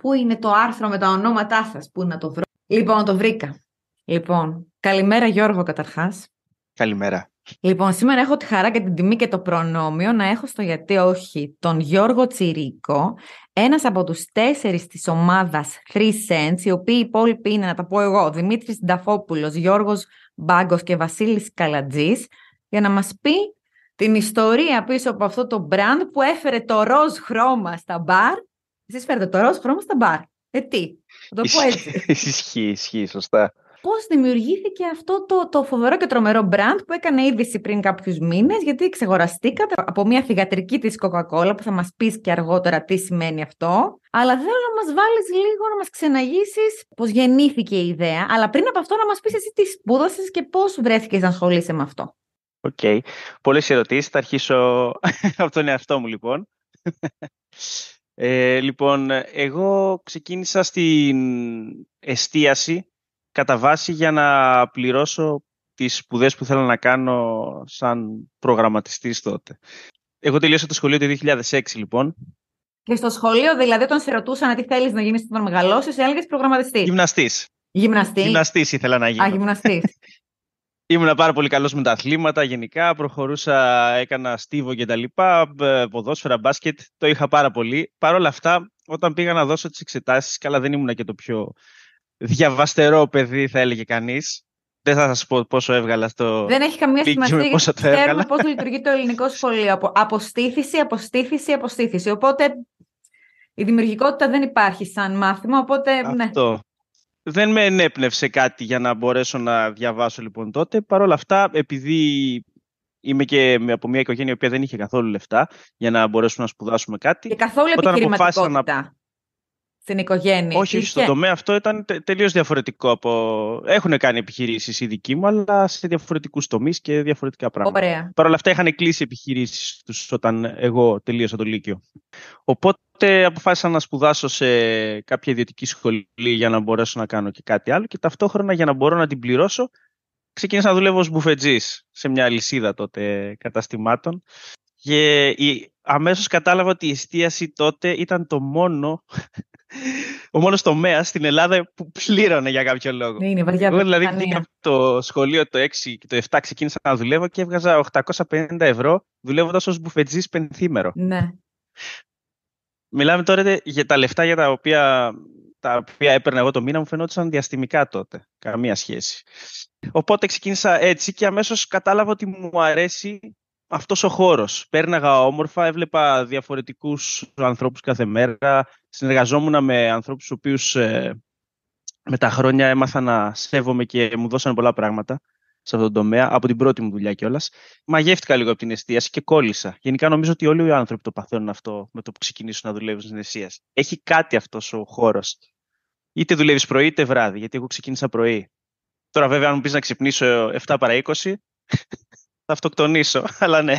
Πού είναι το άρθρο με τα ονόματά σας πού να το βρω. Λοιπόν, το βρήκα. Λοιπόν, καλημέρα Γιώργο καταρχάς. Καλημέρα. Λοιπόν, σήμερα έχω τη χαρά και την τιμή και το προνόμιο να έχω στο γιατί όχι τον Γιώργο Τσιρίκο, ένας από τους τέσσερις της ομάδας 3 Cents, οι οποίοι υπόλοιποι είναι, να τα πω εγώ, Δημήτρης Νταφόπουλος, Γιώργος Μπάγκος και Βασίλης Καλατζής, για να μας πει την ιστορία πίσω από αυτό το brand που έφερε το ροζ χρώμα στα μπαρ εσύ φέρετε το ροζ χρώμα στα μπαρ. Ε, τι, θα το πω έτσι. ισχύει, ισχύει, σωστά. Πώς δημιουργήθηκε αυτό το, το φοβερό και τρομερό brand που έκανε είδηση πριν κάποιους μήνες, γιατί ξεγοραστήκατε από μια θηγατρική της Coca-Cola που θα μας πεις και αργότερα τι σημαίνει αυτό. Αλλά θέλω να μας βάλεις λίγο να μας ξεναγήσεις πώς γεννήθηκε η ιδέα. Αλλά πριν από αυτό, να μας πεις εσύ τι σπούδασες και πώς βρέθηκες να ασχολείσαι με αυτό. Οκ. Okay. Πολλές ερωτήσεις. Θα αρχίσω από τον εαυτό μου, λοιπόν. Ε, λοιπόν, εγώ ξεκίνησα στην εστίαση κατά βάση για να πληρώσω τις σπουδές που θέλω να κάνω σαν προγραμματιστής τότε. Εγώ τελείωσα το σχολείο το 2006 λοιπόν. Και στο σχολείο δηλαδή όταν σε ρωτούσαν τι θέλεις να γίνεις όταν μεγαλώσεις, έλεγες προγραμματιστής. Γυμναστής. Γυμναστή. Γυμναστής ήθελα να γίνω. Α, γυμναστής. Ήμουν πάρα πολύ καλός με τα αθλήματα γενικά, προχωρούσα, έκανα στίβο κτλ, ε, ποδόσφαιρα, μπάσκετ, το είχα πάρα πολύ. Παρ' όλα αυτά, όταν πήγα να δώσω τις εξετάσεις, καλά δεν ήμουν και το πιο διαβαστερό παιδί θα έλεγε κανείς. δεν θα σας πω πόσο έβγαλα στο. Δεν έχει καμία σημασία. Πόσο ξέρουμε πώς λειτουργεί το ελληνικό σχολείο. Από αποστήθηση, αποστήθηση, αποστήθηση. Οπότε η δημιουργικότητα δεν υπάρχει σαν μάθημα. Οπότε, Ναι δεν με ενέπνευσε κάτι για να μπορέσω να διαβάσω λοιπόν τότε. Παρ' όλα αυτά, επειδή είμαι και από μια οικογένεια που δεν είχε καθόλου λεφτά για να μπορέσουμε να σπουδάσουμε κάτι. Και καθόλου όταν επιχειρηματικότητα. Να στην οικογένεια. Όχι, είχε... στον τομέα αυτό ήταν τε, τελείως διαφορετικό από. Έχουν κάνει επιχειρήσεις οι δικοί μου, αλλά σε διαφορετικούς τομείς και διαφορετικά πράγματα. Ωραία. Παρ' όλα αυτά είχαν κλείσει επιχειρήσεις τους όταν εγώ τελείωσα το Λύκειο. Οπότε αποφάσισα να σπουδάσω σε κάποια ιδιωτική σχολή για να μπορέσω να κάνω και κάτι άλλο και ταυτόχρονα για να μπορώ να την πληρώσω. Ξεκίνησα να δουλεύω ως μπουφετζής σε μια αλυσίδα τότε καταστημάτων και αμέσως κατάλαβα ότι η εστίαση τότε ήταν το μόνο ο μόνος τομέας στην Ελλάδα που πλήρωνε για κάποιο λόγο. Ναι, είναι βαριά Εγώ δηλαδή πήγα από το σχολείο το 6 και το 7 ξεκίνησα να δουλεύω και έβγαζα 850 ευρώ δουλεύοντας ως μπουφετζής πενθήμερο. Ναι. Μιλάμε τώρα για τα λεφτά για τα οποία, τα οποία έπαιρνα εγώ το μήνα μου φαινόταν διαστημικά τότε. Καμία σχέση. Οπότε ξεκίνησα έτσι και αμέσως κατάλαβα ότι μου αρέσει αυτός ο χώρος. Πέρναγα όμορφα, έβλεπα διαφορετικούς ανθρώπους κάθε μέρα, συνεργαζόμουν με ανθρώπους τους οποίους ε, με τα χρόνια έμαθα να σέβομαι και μου δώσαν πολλά πράγματα σε αυτόν τον τομέα, από την πρώτη μου δουλειά κιόλας. Μαγεύτηκα λίγο από την εστίαση και κόλλησα. Γενικά νομίζω ότι όλοι οι άνθρωποι το παθαίνουν αυτό με το που ξεκινήσουν να δουλεύουν στην εστίαση. Έχει κάτι αυτός ο χώρος. Είτε δουλεύεις πρωί είτε βράδυ, γιατί εγώ ξεκίνησα πρωί. Τώρα, βέβαια, αν μου πεις να ξυπνήσω 7 παρα 20, θα αυτοκτονήσω, αλλά ναι.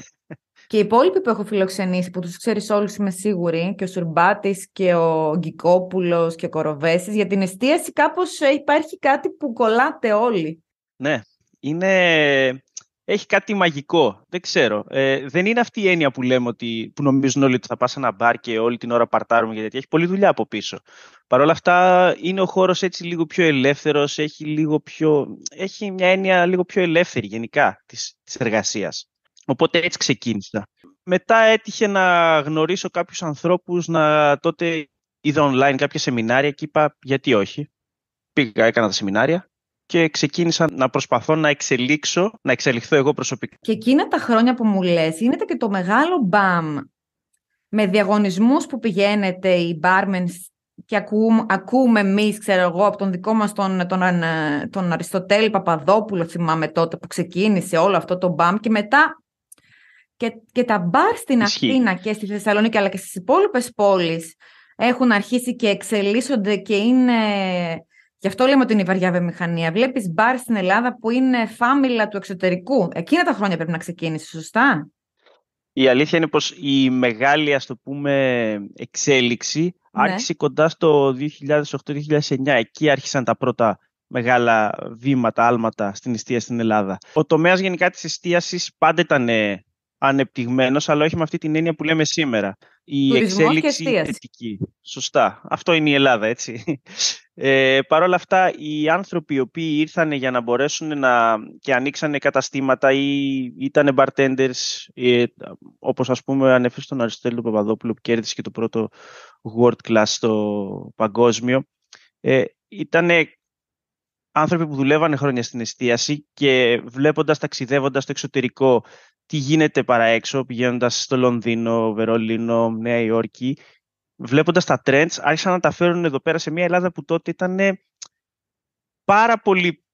Και οι υπόλοιποι που έχω φιλοξενήσει, που τους ξέρεις όλους είμαι σίγουρη, και ο Σουρμπάτης και ο Γκικόπουλος και ο Κοροβέσης, για την εστίαση κάπως ε, υπάρχει κάτι που κολλάτε όλοι. Ναι, είναι έχει κάτι μαγικό. Δεν ξέρω. Ε, δεν είναι αυτή η έννοια που λέμε ότι που νομίζουν όλοι ότι θα πας ένα μπαρ και όλη την ώρα παρτάρουμε γιατί έχει πολλή δουλειά από πίσω. Παρ' όλα αυτά είναι ο χώρος έτσι λίγο πιο ελεύθερος, έχει, λίγο πιο... έχει μια έννοια λίγο πιο ελεύθερη γενικά της εργασίας. Οπότε έτσι ξεκίνησα. Μετά έτυχε να γνωρίσω κάποιους ανθρώπους, να τότε είδα online κάποια σεμινάρια και είπα γιατί όχι. Πήγα, έκανα τα σεμινάρια και ξεκίνησα να προσπαθώ να εξελίξω, να εξελιχθώ εγώ προσωπικά. Και εκείνα τα χρόνια που μου λες, γίνεται και το μεγάλο μπαμ με διαγωνισμούς που πηγαίνετε οι μπάρμεν και ακούμε, ακούμε εμείς, ξέρω εγώ, από τον δικό μας τον, τον, ε, τον Αριστοτέλη Παπαδόπουλο, θυμάμαι τότε που ξεκίνησε όλο αυτό το μπαμ και μετά και, και τα μπαρ στην Αθήνα και στη Θεσσαλονίκη αλλά και στις υπόλοιπες πόλεις έχουν αρχίσει και εξελίσσονται και είναι Γι' αυτό λέμε ότι είναι η βαριά βιομηχανία. Βλέπεις μπαρ στην Ελλάδα που είναι φάμιλα του εξωτερικού. Εκείνα τα χρόνια πρέπει να ξεκίνησε, σωστά. Η αλήθεια είναι πως η μεγάλη ας το πούμε εξέλιξη ναι. άρχισε κοντά στο 2008-2009. Εκεί άρχισαν τα πρώτα μεγάλα βήματα, άλματα στην εστία στην Ελλάδα. Ο τομέας γενικά της εστίασης πάντα ήταν ε, ανεπτυγμένος, αλλά όχι με αυτή την έννοια που λέμε σήμερα. Η εξέλιξη και θετική. Σωστά. Αυτό είναι η Ελλάδα, έτσι. Ε, Παρ' όλα αυτά, οι άνθρωποι οι οποίοι ήρθαν για να μπορέσουν να και ανοίξανε καταστήματα ή ήταν bartenders, ε, όπως ας πούμε ανέφερε στον Αριστοτέλη Παπαδόπουλο που κέρδισε και το πρώτο World Class στο παγκόσμιο, ε, ήταν άνθρωποι που δουλεύανε χρόνια στην εστίαση και βλέποντας, ταξιδεύοντας στο εξωτερικό τι γίνεται παρά έξω, πηγαίνοντας στο Λονδίνο, Βερολίνο, Νέα Υόρκη, βλέποντας τα trends, άρχισαν να τα φέρουν εδώ πέρα σε μια Ελλάδα που τότε ήταν πάρα πολύ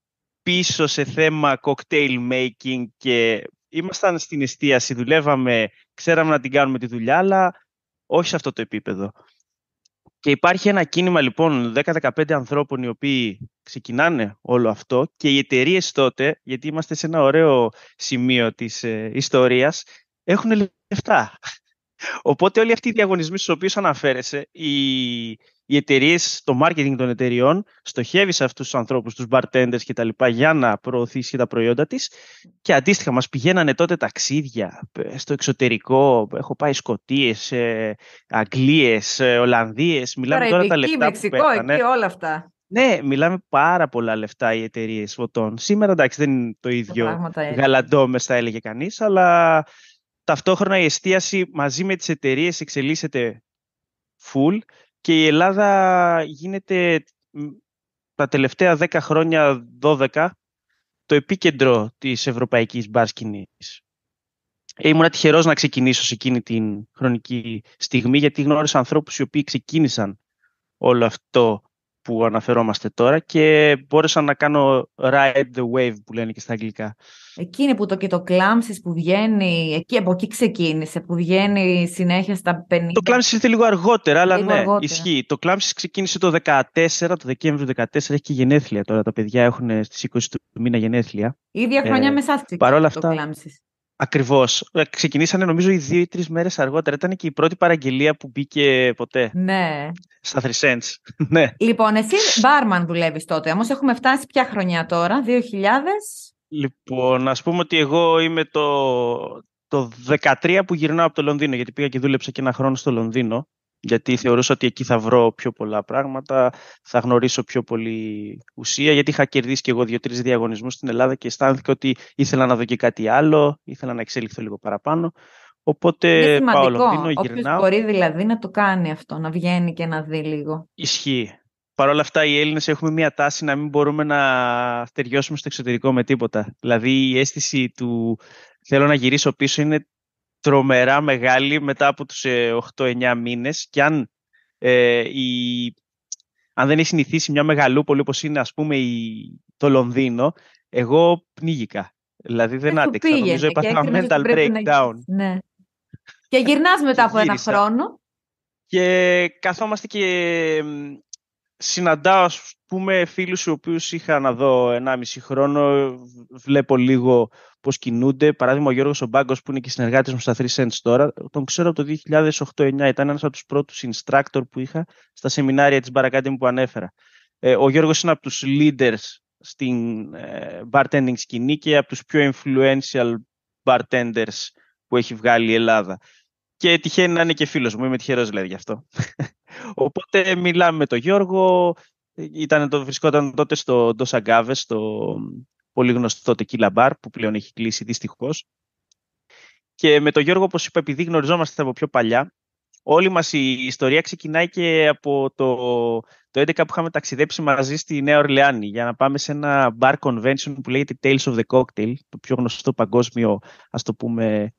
πίσω σε θέμα cocktail making και ήμασταν στην εστίαση, δουλεύαμε, ξέραμε να την κάνουμε τη δουλειά, αλλά όχι σε αυτό το επίπεδο. Και υπάρχει ένα κίνημα λοιπόν 10-15 ανθρώπων οι οποίοι ξεκινάνε όλο αυτό και οι εταιρείες τότε, γιατί είμαστε σε ένα ωραίο σημείο της ε, ιστορίας, έχουν λεφτά. Οπότε όλοι αυτοί οι διαγωνισμοί στους οποίους αναφέρεσαι, οι, οι εταιρείες, το marketing των εταιριών στοχεύει σε αυτούς τους ανθρώπους, τους bartenders κτλ. για να προωθήσει τα προϊόντα της. Και αντίστοιχα, μας πηγαίνανε τότε ταξίδια ε, στο εξωτερικό. Έχω πάει Σκοτίες, Αγγλίε, Ολλανδίες. Μιλάμε τώρα, τα λεφτά. Μεξικό, εκεί όλα αυτά. Ναι, μιλάμε πάρα πολλά λεφτά οι εταιρείες φωτών. Σήμερα εντάξει δεν είναι το ίδιο γαλαντόμες, θα έλεγε κανείς, αλλά ταυτόχρονα η εστίαση μαζί με τις εταιρείες εξελίσσεται full και η Ελλάδα γίνεται τα τελευταία 10 χρόνια, 12, το επίκεντρο της ευρωπαϊκής μπαρ σκηνής. Ήμουν τυχερός να ξεκινήσω σε εκείνη την χρονική στιγμή, γιατί γνώρισα ανθρώπους οι οποίοι ξεκίνησαν όλο αυτό που αναφερόμαστε τώρα και μπόρεσα να κάνω ride the wave που λένε και στα αγγλικά. Εκείνη που το και το κλάμψεις που βγαίνει, εκεί, από εκεί ξεκίνησε, που βγαίνει συνέχεια στα 50. Το κλάμψεις ήρθε λίγο αργότερα, αλλά ναι, ισχύει. Το κλάμψεις ξεκίνησε το 14, το Δεκέμβριο 14, έχει και γενέθλια τώρα, τα παιδιά έχουν στις 20 του μήνα γενέθλια. Ήδια χρονιά ε, με το Ακριβώς. Ε, ξεκινήσανε νομίζω οι δύο ή τρεις μέρες αργότερα. Ήταν και η πρώτη παραγγελία που μπήκε ποτέ. Ναι. Στα 3 cents. ναι. Λοιπόν, εσύ μπάρμαν δουλεύεις τότε. Όμως έχουμε φτάσει ποια χρονιά τώρα, 2000. Λοιπόν, ας πούμε ότι εγώ είμαι το, το 13 που γυρνάω από το Λονδίνο, γιατί πήγα και δούλεψα και ένα χρόνο στο Λονδίνο γιατί θεωρούσα ότι εκεί θα βρω πιο πολλά πράγματα, θα γνωρίσω πιο πολύ ουσία, γιατί είχα κερδίσει και εγώ δυο-τρει διαγωνισμούς στην Ελλάδα και αισθάνθηκα ότι ήθελα να δω και κάτι άλλο, ήθελα να εξελιχθώ λίγο παραπάνω. Οπότε Είναι πάω γυρνάω. Όποιος μπορεί δηλαδή να το κάνει αυτό, να βγαίνει και να δει λίγο. Ισχύει. Παρ' όλα αυτά, οι Έλληνες έχουμε μία τάση να μην μπορούμε να στεριώσουμε στο εξωτερικό με τίποτα. Δηλαδή, η αίσθηση του θέλω να γυρίσω πίσω είναι τρομερά μεγάλη μετά από τους 8-9 ε, μήνες και αν, ε, η, αν δεν έχει συνηθίσει μια μεγαλούπολη όπως είναι ας πούμε η, το Λονδίνο, εγώ πνίγηκα. Δηλαδή δεν Έχω ε, άντεξα, πήγαινε, νομίζω ένα mental breakdown. Ναι. Και γυρνάς μετά από ένα χρόνο. Και καθόμαστε και συναντάω ας πούμε φίλους οι οποίους είχα να δω 1,5 χρόνο, βλέπω λίγο πώς κινούνται. Παράδειγμα ο Γιώργος Ομπάγκος που είναι και συνεργάτης μου στα 3 Cents τώρα, τον ξέρω από το 2008-2009, ήταν ένας από τους πρώτους instructor που είχα στα σεμινάρια της Bar Academy που ανέφερα. Ε, ο Γιώργος είναι από τους leaders στην ε, bartending σκηνή και από τους πιο influential bartenders που έχει βγάλει η Ελλάδα. Και τυχαίνει να είναι και φίλος μου, είμαι τυχερός δηλαδή γι' αυτό. Οπότε μιλάμε με τον Γιώργο. Ήταν, το, βρισκόταν τότε στο Αγκάβε, το πολύ γνωστό τεκίλα μπαρ που πλέον έχει κλείσει δυστυχώς. Και με τον Γιώργο, όπως είπα, επειδή γνωριζόμαστε από πιο παλιά, όλη μας η ιστορία ξεκινάει και από το το 2011 που είχαμε ταξιδέψει μαζί στη Νέα Ορλεάνη για να πάμε σε ένα bar convention που λέγεται Tales of the Cocktail, το πιο γνωστό παγκόσμιο, ας το πούμε,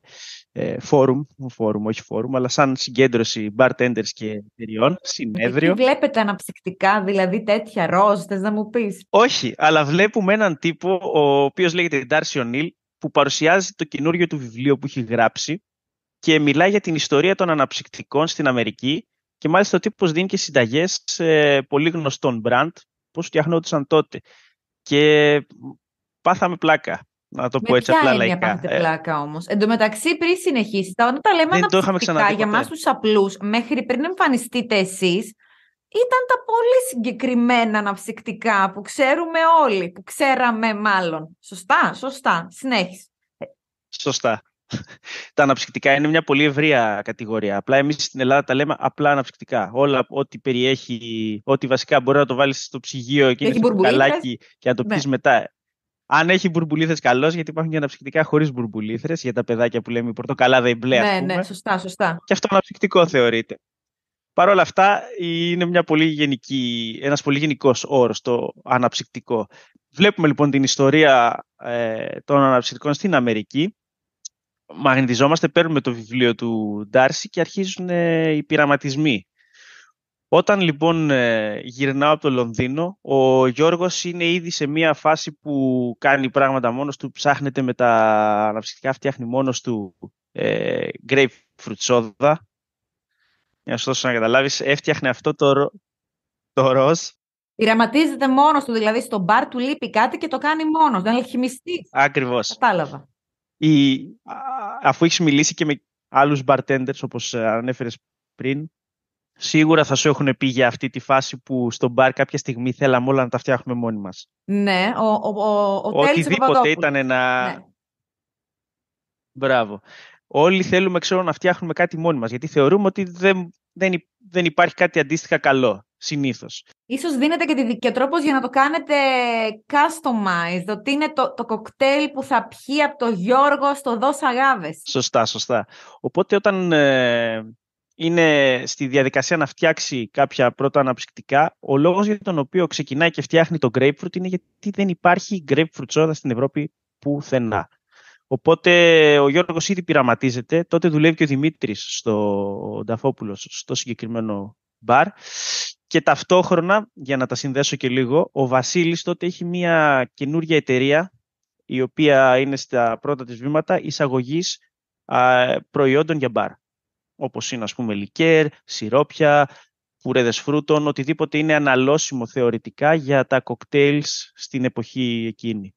φόρουμ, ε, φόρουμ, όχι φόρουμ, αλλά σαν συγκέντρωση bartenders και εταιριών, συνέδριο. δεν βλέπετε αναψυκτικά, δηλαδή τέτοια ροζ, θες να μου πεις. Όχι, αλλά βλέπουμε έναν τύπο, ο οποίος λέγεται Darcy O'Neill, που παρουσιάζει το καινούριο του βιβλίο που έχει γράψει και μιλάει για την ιστορία των αναψυκτικών στην Αμερική και μάλιστα ο τύπος δίνει και συνταγές πολύ γνωστών μπραντ, πώς φτιαχνόντουσαν τότε. Και πάθαμε πλάκα. Να το πω έτσι απλά έννοια λαϊκά. Ε. πλάκα όμως. Εν τω μεταξύ, πριν τα όταν τα λέμε αναψυκτικά για εμά τους απλούς, μέχρι πριν εμφανιστείτε εσείς, ήταν τα πολύ συγκεκριμένα αναψυκτικά που ξέρουμε όλοι, που ξέραμε μάλλον. Σωστά, σωστά. Συνέχισε. Σωστά. τα αναψυκτικά είναι μια πολύ ευρεία κατηγορία. Απλά εμείς στην Ελλάδα τα λέμε απλά αναψυκτικά. Όλα ό,τι περιέχει, ό,τι βασικά μπορεί να το βάλεις στο ψυγείο και έχει καλάκι και να το ναι. πεις μετά. Αν έχει μπουρμπουλήθρες, καλώς, γιατί υπάρχουν και αναψυκτικά χωρίς μπουρμπουλήθρες για τα παιδάκια που λέμε πορτοκαλάδα ή μπλε. Ναι, ναι, σωστά, σωστά. Και αυτό αναψυκτικό θεωρείται. Παρ' όλα αυτά, είναι μια πολύ γενική, ένας πολύ γενικός όρος το αναψυκτικό. Βλέπουμε λοιπόν την ιστορία ε, των αναψυκτικών στην Αμερική μαγνητιζόμαστε, παίρνουμε το βιβλίο του Ντάρση και αρχίζουν ε, οι πειραματισμοί. Όταν λοιπόν ε, γυρνάω από το Λονδίνο, ο Γιώργος είναι ήδη σε μια φάση που κάνει πράγματα μόνος του, ψάχνεται με τα αναψυκτικά, φτιάχνει μόνος του ε, grapefruit soda. Για να να καταλάβεις, έφτιαχνε αυτό το, το ροζ. Πειραματίζεται μόνος του, δηλαδή στο μπαρ του λείπει κάτι και το κάνει μόνος, δεν έχει μισθεί. Ακριβώς. Κατάλαβα. Η, αφού έχεις μιλήσει και με άλλους bartenders όπως ε, ανέφερες πριν, σίγουρα θα σου έχουν πει για αυτή τη φάση που στο μπαρ κάποια στιγμή θέλαμε όλα να τα φτιάχνουμε μόνοι μας. Ναι, ο, ο, ο, ο Οτιδήποτε ήταν ένα... Ναι. Μπράβο. Όλοι θέλουμε, ξέρω, να φτιάχνουμε κάτι μόνοι μας, γιατί θεωρούμε ότι δεν, δεν, δεν υπάρχει κάτι αντίστοιχα καλό συνήθως. Ίσως δίνετε και, τη, και για να το κάνετε customized, ότι είναι το, το κοκτέιλ που θα πιει από το Γιώργο στο δώσα Αγάβες. Σωστά, σωστά. Οπότε όταν ε, είναι στη διαδικασία να φτιάξει κάποια πρώτα αναψυκτικά, ο λόγος για τον οποίο ξεκινάει και φτιάχνει το grapefruit είναι γιατί δεν υπάρχει grapefruit σόδα στην Ευρώπη πουθενά. Οπότε ο Γιώργος ήδη πειραματίζεται, τότε δουλεύει και ο Δημήτρης στο Νταφόπουλος, στο συγκεκριμένο μπαρ. Και ταυτόχρονα, για να τα συνδέσω και λίγο, ο Βασίλης τότε έχει μια καινούργια εταιρεία, η οποία είναι στα πρώτα της βήματα, εισαγωγής προϊόντων για μπαρ. Όπως είναι, ας πούμε, λικέρ, σιρόπια, πουρέδες φρούτων, οτιδήποτε είναι αναλώσιμο θεωρητικά για τα κοκτέιλς στην εποχή εκείνη.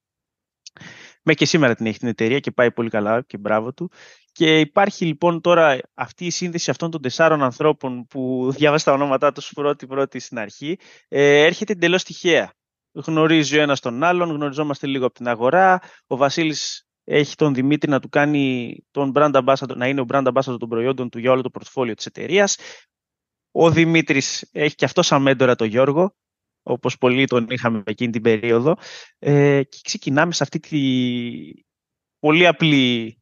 Μέχρι και σήμερα την έχει την εταιρεία και πάει πολύ καλά και μπράβο του. Και υπάρχει λοιπόν τώρα αυτή η σύνδεση αυτών των τεσσάρων ανθρώπων που διάβασα τα ονόματά τους πρώτη-πρώτη στην αρχή, ε, έρχεται εντελώς τυχαία. Γνωρίζει ο ένας τον άλλον, γνωριζόμαστε λίγο από την αγορά. Ο Βασίλης έχει τον Δημήτρη να του κάνει τον brand ambassador, να είναι ο brand ambassador των προϊόντων του για όλο το πορτφόλιο της εταιρείας. Ο Δημήτρης έχει και αυτό σαν μέντορα τον Γιώργο όπως πολλοί τον είχαμε εκείνη την περίοδο. Ε, και ξεκινάμε σε αυτή τη πολύ απλή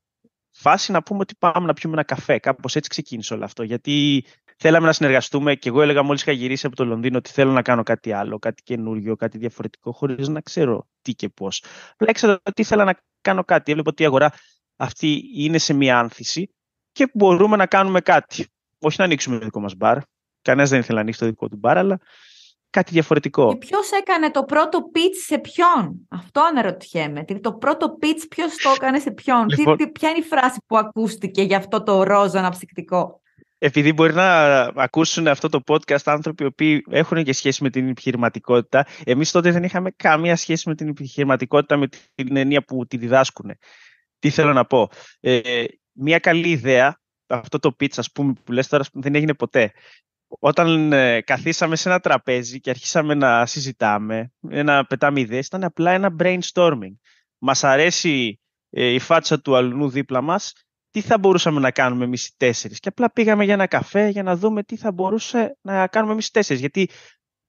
φάση να πούμε ότι πάμε να πιούμε ένα καφέ. Κάπως έτσι ξεκίνησε όλο αυτό. Γιατί θέλαμε να συνεργαστούμε και εγώ έλεγα μόλις είχα γυρίσει από το Λονδίνο ότι θέλω να κάνω κάτι άλλο, κάτι καινούργιο, κάτι διαφορετικό, χωρίς να ξέρω τι και πώς. Αλλά ότι ήθελα να κάνω κάτι. Έβλεπα ότι η αγορά αυτή είναι σε μια άνθηση και μπορούμε να κάνουμε κάτι. Όχι να ανοίξουμε το δικό μας μπαρ. Κανένας δεν ήθελε να ανοίξει το δικό του μπαρ, αλλά κάτι διαφορετικό. Και Ποιος έκανε το πρώτο pitch σε ποιον, αυτό αναρωτιέμαι. Το πρώτο pitch ποιος το έκανε σε ποιον, λοιπόν, τι, ποια είναι η φράση που ακούστηκε για αυτό το ρόζο αναψυκτικό. Επειδή μπορεί να ακούσουν αυτό το podcast άνθρωποι οι οποίοι έχουν και σχέση με την επιχειρηματικότητα, εμείς τότε δεν είχαμε καμία σχέση με την επιχειρηματικότητα, με την έννοια που τη διδάσκουν. Τι θέλω να πω. Ε, ε μια καλή ιδέα, αυτό το pitch, ας πούμε, που λες τώρα, δεν έγινε ποτέ όταν ε, καθίσαμε σε ένα τραπέζι και αρχίσαμε να συζητάμε, να πετάμε ιδέες, ήταν απλά ένα brainstorming. Μας αρέσει ε, η φάτσα του αλουνού δίπλα μας, τι θα μπορούσαμε να κάνουμε εμείς οι τέσσερις. Και απλά πήγαμε για ένα καφέ για να δούμε τι θα μπορούσε να κάνουμε εμείς οι τέσσερις. Γιατί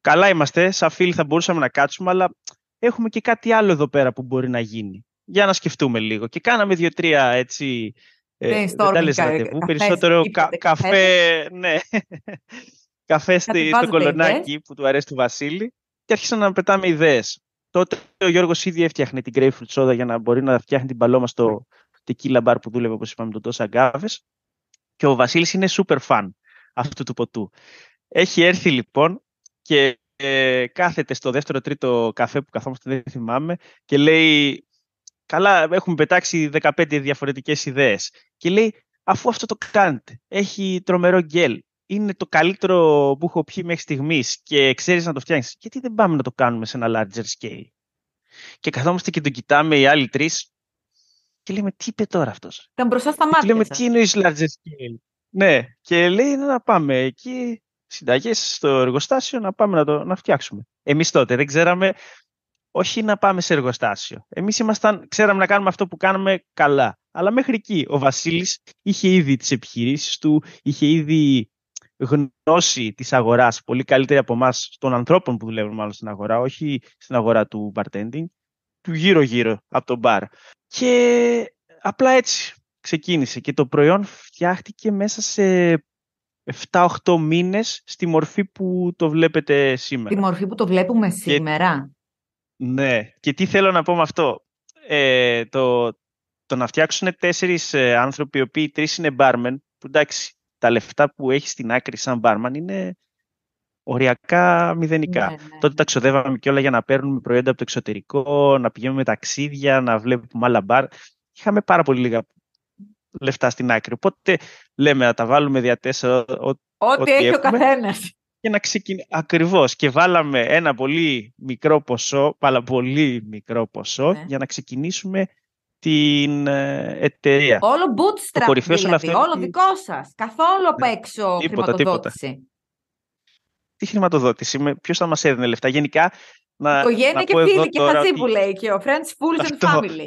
καλά είμαστε, σαν φίλοι θα μπορούσαμε να κάτσουμε, αλλά έχουμε και κάτι άλλο εδώ πέρα που μπορεί να γίνει. Για να σκεφτούμε λίγο. Και κάναμε δύο-τρία έτσι ε, ναι, δεν τα λες ραντεβού, περισσότερο καφέ, ναι. καφέ στη, στο κολονάκι που του αρέσει του Βασίλη και άρχισαν να πετάμε ιδέες. Τότε ο Γιώργος ήδη έφτιαχνε την Grapefruit Soda για να μπορεί να φτιάχνει την παλώμα στο tequila bar που δούλευε, όπως είπαμε, το Τόσα Αγκάβες. Και ο Βασίλης είναι super fan αυτού του ποτού. Έχει έρθει λοιπόν και ε, κάθεται στο δεύτερο τρίτο καφέ που καθόμαστε, δεν θυμάμαι, και λέει «Καλά, έχουμε πετάξει 15 διαφορετικές ιδέες και λέει αφού αυτό το κάνετε, έχει τρομερό γκέλ, είναι το καλύτερο που έχω πιει μέχρι στιγμής και ξέρεις να το φτιάξεις, γιατί δεν πάμε να το κάνουμε σε ένα larger scale. Και καθόμαστε και τον κοιτάμε οι άλλοι τρεις και λέμε τι είπε τώρα αυτός. Ήταν μπροστά στα μάτια. Και λέμε σας. τι εννοείς larger scale. Ναι, και λέει να πάμε εκεί, συνταγές στο εργοστάσιο, να πάμε να το να φτιάξουμε. Εμείς τότε δεν ξέραμε, όχι να πάμε σε εργοστάσιο. Εμείς ήμασταν, ξέραμε να κάνουμε αυτό που κάνουμε καλά. Αλλά μέχρι εκεί ο Βασίλης είχε ήδη τις επιχειρήσεις του, είχε ήδη γνώση της αγοράς πολύ καλύτερη από εμάς των ανθρώπων που δουλεύουν μάλλον στην αγορά, όχι στην αγορά του bartending, του γύρω-γύρω από το μπαρ. Και απλά έτσι ξεκίνησε και το προϊόν φτιάχτηκε μέσα σε 7-8 μήνες στη μορφή που το βλέπετε σήμερα. Τη μορφή που το βλέπουμε σήμερα. Ναι. Και τι θέλω να πω με αυτό. Ε, το, το να φτιάξουν τέσσερις ε, άνθρωποι, οι οποίοι τρεις είναι μπάρμεν, που εντάξει, τα λεφτά που έχει στην άκρη σαν barman είναι οριακά μηδενικά. Ναι, ναι, Τότε τα ναι. ξοδεύαμε και όλα για να παίρνουμε προϊόντα από το εξωτερικό, να πηγαίνουμε ταξίδια, να βλέπουμε άλλα μπαρ. Είχαμε πάρα πολύ λίγα λεφτά στην άκρη. Οπότε λέμε να τα βάλουμε τέσσερα ό,τι έχει ο καθένας. Και να Ακριβώς. Και βάλαμε ένα πολύ μικρό ποσό, πάρα πολύ μικρό ποσό, για να ξεκινήσουμε την ε, εταιρεία. Όλο bootstrap δηλαδή, αυτό... όλο δικό σας. Καθόλου από ναι. έξω τίποτα, χρηματοδότηση. Τίποτα. Τι χρηματοδότηση, ποιος θα μας έδινε λεφτά. Γενικά, να, Οικογένεια να και φίλοι και χατζή που λέει και ο Friends, Fools and Family.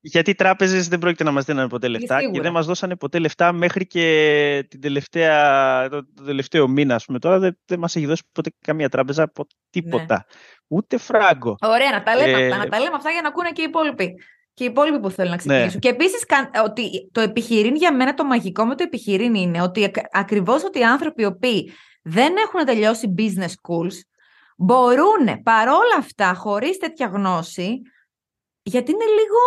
Γιατί οι τράπεζες δεν πρόκειται να μας δίνανε ποτέ λεφτά και, δεν μας δώσανε ποτέ λεφτά μέχρι και την τελευταία, το, το τελευταίο μήνα, ας πούμε. Τώρα δεν, δεν μας έχει δώσει ποτέ καμία τράπεζα από ναι. τίποτα. Ούτε φράγκο. Ωραία, να τα λέμε, ε... αυτά, να ε, τα λέμε αυτά για να ακούνε και οι υπόλοιποι και οι υπόλοιποι που θέλουν να ναι. ξεκινήσουν Και επίσης, ότι το επιχειρήν για μένα, το μαγικό με το επιχειρήν είναι ότι ακριβώς ότι οι άνθρωποι οι οποίοι δεν έχουν τελειώσει business schools μπορούν παρόλα αυτά, χωρίς τέτοια γνώση, γιατί είναι λίγο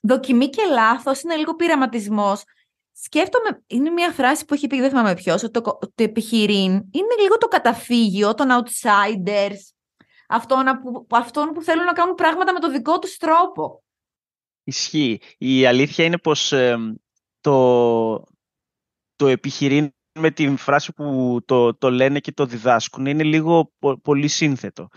δοκιμή και λάθος, είναι λίγο πειραματισμός. Σκέφτομαι, είναι μια φράση που έχει πει, δεν θυμάμαι ποιος, ότι το, το επιχειρήν είναι λίγο το καταφύγιο των outsiders, αυτών που, που θέλουν να κάνουν πράγματα με το δικό τους τρόπο. Ισχύει. Η αλήθεια είναι πως το, το επιχειρήν με την φράση που το, το λένε και το διδάσκουν είναι λίγο πολύ σύνθετο.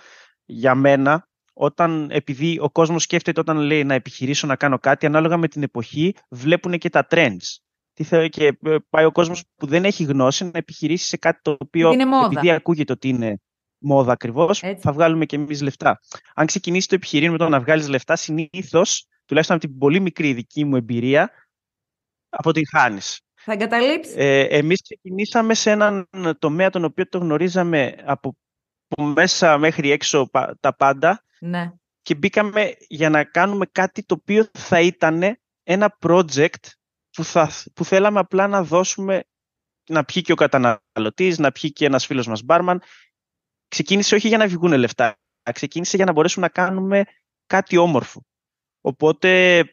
Για μένα, όταν, επειδή ο κόσμος σκέφτεται όταν λέει να επιχειρήσω να κάνω κάτι, ανάλογα με την εποχή βλέπουν και τα trends. Τι και ε, πάει ο κόσμος που δεν έχει γνώση να επιχειρήσει σε κάτι το οποίο είναι μόδα. επειδή ακούγεται ότι είναι μόδα ακριβώς, θα βγάλουμε και εμείς λεφτά. Αν ξεκινήσει το επιχειρήν με το να βγάλεις λεφτά, συνήθως τουλάχιστον από την πολύ μικρή δική μου εμπειρία, από Χάνης. Θα εγκαταλείψεις. Ε, εμείς ξεκινήσαμε σε έναν τομέα τον οποίο το γνωρίζαμε από μέσα μέχρι έξω τα πάντα ναι. και μπήκαμε για να κάνουμε κάτι το οποίο θα ήταν ένα project που, θα, που θέλαμε απλά να δώσουμε να πιει και ο καταναλωτής, να πιει και ένας φίλος μας μπάρμαν. Ξεκίνησε όχι για να βγουν λεφτά, ξεκίνησε για να μπορέσουμε να κάνουμε κάτι όμορφο. Οπότε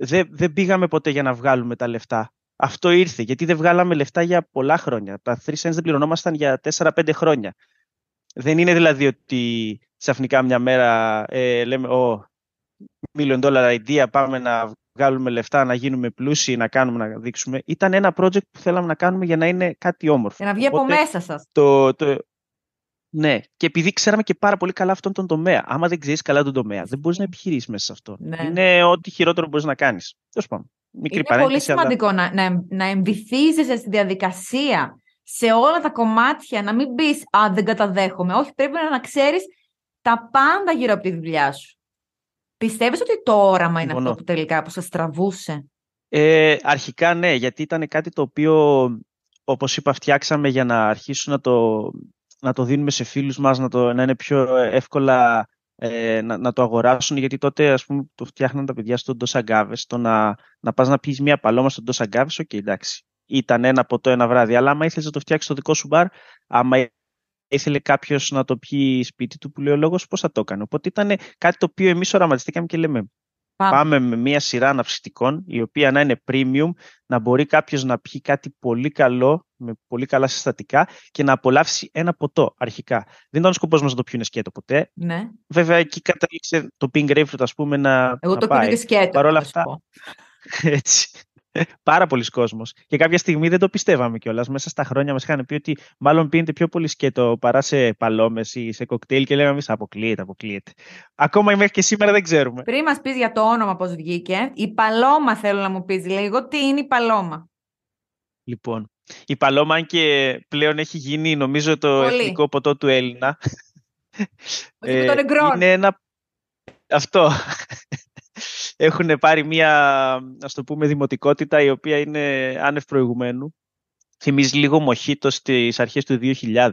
δεν, δεν πήγαμε ποτέ για να βγάλουμε τα λεφτά. Αυτό ήρθε, γιατί δεν βγάλαμε λεφτά για πολλά χρόνια. Τα 3 cents δεν πληρωνόμασταν για 4-5 χρόνια. Δεν είναι δηλαδή ότι ξαφνικά μια μέρα ε, λέμε «Ω, million dollar idea, πάμε να βγάλουμε λεφτά, να γίνουμε πλούσιοι, να κάνουμε, να δείξουμε». Ήταν ένα project που θέλαμε να κάνουμε για να είναι κάτι όμορφο. Για να βγει από μέσα σας. Το, το, ναι, και επειδή ξέραμε και πάρα πολύ καλά αυτόν τον τομέα. Άμα δεν ξέρεις καλά τον τομέα, δεν μπορείς να επιχειρήσει μέσα σε αυτό. Ναι. Είναι ό,τι χειρότερο μπορείς να κάνεις. Τέλος πάντων. Μικρή Είναι πολύ σημαντικό να, να, στη διαδικασία, σε όλα τα κομμάτια, να μην πεις Α, δεν καταδέχομαι. Όχι, πρέπει να ξέρεις τα πάντα γύρω από τη δουλειά σου. Πιστεύεις ότι το όραμα είναι αυτό που τελικά που σας τραβούσε. Ε, αρχικά ναι, γιατί ήταν κάτι το οποίο, όπως είπα, φτιάξαμε για να αρχίσουν να το να το δίνουμε σε φίλους μας, να, το, να είναι πιο εύκολα ε, να, να, το αγοράσουν, γιατί τότε ας πούμε το φτιάχναν τα παιδιά στον Dos Agaves, το να, να πας να πεις μια παλώμα στον Dos Agaves, οκ, okay, εντάξει. Ήταν ένα από το ένα βράδυ, αλλά άμα ήθελες να το φτιάξεις στο δικό σου μπαρ, άμα ήθελε κάποιος να το πει σπίτι του που λέει ο λόγος, πώς θα το έκανε. Οπότε ήταν κάτι το οποίο εμείς οραματιστήκαμε και λέμε, Πάμε. με μια σειρά αναψυκτικών, η οποία να είναι premium, να μπορεί κάποιος να πιει κάτι πολύ καλό, με πολύ καλά συστατικά και να απολαύσει ένα ποτό αρχικά. Δεν ήταν ο σκοπός μας να το πιούνε σκέτο ποτέ. Ναι. Βέβαια, εκεί καταλήξε το pink grapefruit, ας πούμε, να. Εγώ το πιούνε σκέτο. Παρ' όλα αυτά. Έτσι. Πάρα πολλοί κόσμος Και κάποια στιγμή δεν το πιστεύαμε κιόλας. Μέσα στα χρόνια μας είχαν πει ότι μάλλον πίνετε πιο πολύ σκέτο παρά σε παλόμες ή σε κοκτέιλ και λέγαμε εμεί αποκλείεται, αποκλείεται. Ακόμα μέχρι και σήμερα δεν ξέρουμε. Πριν μας πεις για το όνομα πώς βγήκε, η παλώμα θέλω να μου πεις λίγο τι είναι η παλώμα. Λοιπόν, η παλώμα, αν και πλέον έχει γίνει νομίζω το πολύ. εθνικό ποτό του Έλληνα. Όχι ε, Είναι ένα αυτό έχουν πάρει μια, ας το πούμε, δημοτικότητα η οποία είναι άνευ προηγουμένου. Θυμίζει λίγο μοχίτο στις αρχές του 2000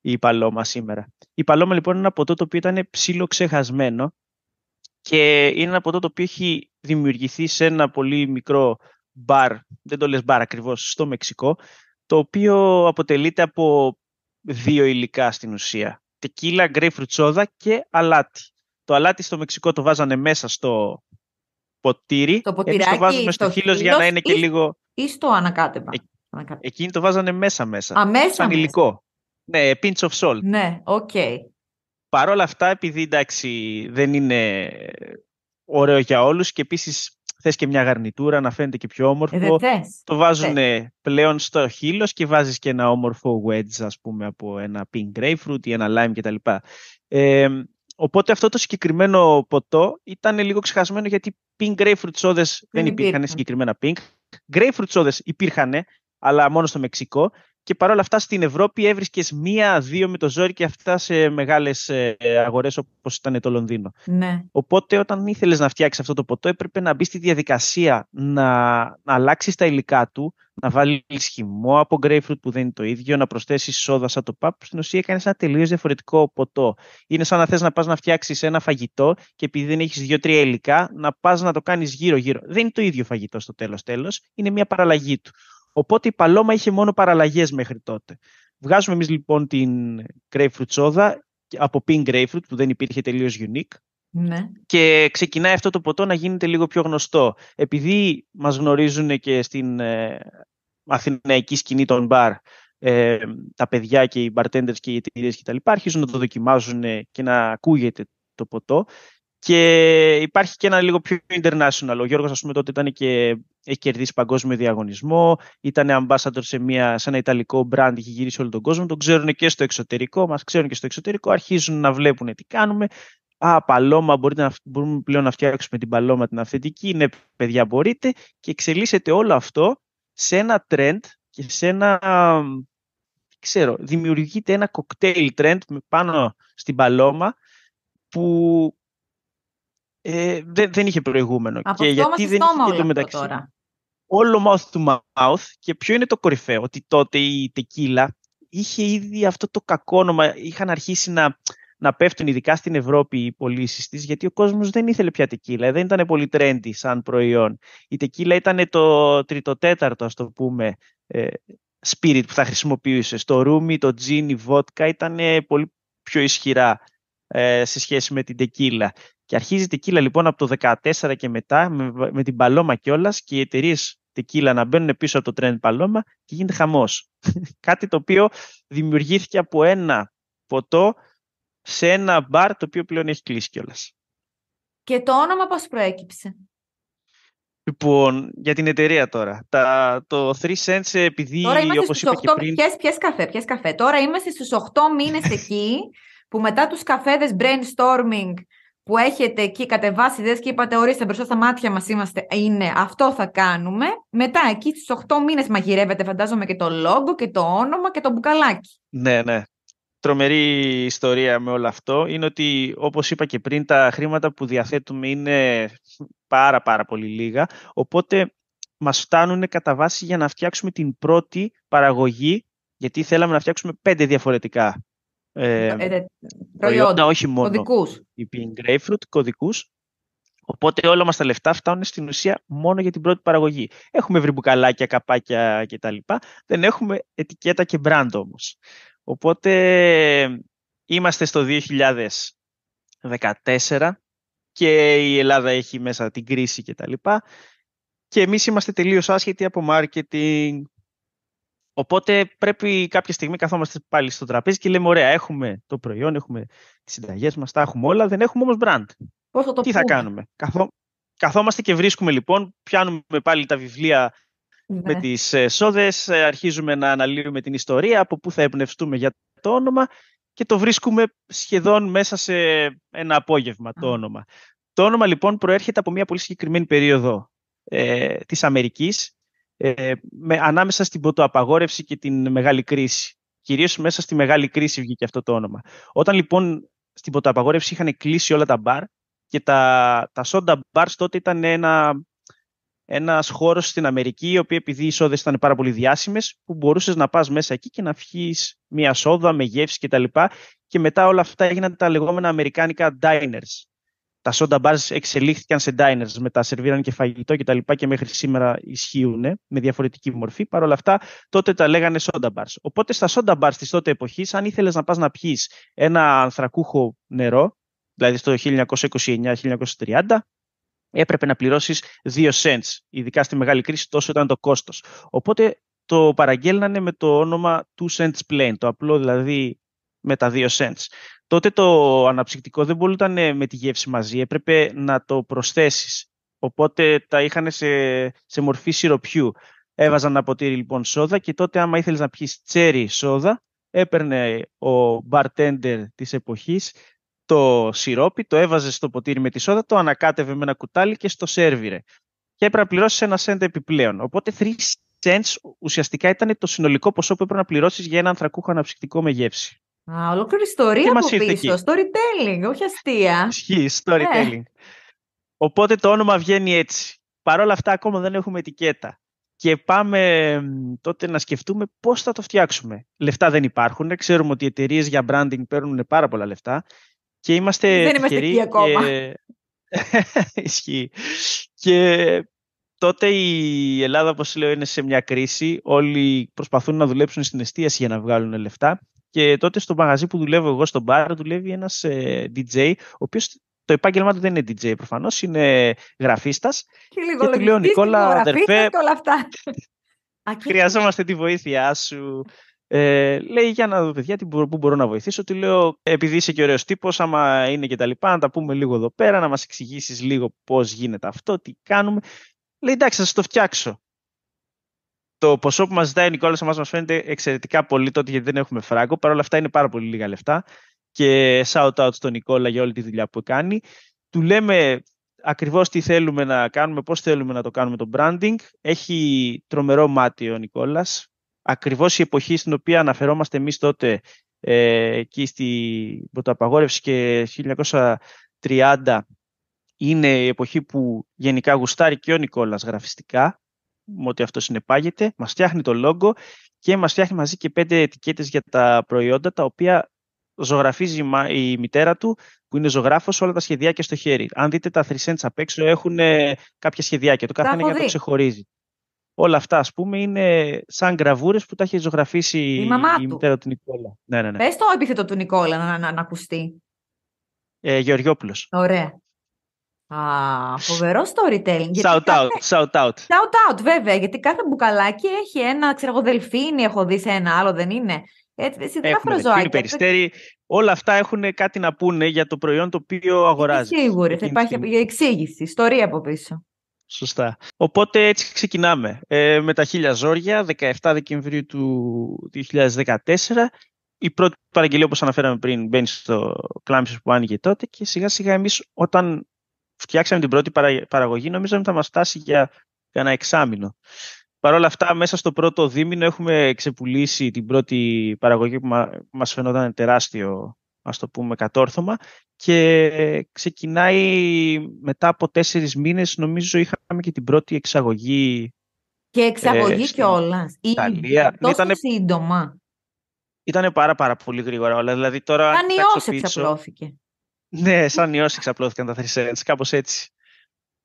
η Παλώμα σήμερα. Η Παλώμα λοιπόν είναι ένα ποτό το οποίο ήταν ψήλο ξεχασμένο και είναι ένα ποτό το οποίο έχει δημιουργηθεί σε ένα πολύ μικρό μπαρ, δεν το λες μπαρ ακριβώς, στο Μεξικό, το οποίο αποτελείται από δύο υλικά στην ουσία. Τεκίλα, γκρέι soda και αλάτι. Το αλάτι στο Μεξικό το βάζανε μέσα στο ποτήρι. Το ποτήρι, το βάζουμε στο χείλος για να είναι και λίγο. ή στο ανακάτεμα. Εκείνοι το βάζανε μέσα-μέσα. Αμέσω. Σαν υλικό. Ναι, pinch of salt. Ναι, οκ. Παρ' όλα αυτά, επειδή εντάξει δεν είναι ωραίο για όλους. και επίσης θες και μια γαρνιτούρα να φαίνεται και πιο ε, όμορφο. Το βάζουν πλέον στο χείλος και βάζεις και ένα όμορφο wedge ας πούμε από ένα pink grapefruit ή ένα lime κτλ. Ε, Οπότε αυτό το συγκεκριμένο ποτό ήταν λίγο ξεχασμένο γιατί pink grapefruit σόδες δεν, υπήρχαν συγκεκριμένα pink. Grapefruit σόδες υπήρχαν, αλλά μόνο στο Μεξικό. Και παρόλα αυτά στην Ευρώπη έβρισκες μία-δύο με το ζόρι και αυτά σε μεγάλες αγορές όπως ήταν το Λονδίνο. Ναι. Οπότε όταν ήθελες να φτιάξεις αυτό το ποτό, έπρεπε να μπεις στη διαδικασία να, να αλλάξεις τα υλικά του, να βάλεις χυμό από grapefruit που δεν είναι το ίδιο, να προσθέσεις σόδα σαν το παπ. Στην ουσία κάνει ένα τελείως διαφορετικό ποτό. Είναι σαν να θες να πας να φτιάξεις ένα φαγητό και επειδή δεν έχεις δύο-τρία υλικά, να πας να το κάνεις γύρω-γύρω. Δεν είναι το ίδιο φαγητό στο τέλο-τέλο, είναι μια παραλλαγή του. Οπότε η παλώμα είχε μόνο παραλλαγές μέχρι τότε. Βγάζουμε εμείς λοιπόν την grapefruit σόδα από pink grapefruit που δεν υπήρχε τελείως unique. Ναι. Και ξεκινάει αυτό το ποτό να γίνεται λίγο πιο γνωστό. Επειδή μας γνωρίζουν και στην ε, αθηναϊκή σκηνή των μπαρ ε, τα παιδιά και οι bartenders και οι εταιρείες κτλ. αρχίζουν να το δοκιμάζουν και να ακούγεται το ποτό. Και υπάρχει και ένα λίγο πιο international. Ο Γιώργος, ας πούμε, τότε ήταν και έχει κερδίσει παγκόσμιο διαγωνισμό, ήταν ambassador σε, μια, σε ένα ιταλικό brand, είχε γυρίσει όλο τον κόσμο, τον ξέρουν και στο εξωτερικό, μας ξέρουν και στο εξωτερικό, αρχίζουν να βλέπουν τι κάνουμε, Α, παλώμα, μπορείτε να, μπορούμε πλέον να φτιάξουμε την παλώμα την αυθεντική. Ναι, παιδιά, μπορείτε. Και εξελίσσεται όλο αυτό σε ένα trend και σε ένα. Ξέρω, δημιουργείται ένα κοκτέιλ trend πάνω στην παλώμα που ε, δεν, δεν είχε προηγούμενο. Από και γιατί δεν είχε όλο το μεταξύ. Τώρα. Όλο mouth to mouth. Και ποιο είναι το κορυφαίο, ότι τότε η τεκίλα είχε ήδη αυτό το όνομα, είχαν αρχίσει να να πέφτουν ειδικά στην Ευρώπη οι πωλήσεις της, γιατί ο κόσμος δεν ήθελε πια τεκίλα, δεν ήταν πολύ trendy σαν προϊόν. Η τεκίλα ήταν το τριτοτέταρτο, ας το πούμε, ε, spirit που θα χρησιμοποιούσες. Το ρούμι, το τζίνι, η βότκα ήταν ε, πολύ πιο ισχυρά ε, σε σχέση με την τεκίλα. Και αρχίζει η τεκίλα λοιπόν από το 2014 και μετά, με, την παλώμα κιόλας και οι εταιρείες τεκίλα να μπαίνουν πίσω από το trend παλώμα και γίνεται χαμός. Κάτι το οποίο δημιουργήθηκε από ένα ποτό σε ένα μπαρ το οποίο πλέον έχει κλείσει κιόλας. Και το όνομα πώς προέκυψε. Λοιπόν, για την εταιρεία τώρα. Τα, το 3 Cents επειδή τώρα είμαστε όπως στους είπα 8, πριν... Ποιες, καφέ, ποιες καφέ. Τώρα είμαστε στους 8 μήνες εκεί που μετά τους καφέδες brainstorming που έχετε εκεί κατεβάσει ιδέες και είπατε ορίστε μπροστά στα μάτια μας είμαστε, είναι αυτό θα κάνουμε. Μετά εκεί στους 8 μήνες μαγειρεύεται φαντάζομαι και το λόγο και το όνομα και το μπουκαλάκι. Ναι, ναι τρομερή ιστορία με όλο αυτό είναι ότι όπως είπα και πριν τα χρήματα που διαθέτουμε είναι πάρα πάρα πολύ λίγα οπότε μας φτάνουν κατά βάση για να φτιάξουμε την πρώτη παραγωγή γιατί θέλαμε να φτιάξουμε πέντε διαφορετικά ε, ε, προϊόντα, όχι μόνο κωδικούς. η Grapefruit, κωδικούς. Οπότε όλα μας τα λεφτά φτάνουν στην ουσία μόνο για την πρώτη παραγωγή. Έχουμε βρει μπουκαλάκια, καπάκια κτλ. Δεν έχουμε ετικέτα και μπραντ όμως. Οπότε είμαστε στο 2014 και η Ελλάδα έχει μέσα την κρίση και τα λοιπά και εμείς είμαστε τελείως άσχετοι από marketing. Οπότε πρέπει κάποια στιγμή καθόμαστε πάλι στο τραπέζι και λέμε ωραία έχουμε το προϊόν, έχουμε τις συνταγές μας, τα έχουμε όλα, δεν έχουμε όμως brand. Πώς θα το Τι θα κάνουμε. Καθόμαστε και βρίσκουμε λοιπόν, πιάνουμε πάλι τα βιβλία με ναι. τις ε, σόδες, ε, αρχίζουμε να αναλύουμε την ιστορία, από πού θα εμπνευστούμε για το όνομα και το βρίσκουμε σχεδόν μέσα σε ένα απόγευμα το όνομα. Το όνομα λοιπόν προέρχεται από μια πολύ συγκεκριμένη περίοδο ε, της Αμερικής, ε, με, ανάμεσα στην ποτοαπαγόρευση και την μεγάλη κρίση. Κυρίως μέσα στη μεγάλη κρίση βγήκε αυτό το όνομα. Όταν λοιπόν στην ποτοαπαγόρευση είχαν κλείσει όλα τα μπαρ και τα, τα σόντα μπαρ τότε ήταν ένα ένας χώρος στην Αμερική, η οποία επειδή οι εισόδες ήταν πάρα πολύ διάσημες, που μπορούσες να πας μέσα εκεί και να φύγει μία σόδα με γεύση κτλ. Και, και μετά όλα αυτά έγιναν τα λεγόμενα αμερικάνικα diners. Τα soda bars εξελίχθηκαν σε diners, μετά σερβίραν και φαγητό κτλ. Και, και μέχρι σήμερα ισχύουν με διαφορετική μορφή. Παρ' όλα αυτά, τότε τα λέγανε soda bars. Οπότε στα soda bars της τότε εποχής, αν ήθελες να πας να πιεις ένα ανθρακούχο νερό, δηλαδή στο 1929-1930, έπρεπε να πληρώσεις 2 cents, ειδικά στη μεγάλη κρίση, τόσο ήταν το κόστος. Οπότε το παραγγέλνανε με το όνομα 2 cents plain, το απλό δηλαδή με τα 2 cents. Τότε το αναψυκτικό δεν είναι με τη γεύση μαζί, έπρεπε να το προσθέσεις. Οπότε τα είχαν σε, σε μορφή σιροπιού. Έβαζαν ένα ποτήρι λοιπόν σόδα και τότε άμα ήθελες να πιεις τσέρι σόδα, έπαιρνε ο bartender της εποχής το σιρόπι, το έβαζε στο ποτήρι με τη σόδα, το ανακάτευε με ένα κουτάλι και στο σερβιρε. Και έπρεπε να πληρώσεις ένα σέντ επιπλέον. Οπότε 3 cents ουσιαστικά ήταν το συνολικό ποσό που έπρεπε να πληρώσεις για ένα ανθρακούχο αναψυκτικό με γεύση. Α, ολόκληρη ιστορία από πίσω. Storytelling, όχι αστεία. Ισχύει, storytelling. Ναι. Οπότε το όνομα βγαίνει έτσι. Παρ' όλα αυτά ακόμα δεν έχουμε ετικέτα. Και πάμε τότε να σκεφτούμε πώς θα το φτιάξουμε. Λεφτά δεν υπάρχουν. Ξέρουμε ότι οι εταιρείες για branding παίρνουν πάρα πολλά λεφτά. Και είμαστε Δεν είμαστε εκεί ακόμα. Και... Ισχύει. Και τότε η Ελλάδα, όπως λέω, είναι σε μια κρίση. Όλοι προσπαθούν να δουλέψουν στην εστίαση για να βγάλουν λεφτά. Και τότε στο μαγαζί που δουλεύω εγώ στον μπαρ δουλεύει ένας DJ, ε, ο οποίος το επάγγελμά του δεν είναι DJ προφανώς, είναι γραφίστας. Και λίγο του Νικόλα, και όλα αυτά. Χρειαζόμαστε τη βοήθειά σου. Ε, λέει για να δω παιδιά τι μπορώ, που μπορώ να βοηθήσω. Του λέω επειδή είσαι και ωραίος τύπος άμα είναι και τα λοιπά να τα πούμε λίγο εδώ πέρα να μας εξηγήσεις λίγο πώς γίνεται αυτό, τι κάνουμε. Λέει εντάξει θα σας το φτιάξω. Το ποσό που μας ζητάει ο Νικόλας μας φαίνεται εξαιρετικά πολύ τότε γιατί δεν έχουμε φράγκο. Παρ' όλα αυτά είναι πάρα πολύ λίγα λεφτά. Και shout out στον Νικόλα για όλη τη δουλειά που κάνει. Του λέμε ακριβώς τι θέλουμε να κάνουμε, πώς θέλουμε να το κάνουμε το branding. Έχει τρομερό μάτι ο Νικόλας ακριβώς η εποχή στην οποία αναφερόμαστε εμείς τότε ε, εκεί στην πρωτοαπαγόρευση και 1930 είναι η εποχή που γενικά γουστάρει και ο Νικόλας γραφιστικά με ό,τι αυτό συνεπάγεται, μας φτιάχνει το λόγο και μας φτιάχνει μαζί και πέντε ετικέτες για τα προϊόντα τα οποία ζωγραφίζει η μητέρα του που είναι ζωγράφος όλα τα σχεδιάκια στο χέρι. Αν δείτε τα 3 cents απ' έξω έχουν κάποια σχεδιάκια, το κάθε για να το ξεχωρίζει όλα αυτά, ας πούμε, είναι σαν γραβούρες που τα έχει ζωγραφίσει η, μαμά η μητέρα του, του Νικόλα. Ναι, ναι, ναι. Πες το επίθετο του Νικόλα να, να, να ακουστεί. Ε, Γεωργιόπουλος. Ωραία. Α, φοβερό storytelling. Shout out, shout out. Shout out, βέβαια, γιατί κάθε μπουκαλάκι έχει ένα, ξέρω εγώ, δελφίνι έχω δει σε ένα άλλο, δεν είναι. Έτσι, σε διάφορα ζωάκια. περιστέρι, όλα αυτά έχουν κάτι να πούνε για το προϊόν το οποίο αγοράζει. Σίγουρα, θα υπάρχει εξήγηση, ιστορία από πίσω. Σωστά. Οπότε έτσι ξεκινάμε. Ε, με τα χίλια ζόρια, 17 Δεκεμβρίου του 2014. Η πρώτη παραγγελία, όπως αναφέραμε πριν, μπαίνει στο κλάμψη που άνοιγε τότε και σιγά σιγά εμείς όταν φτιάξαμε την πρώτη παραγωγή νομίζαμε ότι θα μας φτάσει για ένα εξάμεινο. Παρ' όλα αυτά, μέσα στο πρώτο δίμηνο έχουμε ξεπουλήσει την πρώτη παραγωγή που μας φαινόταν τεράστιο ας το πούμε κατόρθωμα, και ξεκινάει μετά από τέσσερις μήνες, νομίζω είχαμε και την πρώτη εξαγωγή. Και εξαγωγή ε, κιόλα. Ιταλία. Ναι, τόσο σύντομα. Ήταν πάρα πάρα πολύ γρήγορα όλα. Δηλαδή τώρα, σαν ιός εξαπλώθηκε. Ναι, σαν ιός εξαπλώθηκαν τα 3 κάπως έτσι.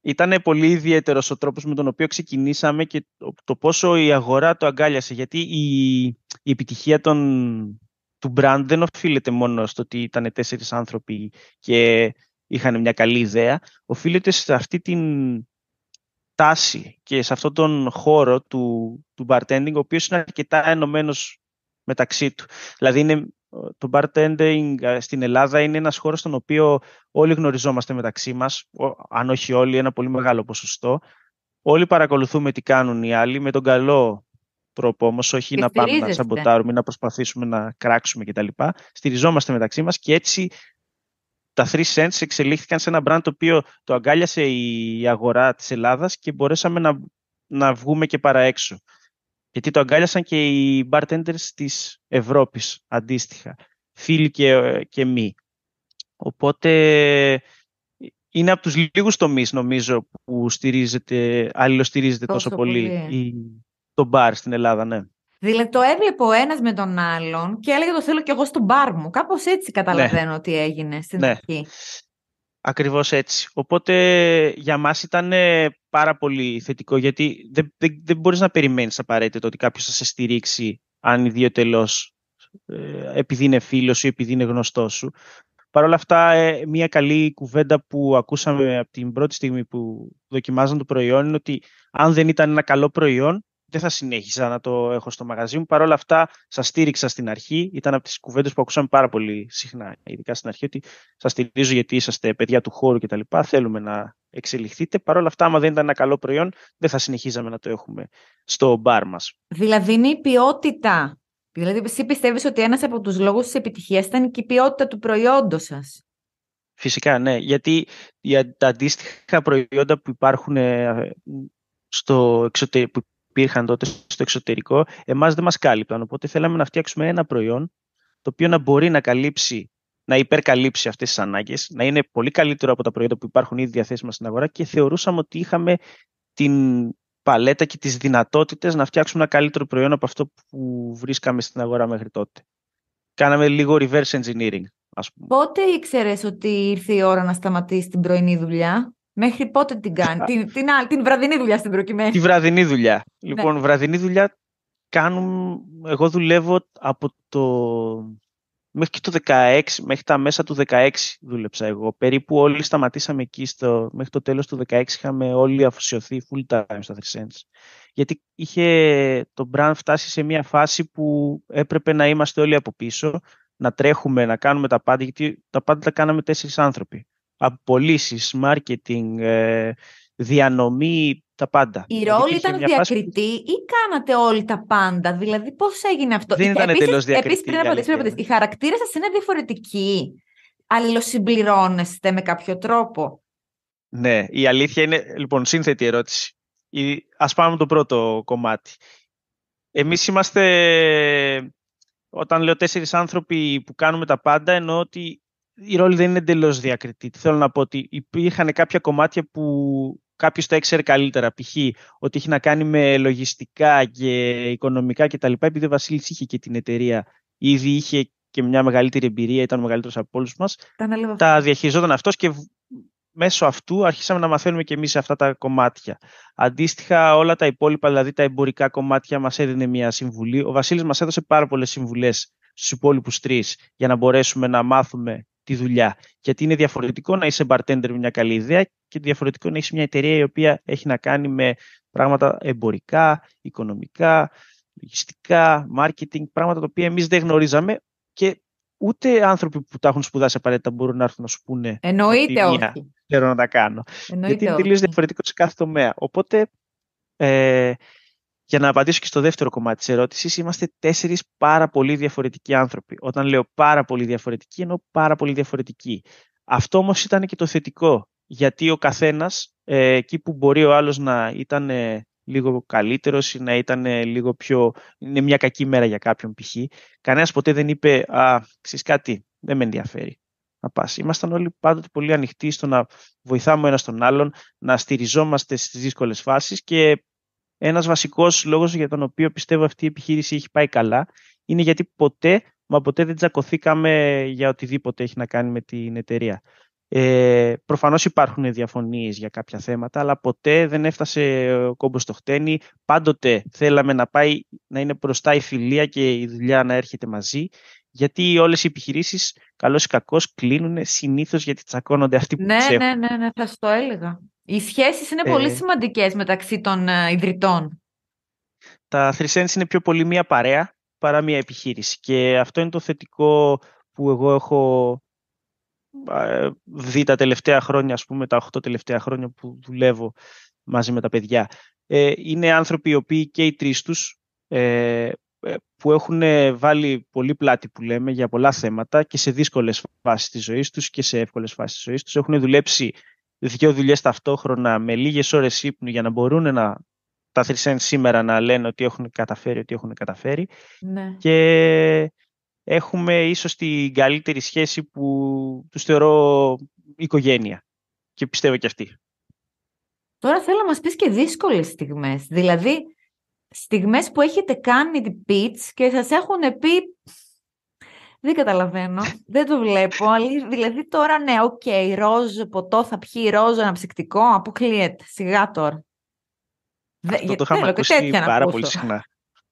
Ήταν πολύ ιδιαίτερος ο τρόπος με τον οποίο ξεκινήσαμε και το, πόσο η αγορά το αγκάλιασε. Γιατί η, η επιτυχία των του brand δεν οφείλεται μόνο στο ότι ήταν τέσσερις άνθρωποι και είχαν μια καλή ιδέα, οφείλεται σε αυτή την τάση και σε αυτόν τον χώρο του, του bartending, ο οποίος είναι αρκετά ενωμένος μεταξύ του. Δηλαδή είναι, το bartending ε, στην Ελλάδα είναι ένας χώρος στον οποίο όλοι γνωριζόμαστε μεταξύ μας, αν όχι όλοι, ένα πολύ μεγάλο ποσοστό. Όλοι παρακολουθούμε τι κάνουν οι άλλοι με τον καλό τρόπο όμως, όχι να πάμε να σαμποτάρουμε, να προσπαθήσουμε να κράξουμε κτλ. Στηριζόμαστε μεταξύ μας και έτσι τα 3 cents εξελίχθηκαν σε ένα brand το οποίο το αγκάλιασε η αγορά της Ελλάδας και μπορέσαμε να, να βγούμε και παραέξω. Γιατί το αγκάλιασαν και οι bartenders της Ευρώπης αντίστοιχα, φίλοι και, και Οπότε είναι από τους λίγους τομείς νομίζω που στηρίζεται, αλληλοστηρίζεται τόσο, τόσο πολύ, πολύ. η το μπαρ στην Ελλάδα, ναι. Δηλαδή το έβλεπε ο ένας με τον άλλον και έλεγε το θέλω κι εγώ στο μπαρ μου. Κάπως έτσι ναι. καταλαβαίνω ότι έγινε στην ναι. αρχή. Ακριβώς έτσι. Οπότε για μας ήταν πάρα πολύ θετικό γιατί δεν, δεν, δεν μπορείς να περιμένεις απαραίτητο ότι κάποιος θα σε στηρίξει αν ιδιωτελώς ε, επειδή είναι φίλος ή επειδή είναι γνωστός σου. Παρ' όλα αυτά, ε, μια καλή κουβέντα που ακούσαμε από την πρώτη στιγμή που δοκιμάζαν το προϊόν είναι ότι αν δεν ήταν ένα καλό προϊόν, δεν θα συνέχιζα να το έχω στο μαγαζί μου. Παρ' όλα αυτά, σας στήριξα στην αρχή. Ήταν από τις κουβέντες που ακούσαμε πάρα πολύ συχνά, ειδικά στην αρχή, ότι σας στηρίζω γιατί είσαστε παιδιά του χώρου κτλ. Θέλουμε να εξελιχθείτε. Παρ' όλα αυτά, άμα δεν ήταν ένα καλό προϊόν, δεν θα συνεχίζαμε να το έχουμε στο μπαρ μας. Δηλαδή, είναι η ποιότητα. Δηλαδή, εσύ πιστεύεις ότι ένας από τους λόγους της επιτυχίας ήταν και η ποιότητα του προϊόντος σας. Φυσικά, ναι. Γιατί τα αντίστοιχα προϊόντα που υπάρχουν ε, στο εξωτερικό, υπήρχαν τότε στο εξωτερικό, εμάς δεν μας κάλυπταν. Οπότε θέλαμε να φτιάξουμε ένα προϊόν το οποίο να μπορεί να καλύψει να υπερκαλύψει αυτές τις ανάγκες, να είναι πολύ καλύτερο από τα προϊόντα που υπάρχουν ήδη διαθέσιμα στην αγορά και θεωρούσαμε ότι είχαμε την παλέτα και τις δυνατότητες να φτιάξουμε ένα καλύτερο προϊόν από αυτό που βρίσκαμε στην αγορά μέχρι τότε. Κάναμε λίγο reverse engineering, ας πούμε. Πότε ήξερες ότι ήρθε η ώρα να σταματήσεις την πρωινή δουλειά? Μέχρι πότε την κάνει, την, την, βραδινή δουλειά στην προκειμένη. Τη βραδινή δουλειά. Ναι. Λοιπόν, βραδινή δουλειά κάνουν, εγώ δουλεύω από το, μέχρι και το 16, μέχρι τα μέσα του 16 δούλεψα εγώ. Περίπου όλοι σταματήσαμε εκεί, στο, μέχρι το τέλος του 16 είχαμε όλοι αφοσιωθεί full time στα 3 cents. Γιατί είχε το brand φτάσει σε μια φάση που έπρεπε να είμαστε όλοι από πίσω, να τρέχουμε, να κάνουμε τα πάντα, γιατί τα πάντα τα κάναμε τέσσερις άνθρωποι απολύσεις, marketing, ε, διανομή, τα πάντα. Η δηλαδή ρόλη ήταν διακριτή ή κάνατε όλοι τα πάντα, δηλαδή πώς έγινε αυτό. Δεν ε, ήταν εντελώ διακριτή. Επίσης, πριν απαντήσω, οι χαρακτήρε σας είναι διαφορετικοί. Αλληλοσυμπληρώνεστε με κάποιο τρόπο. Ναι, η αλήθεια είναι, λοιπόν, σύνθετη ερώτηση. Α ας πάμε το πρώτο κομμάτι. Εμείς είμαστε, όταν λέω τέσσερις άνθρωποι που κάνουμε τα πάντα, εννοώ ότι η ρόλη δεν είναι εντελώς διακριτή. θέλω να πω ότι υπήρχαν κάποια κομμάτια που κάποιος τα ήξερε καλύτερα. Π.χ. ότι έχει να κάνει με λογιστικά και οικονομικά κτλ. Επειδή ο Βασίλης είχε και την εταιρεία, ήδη είχε και μια μεγαλύτερη εμπειρία, ήταν ο μεγαλύτερος από όλους μας. Τα διαχειριζόταν αυτός και μέσω αυτού αρχίσαμε να μαθαίνουμε και εμείς αυτά τα κομμάτια. Αντίστοιχα, όλα τα υπόλοιπα, δηλαδή τα εμπορικά κομμάτια, μας έδινε μια συμβουλή. Ο Βασίλης μας έδωσε πάρα πολλές συμβουλές στους υπόλοιπους τρεις για να μπορέσουμε να μάθουμε τη δουλειά. Γιατί είναι διαφορετικό να είσαι bartender με μια καλή ιδέα και διαφορετικό να έχεις μια εταιρεία η οποία έχει να κάνει με πράγματα εμπορικά, οικονομικά, λογιστικά, marketing, πράγματα τα οποία εμείς δεν γνωρίζαμε και ούτε άνθρωποι που τα έχουν σπουδάσει απαραίτητα μπορούν να έρθουν να σου πούνε. Εννοείται όχι. να τα κάνω. γιατί είναι τελείω διαφορετικό σε κάθε τομέα. Οπότε ε, για να απαντήσω και στο δεύτερο κομμάτι της ερώτησης, είμαστε τέσσερις πάρα πολύ διαφορετικοί άνθρωποι. Όταν λέω πάρα πολύ διαφορετικοί, εννοώ πάρα πολύ διαφορετικοί. Αυτό όμως ήταν και το θετικό, γιατί ο καθένας, ε, εκεί που μπορεί ο άλλος να ήταν ε, λίγο καλύτερος ή να ήταν ε, λίγο πιο... είναι μια κακή μέρα για κάποιον π.χ. Κανένας ποτέ δεν είπε «Α, ξέρεις κάτι, δεν με ενδιαφέρει». Να πας. Ήμασταν όλοι πάντοτε πολύ ανοιχτοί στο να βοηθάμε ο ένας τον άλλον, να στηριζόμαστε στις δύσκολες φάσεις. και ένας βασικός λόγος για τον οποίο πιστεύω αυτή η επιχείρηση έχει πάει καλά είναι γιατί ποτέ, μα ποτέ δεν τσακωθήκαμε για οτιδήποτε έχει να κάνει με την εταιρεία. Ε, προφανώς υπάρχουν διαφωνίες για κάποια θέματα, αλλά ποτέ δεν έφτασε ο κόμπος στο χτένι. Πάντοτε θέλαμε να πάει, να είναι μπροστά η φιλία και η δουλειά να έρχεται μαζί. Γιατί όλες οι επιχειρήσεις, καλώ ή κακός, κλείνουν συνήθως γιατί τσακώνονται αυτοί που ναι, Ναι, ναι, ναι, θα σου το έλεγα. Οι σχέσεις είναι πολύ ε. σημαντικές μεταξύ των ε, ιδρυτών. Τα θρυσένες είναι πιο πολύ μία παρέα παρά μία επιχείρηση. Και αυτό είναι το θετικό που εγώ έχω δει τα τελευταία χρόνια, ας πούμε, τα 8 τελευταία χρόνια που δουλεύω μαζί με τα παιδιά. Ε, είναι άνθρωποι οι οποίοι και οι τρεις τους ε, ε, που έχουν βάλει πολύ πλάτη που λέμε για πολλά θέματα και σε δύσκολες φάσεις της ζωής τους και σε εύκολες φάσεις της ζωής τους. Έχουν δουλέψει δύο δουλειές ταυτόχρονα με λίγες ώρες ύπνου για να μπορούν να τα θρησέν σήμερα να λένε ότι έχουν καταφέρει, ότι έχουν καταφέρει. Ναι. Και έχουμε ίσως την καλύτερη σχέση που τους θεωρώ οικογένεια και πιστεύω και αυτή. Τώρα θέλω να μας πεις και δύσκολες στιγμές. Δηλαδή, στιγμές που έχετε κάνει την pitch και σας έχουν πει δεν καταλαβαίνω, δεν το βλέπω. Δηλαδή τώρα ναι, οκ, okay, ροζ ποτό θα πιει ροζ αναψυκτικό, αποκλείεται, σιγά τώρα. Αυτό το είχαμε ακούσει πάρα πολύ συχνά.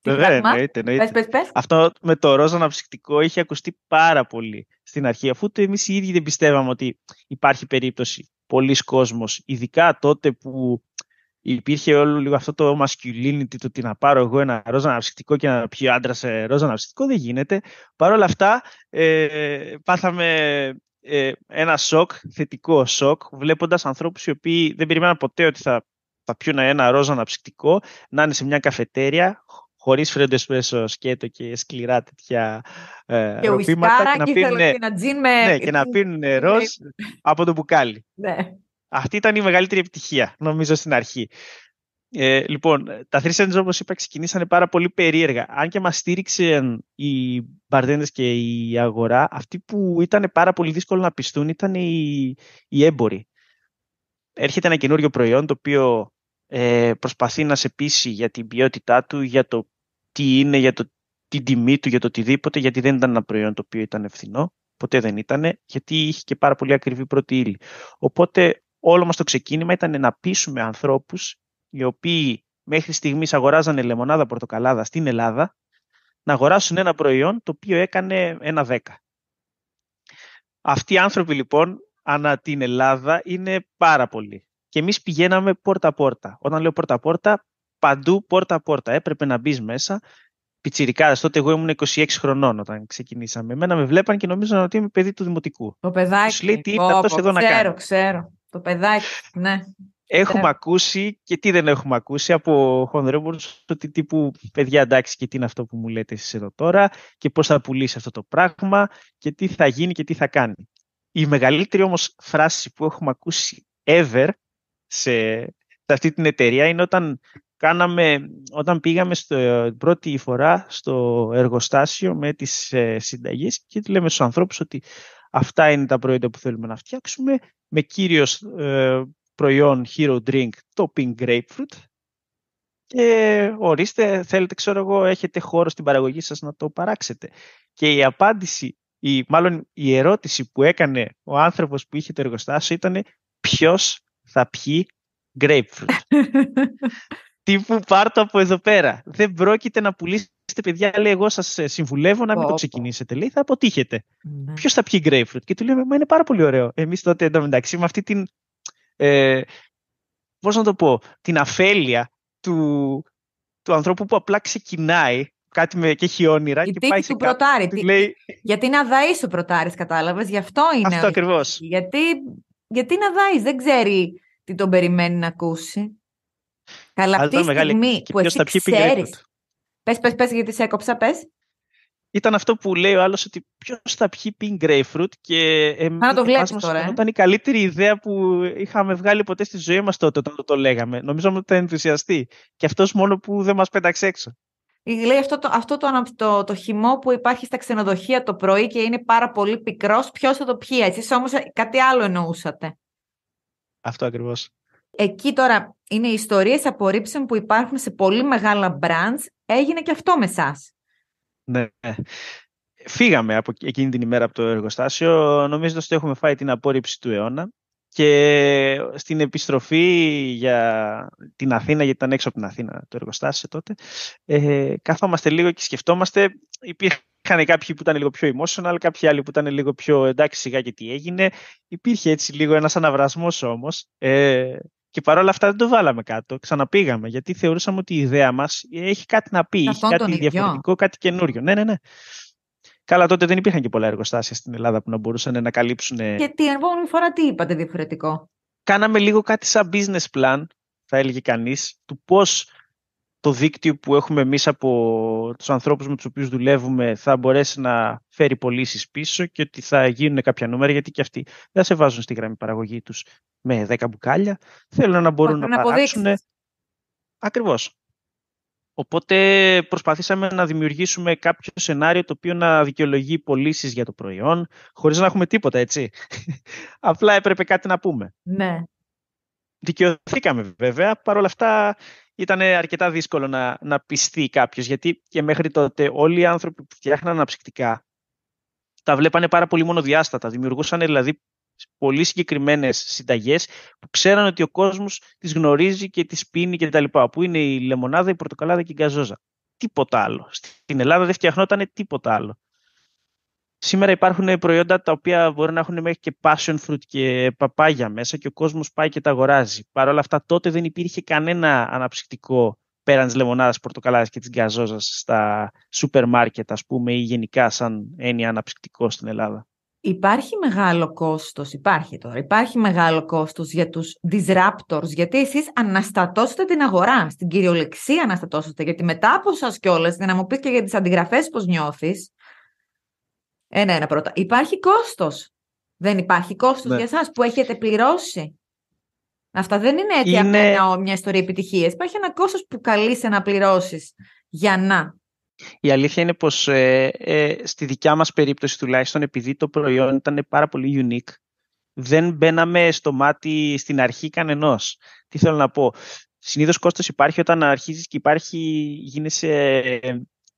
Βέβαια, Πες, πες, πες. Αυτό με το ροζ αναψυκτικό είχε ακουστεί πάρα πολύ στην αρχή, αφού εμείς οι ίδιοι δεν πιστεύαμε ότι υπάρχει περίπτωση πολλοί κόσμος, ειδικά τότε που υπήρχε όλο λίγο αυτό το masculinity, το ότι να πάρω εγώ ένα ρόζα αναψυκτικό και να πιω άντρα σε ρόζα αναψυκτικό, δεν γίνεται. Παρ' όλα αυτά, ε, πάθαμε ε, ένα σοκ, θετικό σοκ, βλέποντας ανθρώπους οι οποίοι δεν περιμέναν ποτέ ότι θα, θα πιούν ένα ρόζα αναψυκτικό, να είναι σε μια καφετέρια, χωρίς φρέντο εσπρέσο, σκέτο και σκληρά τέτοια ε, και ροπήματα. Και, να πίνουν, νερό ναι, από το μπουκάλι. Ναι. Αυτή ήταν η μεγαλύτερη επιτυχία, νομίζω, στην αρχή. Ε, λοιπόν, τα 3 Cents, όπως είπα, ξεκινήσανε πάρα πολύ περίεργα. Αν και μας στήριξαν οι μπαρδέντες και η αγορά, αυτοί που ήταν πάρα πολύ δύσκολο να πιστούν ήταν οι, οι έμποροι. Έρχεται ένα καινούριο προϊόν το οποίο ε, προσπαθεί να σε πείσει για την ποιότητά του, για το τι είναι, για το, την τιμή του, για το οτιδήποτε, γιατί δεν ήταν ένα προϊόν το οποίο ήταν ευθυνό, ποτέ δεν ήταν, γιατί είχε και πάρα πολύ ακριβή πρώτη ύλη. Οπότε Όλο μας το ξεκίνημα ήταν να πείσουμε ανθρώπους οι οποίοι μέχρι στιγμής αγοράζανε λεμονάδα πορτοκαλάδα στην Ελλάδα να αγοράσουν ένα προϊόν το οποίο έκανε ένα δέκα. Αυτοί οι άνθρωποι λοιπόν ανά την Ελλάδα είναι πάρα πολλοί. Και εμείς πηγαίναμε πόρτα-πόρτα. Όταν λέω πόρτα-πόρτα, παντού πόρτα-πόρτα. Έπρεπε να μπεις μέσα. Πιτσιρικά, τότε εγώ ήμουν 26 χρονών όταν ξεκινήσαμε. Εμένα με βλέπαν και νομίζαν ότι είμαι παιδί του δημοτικού. Το παιδάκι. Τους Ξέρω, ξέρω. Το παιδάκι, ναι. Έχουμε ακούσει και τι δεν έχουμε ακούσει από χονδρέμπορους ότι τύπου παιδιά εντάξει και τι είναι αυτό που μου λέτε εσείς εδώ τώρα και πώς θα πουλήσει αυτό το πράγμα και τι θα γίνει και τι θα κάνει. Η μεγαλύτερη όμως φράση που έχουμε ακούσει ever σε, αυτή την εταιρεία είναι όταν, κάναμε, όταν πήγαμε στο, πρώτη φορά στο εργοστάσιο με τις συνταγέ ε, συνταγές και λέμε στους ανθρώπους ότι Αυτά είναι τα προϊόντα που θέλουμε να φτιάξουμε με κύριος ε, προϊόν Hero Drink topping Grapefruit και ορίστε θέλετε ξέρω εγώ έχετε χώρο στην παραγωγή σας να το παράξετε. Και η απάντηση, η, μάλλον η ερώτηση που έκανε ο άνθρωπος που είχε το εργοστάσιο ήταν ποιος θα πιει grapefruit. που πάρτε από εδώ πέρα. Δεν πρόκειται να πουλήσεις Κοιτάξτε, παιδιά, λέει, εγώ σας ε, συμβουλεύω να μην το ξεκινήσετε. Λέει, θα αποτύχετε. Ναι. Ποιος θα πιει grapefruit. Και του λέμε, Μα είναι πάρα πολύ ωραίο. Εμείς τότε εντωμεταξύ με αυτή την. Ε, Πώς να το πω, την αφέλεια του, του ανθρώπου που απλά ξεκινάει κάτι με, και έχει όνειρα. Η και πάει Γιατί είναι αδαή ο πρωτάρι, κατάλαβες. Γι' αυτό είναι. Αυτό ακριβώς. Γιατί, γιατί είναι αδαή, δεν ξέρει τι τον περιμένει να ακούσει. Αλλά αυτή τη στιγμή που εσύ ξέρεις Πες, πες, πες, γιατί σε έκοψα, πες. Ήταν αυτό που λέει ο άλλος ότι ποιος θα πιει pink grapefruit και εμείς το τώρα, ήταν ε. η καλύτερη ιδέα που είχαμε βγάλει ποτέ στη ζωή μας τότε όταν το, το, λέγαμε. Νομίζω ότι ήταν ενθουσιαστή και αυτός μόνο που δεν μας πέταξε έξω. Λέει αυτό, το, αυτό το, το, το, χυμό που υπάρχει στα ξενοδοχεία το πρωί και είναι πάρα πολύ πικρός, ποιος θα το πιει. Εσείς όμως κάτι άλλο εννοούσατε. Αυτό ακριβώς. Εκεί τώρα είναι οι ιστορίες απορρίψεων που υπάρχουν σε πολύ μεγάλα brands. Έγινε και αυτό με εσά. Ναι. Φύγαμε από εκείνη την ημέρα από το εργοστάσιο, νομίζοντας ότι έχουμε φάει την απόρριψη του αιώνα και στην επιστροφή για την Αθήνα, γιατί ήταν έξω από την Αθήνα το εργοστάσιο τότε, ε, καθόμαστε λίγο και σκεφτόμαστε, Υπήρχαν κάποιοι που ήταν λίγο πιο emotional, κάποιοι άλλοι που ήταν λίγο πιο εντάξει σιγά και τι έγινε. Υπήρχε έτσι λίγο ένας αναβρασμός όμως. Ε, και παρόλα αυτά δεν το βάλαμε κάτω. Ξαναπήγαμε γιατί θεωρούσαμε ότι η ιδέα μας έχει κάτι να πει, έχει κάτι διαφορετικό, κάτι καινούριο. Ναι, ναι, ναι. Καλά, τότε δεν υπήρχαν και πολλά εργοστάσια στην Ελλάδα που να μπορούσαν να καλύψουν. Ε, και την επόμενη φορά τι είπατε διαφορετικό. Κάναμε λίγο κάτι σαν business plan, θα έλεγε κανείς, του πώς το δίκτυο που έχουμε εμείς από τους ανθρώπους με τους οποίους δουλεύουμε θα μπορέσει να φέρει πωλήσεις πίσω και ότι θα γίνουν κάποια νούμερα γιατί και αυτοί δεν σε βάζουν στη γραμμή παραγωγή τους με 10 μπουκάλια. Θέλουν να μπορούν να, να παράξουν. Ακριβώς. Οπότε προσπαθήσαμε να δημιουργήσουμε κάποιο σενάριο το οποίο να δικαιολογεί πωλήσεις για το προϊόν, χωρίς να έχουμε τίποτα, έτσι. Απλά έπρεπε κάτι να πούμε. Ναι. Δικαιωθήκαμε βέβαια, παρόλα αυτά ήταν αρκετά δύσκολο να, να πιστεί κάποιος. Γιατί και μέχρι τότε όλοι οι άνθρωποι που φτιάχναν αναψυκτικά τα βλέπανε πάρα πολύ μονοδιάστατα. Δημιουργούσαν δηλαδή πολύ συγκεκριμένες συνταγές που ξέραν ότι ο κόσμος τις γνωρίζει και τις πίνει κτλ. Που είναι η λεμονάδα, η πορτοκαλάδα και η γκαζόζα. Τίποτα άλλο. Στην Ελλάδα δεν φτιαχνόταν τίποτα άλλο. Σήμερα υπάρχουν προϊόντα τα οποία μπορεί να έχουν μέχρι και passion fruit και παπάγια μέσα και ο κόσμος πάει και τα αγοράζει. Παρ' όλα αυτά τότε δεν υπήρχε κανένα αναψυκτικό πέραν της λεμονάδας, πορτοκαλάδας και της γκαζόζας στα σούπερ μάρκετ ας πούμε ή γενικά σαν έννοια αναψυκτικό στην Ελλάδα. Υπάρχει μεγάλο κόστος, υπάρχει τώρα, υπάρχει μεγάλο κόστος για τους disruptors, γιατί εσείς αναστατώσετε την αγορά, στην κυριολεξία αναστατώσετε, γιατί μετά από σας κιόλας, να μου πεις και για τις αντιγραφές πώς νιώθεις. Ένα-ένα πρώτα. Υπάρχει κόστος. Δεν υπάρχει κόστος ναι. για εσάς που έχετε πληρώσει. Αυτά δεν είναι έτσι είναι... Μια, μια ιστορία επιτυχίας. Υπάρχει ένα κόστος που καλείσαι να πληρώσεις για να. Η αλήθεια είναι πως ε, ε, στη δικιά μας περίπτωση τουλάχιστον επειδή το προϊόν ήταν πάρα πολύ unique δεν μπαίναμε στο μάτι στην αρχή κανενός. Τι θέλω να πω. Συνήθως κόστος υπάρχει όταν αρχίζεις και υπάρχει, γίνεσαι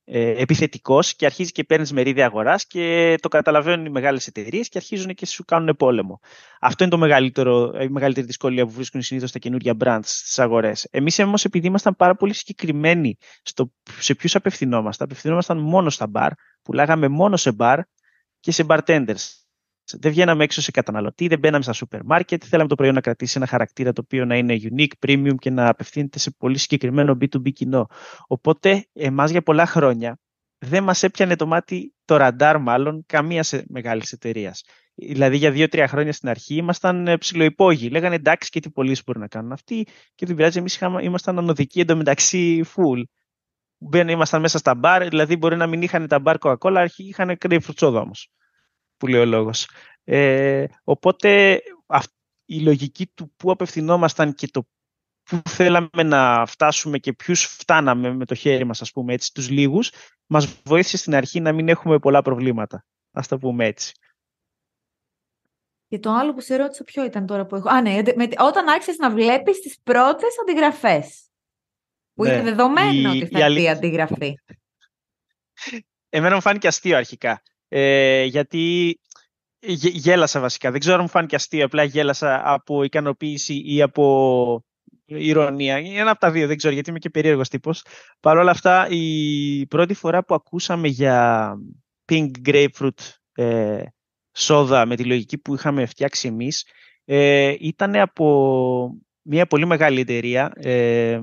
ε, επιθετικός και αρχίζει και παίρνεις μερίδια αγοράς και το καταλαβαίνουν οι μεγάλες εταιρείες και αρχίζουν και σου κάνουν πόλεμο. Αυτό είναι το μεγαλύτερο, η μεγαλύτερη δυσκολία που βρίσκουν συνήθως τα καινούργια brands στις αγορές. Εμείς όμως επειδή ήμασταν πάρα πολύ συγκεκριμένοι στο, σε ποιους απευθυνόμασταν, απευθυνόμασταν μόνο στα μπαρ, πουλάγαμε μόνο σε μπαρ και σε bartenders. Δεν βγαίναμε έξω σε καταναλωτή, δεν μπαίναμε στα σούπερ μάρκετ. Θέλαμε το προϊόν να κρατήσει ένα χαρακτήρα το οποίο να είναι unique, premium και να απευθύνεται σε πολύ συγκεκριμένο B2B κοινό. Οπότε, εμάς για πολλά χρόνια δεν μας έπιανε το μάτι το ραντάρ, μάλλον καμίας ε, μεγάλης εταιρείας. Δηλαδή για δύο-τρία χρόνια στην αρχή ήμασταν ε, ψηλοϊπόγοι. Λέγανε εντάξει και τι πωλήσει μπορούν να κάνουν αυτοί και δεν πειράζει. Εμείς ήμασταν ανωδικοί εντωμεταξύ full. Μπαίνουν, ήμασταν μέσα στα μπαρ, δηλαδή μπορεί να μην είχαν τα μπαρ Coca-Cola, είχαν κρύβει όμω που λέει ο λόγος. Ε, οπότε η λογική του πού απευθυνόμασταν και το πού θέλαμε να φτάσουμε και ποιους φτάναμε με το χέρι μας, ας πούμε έτσι, τους λίγους, μας βοήθησε στην αρχή να μην έχουμε πολλά προβλήματα. Ας το πούμε έτσι. Και το άλλο που σε ρώτησα ποιο ήταν τώρα που έχω... Α, ναι, με... όταν άρχισες να βλέπεις τις πρώτες αντιγραφές. Που ναι, είναι δεδομένο ότι θα η... αντιγραφή. Εμένα μου φάνηκε αστείο αρχικά. Ε, γιατί γέλασα βασικά. Δεν ξέρω αν μου φάνηκε αστείο, απλά γέλασα από ικανοποίηση ή από ηρωνία. Ένα από τα δύο, δεν ξέρω γιατί είμαι και περίεργος τύπος. Παρ' όλα αυτά, η πρώτη φορά που ακούσαμε για pink grapefruit ε, σόδα με τη λογική που είχαμε φτιάξει εμείς ε, ήταν από μια πολύ μεγάλη εταιρεία, ε,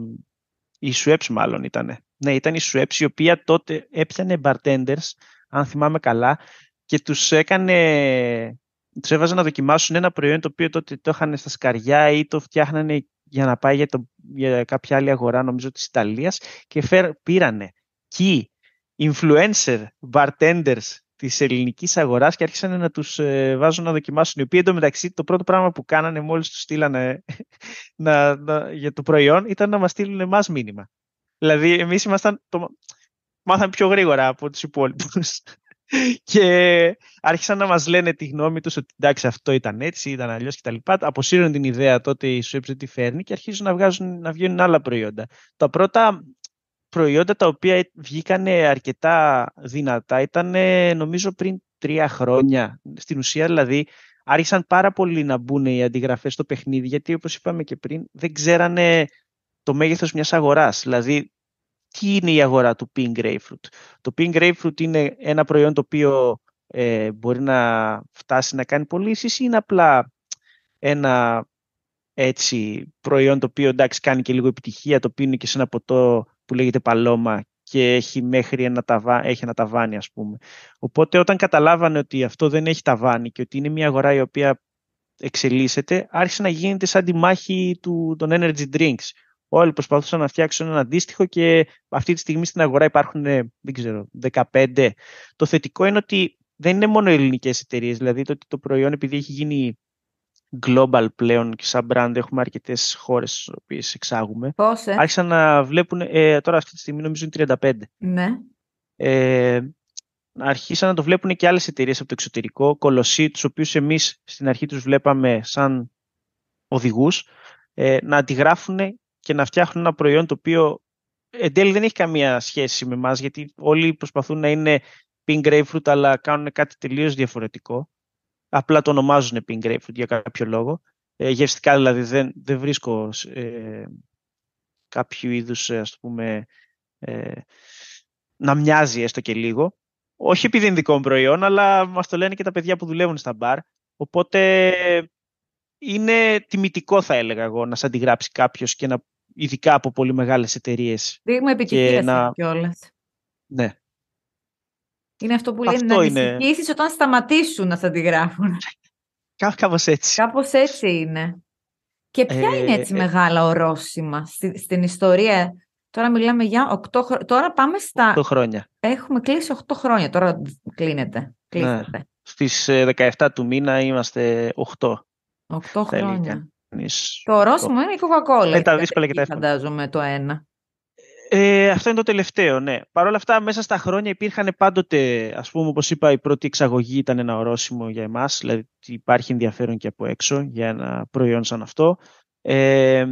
η sweps μάλλον ήταν. Ναι, ήταν η Σουέψ, η οποία τότε έπιανε bartenders αν θυμάμαι καλά, και τους έκανε... Τους να δοκιμάσουν ένα προϊόν το οποίο τότε το είχαν στα σκαριά ή το φτιάχνανε για να πάει για, το, για κάποια άλλη αγορά, νομίζω της Ιταλίας, και φέρ, πήρανε key influencer bartenders της ελληνικής αγοράς και άρχισαν να τους ε, βάζουν να δοκιμάσουν. Οι οποίοι εντωμεταξύ το πρώτο πράγμα που κάνανε μόλις τους στείλανε να, να, για το προϊόν ήταν να μας στείλουν εμά μήνυμα. Δηλαδή, εμείς ήμασταν το, μάθαν πιο γρήγορα από τους υπόλοιπους. και άρχισαν να μας λένε τη γνώμη τους ότι εντάξει αυτό ήταν έτσι, ήταν αλλιώς κτλ. Αποσύρουν την ιδέα τότε η Σουέψη τι φέρνει και αρχίζουν να, βγάζουν, να βγαίνουν άλλα προϊόντα. Τα πρώτα προϊόντα τα οποία βγήκαν αρκετά δυνατά ήταν ε, νομίζω πριν τρία χρόνια. Στην ουσία δηλαδή άρχισαν πάρα πολύ να μπουν οι αντιγραφές στο παιχνίδι γιατί όπως είπαμε και πριν δεν ξέρανε το μέγεθος μιας αγοράς. Δηλαδή τι είναι η αγορά του Pink Grapefruit. Το Pink Grapefruit είναι ένα προϊόν το οποίο ε, μπορεί να φτάσει να κάνει πωλήσεις ή είναι απλά ένα έτσι, προϊόν το οποίο εντάξει κάνει και λίγο επιτυχία, το πίνει και σε ένα ποτό που λέγεται Παλώμα και έχει μέχρι ένα, ταβά, έχει ένα ταβάνι ας πούμε. Οπότε όταν καταλάβανε ότι αυτό δεν έχει ταβάνι και ότι είναι μια αγορά η οποία εξελίσσεται, άρχισε να γίνεται σαν τη μάχη του, των energy drinks όλοι προσπαθούσαν να φτιάξουν ένα αντίστοιχο και αυτή τη στιγμή στην αγορά υπάρχουν, ε, δεν ξέρω, 15. Το θετικό είναι ότι δεν είναι μόνο ελληνικές εταιρείες, δηλαδή το ότι το προϊόν επειδή έχει γίνει global πλέον και σαν brand έχουμε αρκετές χώρες τι οποίες εξάγουμε. Πόσες. Άρχισαν να βλέπουν. Ε, τώρα αυτή τη στιγμή νομίζω είναι 35. Ναι. Ε, αρχίσαν να το βλέπουν και άλλες εταιρείες από το εξωτερικό, κολοσσοί, τους οποίους εμείς στην αρχή τους βλέπαμε σαν οδηγούς, ε, να αντιγράφουν και να φτιάχνουν ένα προϊόν το οποίο ε, εν τέλει δεν έχει καμία σχέση με εμάς, γιατί όλοι προσπαθούν να είναι pink grapefruit, αλλά κάνουν κάτι τελείως διαφορετικό. Απλά το ονομάζουν pink grapefruit για κάποιο λόγο. Ε, γευστικά δηλαδή δεν, δεν βρίσκω ε, κάποιο είδους, ε, ας πούμε, να μοιάζει έστω και λίγο. Όχι επειδή είναι δικό μου προϊόν, αλλά μας το λένε και τα παιδιά που δουλεύουν στα μπαρ. Οπότε είναι τιμητικό θα έλεγα εγώ να σε αντιγράψει κάποιος και να ειδικά από πολύ μεγάλες εταιρείες. Δείγμα επικοινωνία να... κιόλας. Ναι. Είναι αυτό που λένε αυτό να είναι... όταν σταματήσουν να σε αντιγράφουν. Κάπως έτσι. Κάπως έτσι είναι. Και ποια ε, είναι έτσι ε, ε. μεγάλα ορόσημα στην ιστορία. Τώρα μιλάμε για 8 χρόνια. Τώρα πάμε στα... 8 χρόνια. Έχουμε κλείσει 8 χρόνια. Τώρα κλείνεται. Ναι. Στις 17 του μήνα είμαστε 8. Οκτώ χρόνια. Το ορόσημο είναι η coca Είναι τα δύσκολα και τα εύκολα. Φαντάζομαι το ένα. Ε, αυτό είναι το τελευταίο, ναι. Παρ' όλα αυτά, μέσα στα χρόνια υπήρχαν πάντοτε, ας πούμε, όπως είπα, η πρώτη εξαγωγή ήταν ένα ορόσημο για εμάς, δηλαδή υπάρχει ενδιαφέρον και από έξω για ένα προϊόν σαν αυτό. Ε,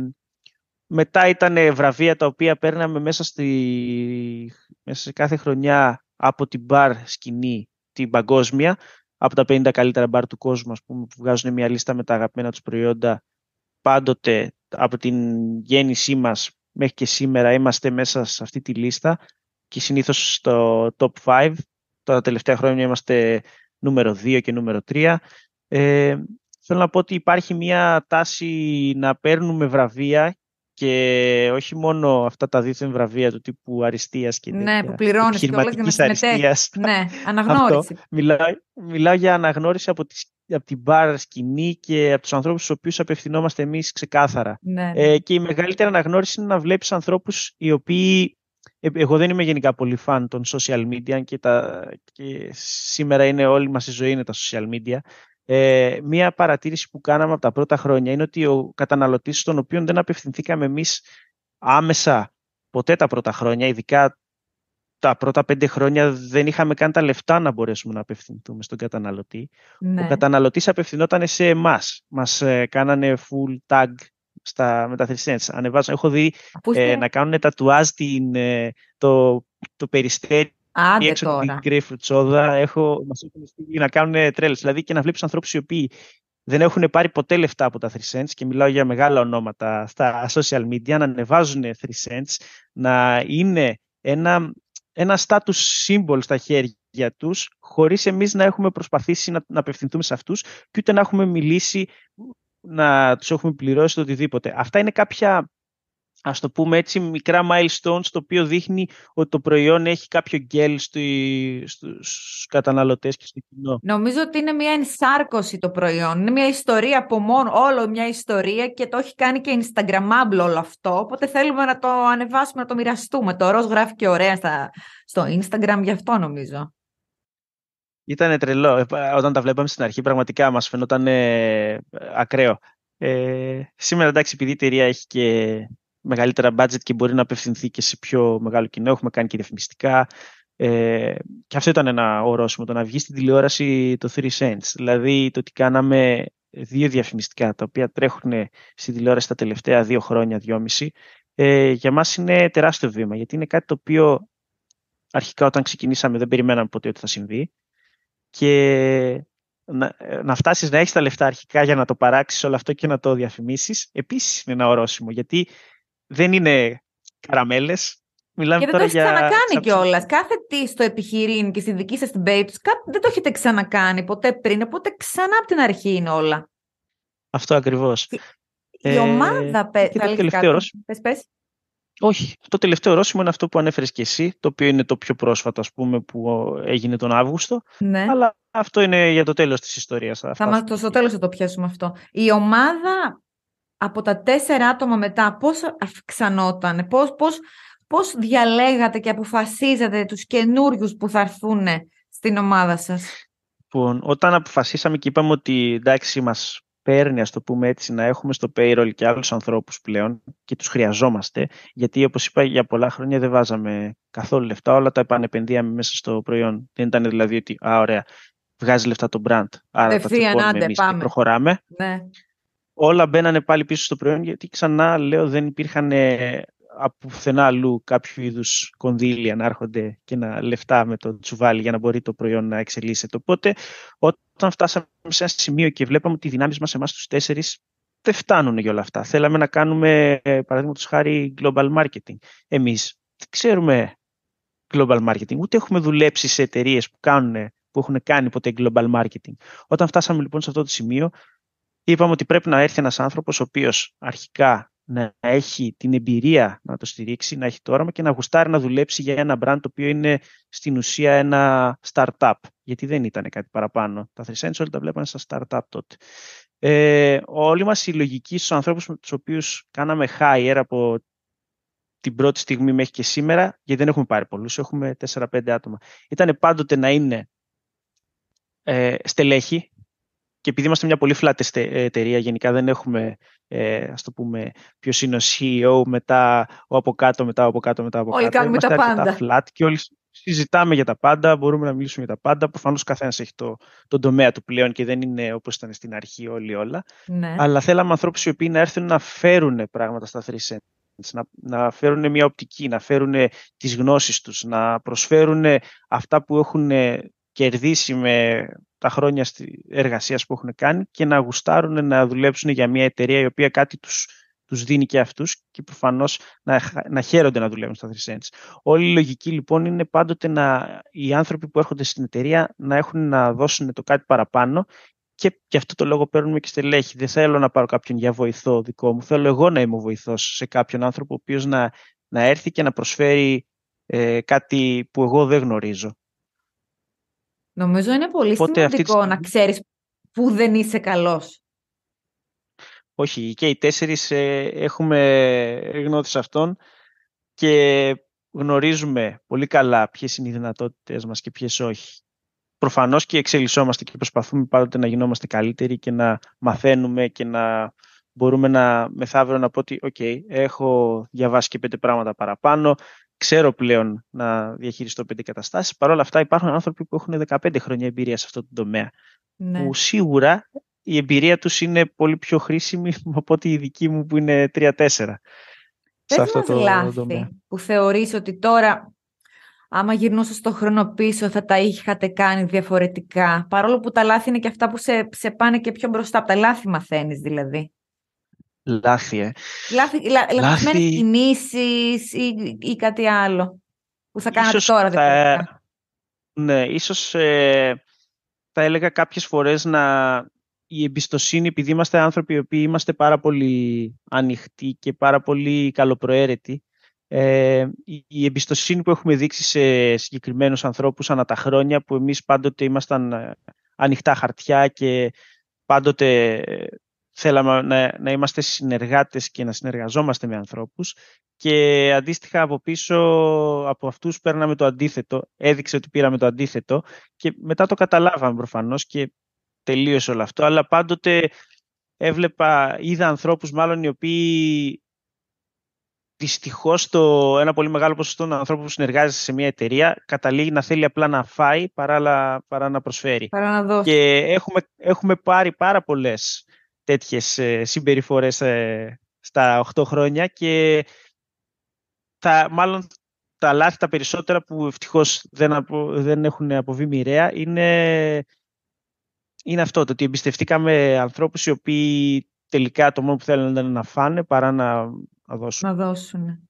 μετά ήταν βραβεία τα οποία παίρναμε μέσα, στη, μέσα σε κάθε χρονιά από την μπαρ σκηνή, την παγκόσμια, από τα 50 καλύτερα μπαρ του κόσμου, ας πούμε, που βγάζουν μια λίστα με τα αγαπημένα τους προϊόντα. Πάντοτε από την γέννησή μας μέχρι και σήμερα είμαστε μέσα σε αυτή τη λίστα και συνήθως στο top 5. τα τελευταία χρόνια είμαστε νούμερο 2 και νούμερο 3. Ε, θέλω να πω ότι υπάρχει μια τάση να παίρνουμε βραβεία και όχι μόνο αυτά τα δίθεν βραβεία του τύπου αριστείας και Ναι, που πληρώνεις και όλα για να Ναι, αναγνώριση. Μιλάω, μιλάω για αναγνώριση από, τις, από την μπαρ σκηνή και από τους ανθρώπους στους οποίους απευθυνόμαστε εμείς, ξεκάθαρα. Ναι, ναι. Ε, και η μεγαλύτερη αναγνώριση είναι να βλέπεις ανθρώπους οι οποίοι ε, εγώ δεν είμαι γενικά πολύ φαν των social media και, τα, και σήμερα είναι όλη μας η ζωή είναι τα social media ε, μία παρατήρηση που κάναμε από τα πρώτα χρόνια είναι ότι ο καταναλωτής στον οποίο δεν απευθυνθήκαμε εμείς άμεσα ποτέ τα πρώτα χρόνια, ειδικά τα πρώτα πέντε χρόνια δεν είχαμε καν τα λεφτά να μπορέσουμε να απευθυνθούμε στον καταναλωτή. Ο ναι. καταναλωτής απευθυνόταν σε εμάς. Μας ε, κάνανε full tag στα μεταθεσίες. Ανεβάζω. Έχω δει ε, να κάνουν τατουάζ την, ε, το, το περιστέρι Άντε ή έξω τώρα. την φρουτσόδα. Έχω, μας έχουν στείλει να κάνουν τρέλες. Δηλαδή και να βλέπεις ανθρώπους οι οποίοι δεν έχουν πάρει ποτέ λεφτά από τα 3 cents και μιλάω για μεγάλα ονόματα στα social media, να ανεβάζουν 3 cents, να είναι ένα, ένα status symbol στα χέρια τους, χωρίς εμείς να έχουμε προσπαθήσει να, να απευθυνθούμε σε αυτούς και ούτε να έχουμε μιλήσει, να τους έχουμε πληρώσει το οτιδήποτε. Αυτά είναι κάποια ας το πούμε έτσι, μικρά milestones, το οποίο δείχνει ότι το προϊόν έχει κάποιο γκέλ στους καταναλωτές και στο κοινό. Νομίζω ότι είναι μια ενσάρκωση το προϊόν, είναι μια ιστορία από μόνο, όλο μια ιστορία και το έχει κάνει και Instagrammable όλο αυτό, οπότε θέλουμε να το ανεβάσουμε, να το μοιραστούμε. Το ροζ γράφει και ωραία στα, στο Instagram, γι' αυτό νομίζω. Ήταν τρελό. Ε, όταν τα βλέπαμε στην αρχή, πραγματικά μας φαινόταν ε, ακραίο. Ε, σήμερα, εντάξει, επειδή η εταιρεία έχει και μεγαλύτερα budget και μπορεί να απευθυνθεί και σε πιο μεγάλο κοινό. Έχουμε κάνει και διαφημιστικά. Ε, και αυτό ήταν ένα ορόσημο, το να βγει στην τηλεόραση το 3 cents. Δηλαδή το ότι κάναμε δύο διαφημιστικά, τα οποία τρέχουν στην τηλεόραση τα τελευταία δύο χρόνια, δυόμιση, ε, για μας είναι τεράστιο βήμα, γιατί είναι κάτι το οποίο αρχικά όταν ξεκινήσαμε δεν περιμέναμε ποτέ ότι θα συμβεί και να, ε, να φτάσεις να έχεις τα λεφτά αρχικά για να το παράξεις όλο αυτό και να το διαφημίσεις, επίσης είναι ένα ορόσημο, γιατί δεν είναι καραμέλες. Μιλάμε και δεν το έχεις για... ξανακάνει κιόλας. Κάθε τι στο επιχειρήν και στη δική σας την περίπτωση, δεν το έχετε ξανακάνει ποτέ πριν, οπότε ξανά από την αρχή είναι όλα. Αυτό ακριβώς. Η, ε, ομάδα ε, πε, τελευταίο ρώσιμο. Πες, πες. Όχι. Το τελευταίο ρώσιμο είναι αυτό που ανέφερες και εσύ, το οποίο είναι το πιο πρόσφατο, ας πούμε, που έγινε τον Αύγουστο. Ναι. Αλλά αυτό είναι για το τέλος της ιστορίας. Θα, το στο τέλος θα το πιάσουμε αυτό. Η ομάδα από τα τέσσερα άτομα μετά πώς αυξανόταν, πώς, πώς, πώς διαλέγατε και αποφασίζατε τους καινούριους που θα έρθουν στην ομάδα σας. Λοιπόν, όταν αποφασίσαμε και είπαμε ότι εντάξει μας παίρνει, ας το πούμε έτσι, να έχουμε στο payroll και άλλους ανθρώπους πλέον και τους χρειαζόμαστε, γιατί όπως είπα για πολλά χρόνια δεν βάζαμε καθόλου λεφτά, όλα τα επανεπενδύαμε μέσα στο προϊόν. Δεν ήταν δηλαδή ότι, α, ωραία, βγάζει λεφτά το brand, άρα Ευθύ, θα τσεκώνουμε εμείς πάμε. και προχωράμε. Ναι όλα μπαίνανε πάλι πίσω στο προϊόν γιατί ξανά λέω δεν υπήρχαν από πουθενά αλλού κάποιο είδους κονδύλια να έρχονται και να λεφτά με το τσουβάλι για να μπορεί το προϊόν να εξελίσσεται. Οπότε, όταν φτάσαμε σε ένα σημείο και βλέπαμε ότι οι δυνάμεις μας, εμάς τους τέσσερις, δεν φτάνουν για όλα αυτά. Θέλαμε να κάνουμε, παραδείγματος χάρη, global marketing. Εμείς δεν ξέρουμε global marketing, ούτε έχουμε δουλέψει σε εταιρείες που, που έχουν κάνει ποτέ global marketing. Όταν φτάσαμε λοιπόν σε αυτό το σημείο, Είπαμε ότι πρέπει να έρθει ένας άνθρωπος ο οποίος αρχικά να έχει την εμπειρία να το στηρίξει, να έχει το όραμα και να γουστάρει να δουλέψει για ένα brand το οποίο είναι στην ουσία ένα startup, γιατί δεν ήταν κάτι παραπάνω. Τα 3 τα βλέπανε σαν startup τότε. Ε, όλοι μας η λογική στους ανθρώπους με τους οποίους κάναμε hire από την πρώτη στιγμή μέχρι και σήμερα, γιατί δεν έχουμε πάρει πολλούς, έχουμε 4-5 άτομα, ήταν πάντοτε να είναι ε, στελέχη, και επειδή είμαστε μια πολύ flat ε, εταιρεία, γενικά δεν έχουμε, ε, ας το πούμε, ποιος είναι ο CEO, μετά ο από κάτω, μετά ο από κάτω, μετά από κάτω. Όλοι κάνουμε τα πάντα. Flat και όλοι συζητάμε για τα πάντα, μπορούμε να μιλήσουμε για τα πάντα. Προφανώς καθένας έχει το, τον τομέα του πλέον και δεν είναι όπως ήταν στην αρχή όλοι όλα. Ναι. Αλλά θέλαμε ανθρώπους οι οποίοι να έρθουν να φέρουν πράγματα στα 3 Να, να φέρουν μια οπτική, να φέρουν τις γνώσεις τους, να προσφέρουν αυτά που έχουν ε, κερδίσει με τα χρόνια εργασίας που έχουν κάνει και να γουστάρουν να δουλέψουν για μια εταιρεία η οποία κάτι τους, τους δίνει και αυτούς και προφανώς να, να χαίρονται να δουλεύουν στα 3 cents. Όλη η λογική λοιπόν είναι πάντοτε να, οι άνθρωποι που έρχονται στην εταιρεία να έχουν να δώσουν το κάτι παραπάνω και γι' αυτό το λόγο παίρνουμε και στελέχη. Δεν θέλω να πάρω κάποιον για βοηθό δικό μου. Θέλω εγώ να είμαι βοηθός σε κάποιον άνθρωπο ο οποίος να, να έρθει και να προσφέρει ε, κάτι που εγώ δεν γνωρίζω. Νομίζω είναι πολύ Οπότε σημαντικό να ξέρεις πού δεν είσαι καλός. Όχι, και οι τέσσερις ε, έχουμε γνώση αυτών και γνωρίζουμε πολύ καλά ποιες είναι οι δυνατότητες μας και ποιες όχι. Προφανώς και εξελισσόμαστε και προσπαθούμε πάντοτε να γινόμαστε καλύτεροι και να μαθαίνουμε και να μπορούμε να μεθαύριο να πω ότι «ΟΚ, okay, έχω διαβάσει και πέντε πράγματα παραπάνω, ξέρω πλέον να διαχειριστώ πέντε καταστάσεις. Παρ' όλα αυτά υπάρχουν άνθρωποι που έχουν 15 χρόνια εμπειρία σε αυτό το τομέα. Ναι. Που σίγουρα η εμπειρία τους είναι πολύ πιο χρήσιμη από ότι η δική μου που είναι 3-4. Σε αυτό το λάθη που θεωρείς ότι τώρα άμα γυρνούσα το χρόνο πίσω θα τα είχατε κάνει διαφορετικά. Παρόλο που τα λάθη είναι και αυτά που σε, σε πάνε και πιο μπροστά. Από τα λάθη μαθαίνεις, δηλαδή λάθη. Ε. Λάθη, κινήσεις ή, κάτι άλλο που θα κάνατε τώρα. Θα... Δηλαδή. Ναι, ίσως ε, θα έλεγα κάποιες φορές να η εμπιστοσύνη, επειδή είμαστε άνθρωποι οι οποίοι είμαστε πάρα πολύ ανοιχτοί και πάρα πολύ καλοπροαίρετοι, ε, η εμπιστοσύνη που έχουμε δείξει σε συγκεκριμένους ανθρώπους ανά τα χρόνια, που εμείς πάντοτε ήμασταν ε, ανοιχτά χαρτιά και πάντοτε θέλαμε να, να είμαστε συνεργάτες και να συνεργαζόμαστε με ανθρώπους και αντίστοιχα από πίσω από αυτούς παίρναμε το αντίθετο, έδειξε ότι πήραμε το αντίθετο και μετά το καταλάβαμε προφανώς και τελείωσε όλο αυτό, αλλά πάντοτε έβλεπα, είδα ανθρώπους μάλλον οι οποίοι Δυστυχώς, ένα πολύ μεγάλο ποσοστό των ανθρώπων που συνεργάζεται σε μια εταιρεία καταλήγει να θέλει απλά να φάει παρά, να προσφέρει. Παρά να δώσει. Και έχουμε, έχουμε πάρει πάρα πολλές τέτοιες ε, συμπεριφορές ε, στα 8 χρόνια και θα, μάλλον τα λάθη τα περισσότερα που ευτυχώς δεν, απο, δεν έχουν αποβεί μοιραία είναι, είναι αυτό, το ότι εμπιστευτήκαμε ανθρώπους οι οποίοι τελικά το μόνο που θέλουν ήταν να φάνε παρά να, να δώσουν. Να δώσουν.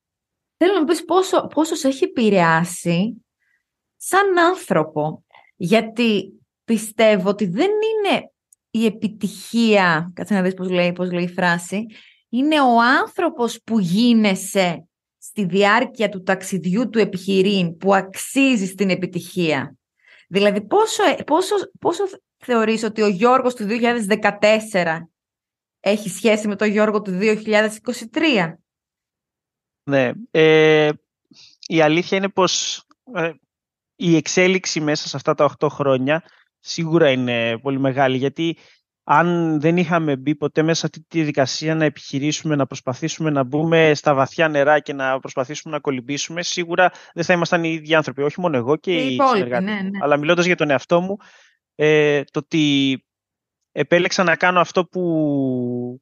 Θέλω να πεις πόσο, πόσο σε έχει επηρεάσει σαν άνθρωπο, γιατί πιστεύω ότι δεν είναι η επιτυχία, κάτσε να δεις πώς λέει, πώς λέει η φράση, είναι ο άνθρωπος που γίνεσαι στη διάρκεια του ταξιδιού του επιχειρήν που αξίζει στην επιτυχία. Δηλαδή πόσο, πόσο, πόσο θεωρείς ότι ο Γιώργος του 2014 έχει σχέση με τον Γιώργο του 2023. Ναι. Ε, η αλήθεια είναι πως ε, η εξέλιξη μέσα σε αυτά τα 8 χρόνια σίγουρα είναι πολύ μεγάλη, γιατί αν δεν είχαμε μπει ποτέ μέσα αυτή τη δικασία να επιχειρήσουμε, να προσπαθήσουμε να μπούμε στα βαθιά νερά και να προσπαθήσουμε να κολυμπήσουμε, σίγουρα δεν θα ήμασταν οι ίδιοι άνθρωποι. Όχι μόνο εγώ και, και οι υπόλοιποι. Ναι, ναι. Αλλά μιλώντας για τον εαυτό μου, ε, το ότι επέλεξα να κάνω αυτό που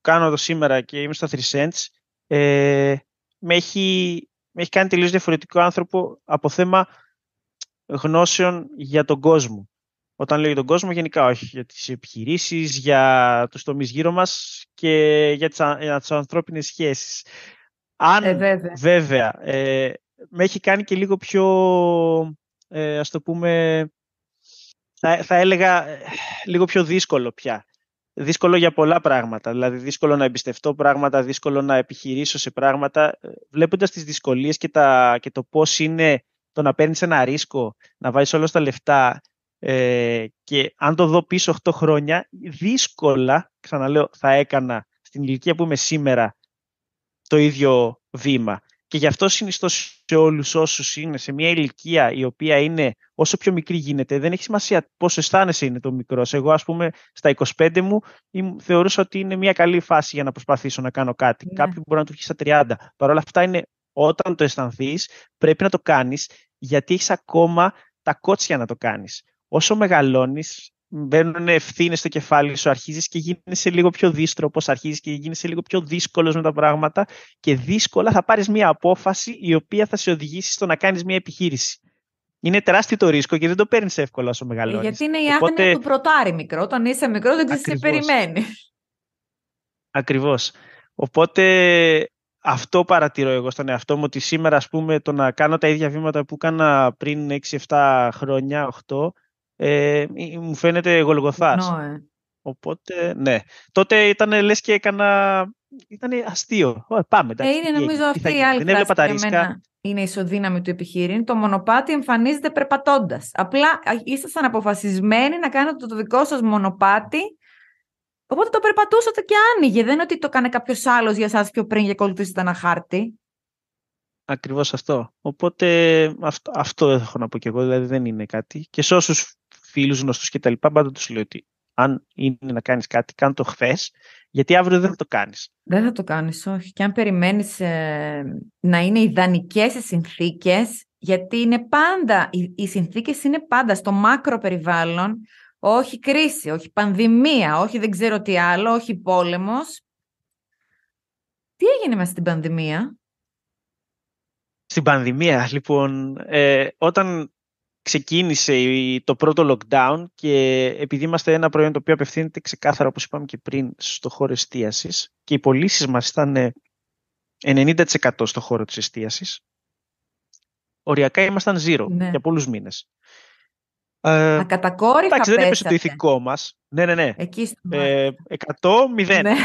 κάνω εδώ σήμερα και είμαι στα 3 cents, ε, με, έχει, με έχει κάνει τελείως διαφορετικό άνθρωπο από θέμα γνώσεων για τον κόσμο. Όταν λέω για τον κόσμο, γενικά όχι. Για τις επιχειρήσεις, για τους τομείς γύρω μας και για τις, τις ανθρώπινες σχέσεις. Αν, ε, βέβαια, ε, με έχει κάνει και λίγο πιο, ε, ας το πούμε, θα, έλεγα ε, λίγο πιο δύσκολο πια. Δύσκολο για πολλά πράγματα. Δηλαδή, δύσκολο να εμπιστευτώ πράγματα, δύσκολο να επιχειρήσω σε πράγματα. Βλέποντας τις δυσκολίες και, το πώς είναι το να παίρνεις ένα ρίσκο, να βάζεις όλα τα λεφτά, ε, και αν το δω πίσω 8 χρόνια, δύσκολα, ξαναλέω, θα έκανα στην ηλικία που είμαι σήμερα το ίδιο βήμα. Και γι' αυτό συνιστώ σε όλους όσους είναι σε μια ηλικία η οποία είναι όσο πιο μικρή γίνεται, δεν έχει σημασία πόσο αισθάνεσαι είναι το μικρός. Εγώ ας πούμε στα 25 μου θεωρούσα ότι είναι μια καλή φάση για να προσπαθήσω να κάνω κάτι. Yeah. Ναι. Κάποιοι μπορεί να του βγεις στα 30. Παρ' όλα αυτά είναι όταν το αισθανθείς, πρέπει να το κάνεις γιατί έχεις ακόμα τα κότσια να το κάνεις όσο μεγαλώνεις μπαίνουν ευθύνες στο κεφάλι σου, αρχίζεις και γίνεσαι λίγο πιο δύστροπος, αρχίζεις και γίνεσαι λίγο πιο δύσκολος με τα πράγματα και δύσκολα θα πάρεις μια απόφαση η οποία θα σε οδηγήσει στο να κάνεις μια επιχείρηση. Είναι τεράστιο το ρίσκο και δεν το παίρνεις εύκολα όσο ε, μεγαλώνεις. Γιατί είναι η Οπότε... του πρωτάρι μικρό. Όταν είσαι μικρό, δεν ξέρεις τι περιμένει. Ακριβώς. Οπότε αυτό παρατηρώ εγώ στον εαυτό μου, ότι σήμερα, ας πούμε, το να κάνω τα ίδια βήματα που έκανα πριν 6-7 χρόνια, 8, ε, μου φαίνεται γολγοθάς. Ε. Οπότε, ναι. Τότε ήταν, λες και έκανα... Ήταν αστείο. Ω, πάμε. Ε, είναι νομίζω αυτή η άλλη Δεν έβλεπα τα ρίσκα. Είναι ισοδύναμη του επιχείρην. Το μονοπάτι εμφανίζεται περπατώντας. Απλά ήσασταν αποφασισμένοι να κάνετε το δικό σας μονοπάτι Οπότε το περπατούσατε και άνοιγε. Δεν είναι ότι το έκανε κάποιος άλλος για εσάς πιο πριν και ακολουθήσετε ένα χάρτη. Ακριβώς αυτό. Οπότε αυτό, αυτό έχω να πω και εγώ. Δηλαδή δεν είναι κάτι. Και σε όσους φίλους, γνωστούς κτλ. Πάντα τους λέω ότι αν είναι να κάνεις κάτι, κάνε το χθες, γιατί αύριο δεν θα το κάνεις. Δεν θα το κάνεις, όχι. Και αν περιμένεις ε, να είναι ιδανικές οι συνθήκες, γιατί είναι πάντα, οι, οι συνθήκες είναι πάντα στο μάκρο περιβάλλον. Όχι κρίση, όχι πανδημία, όχι δεν ξέρω τι άλλο, όχι πόλεμος. Τι έγινε μέσα στην πανδημία? Στην πανδημία, λοιπόν, ε, όταν ξεκίνησε το πρώτο lockdown και επειδή είμαστε ένα προϊόν το οποίο απευθύνεται ξεκάθαρα, όπως είπαμε και πριν, στο χώρο εστίασης και οι πωλήσεις μας ήταν 90% ε, στο χώρο της εστίασης, οριακά ήμασταν zero ναι. για πολλούς μήνες. Ε, πέσατε. Εντάξει, δεν έπεσε το ηθικό μας. Ναι, ναι, ναι. Εκεί ε, 100, 0. Ναι.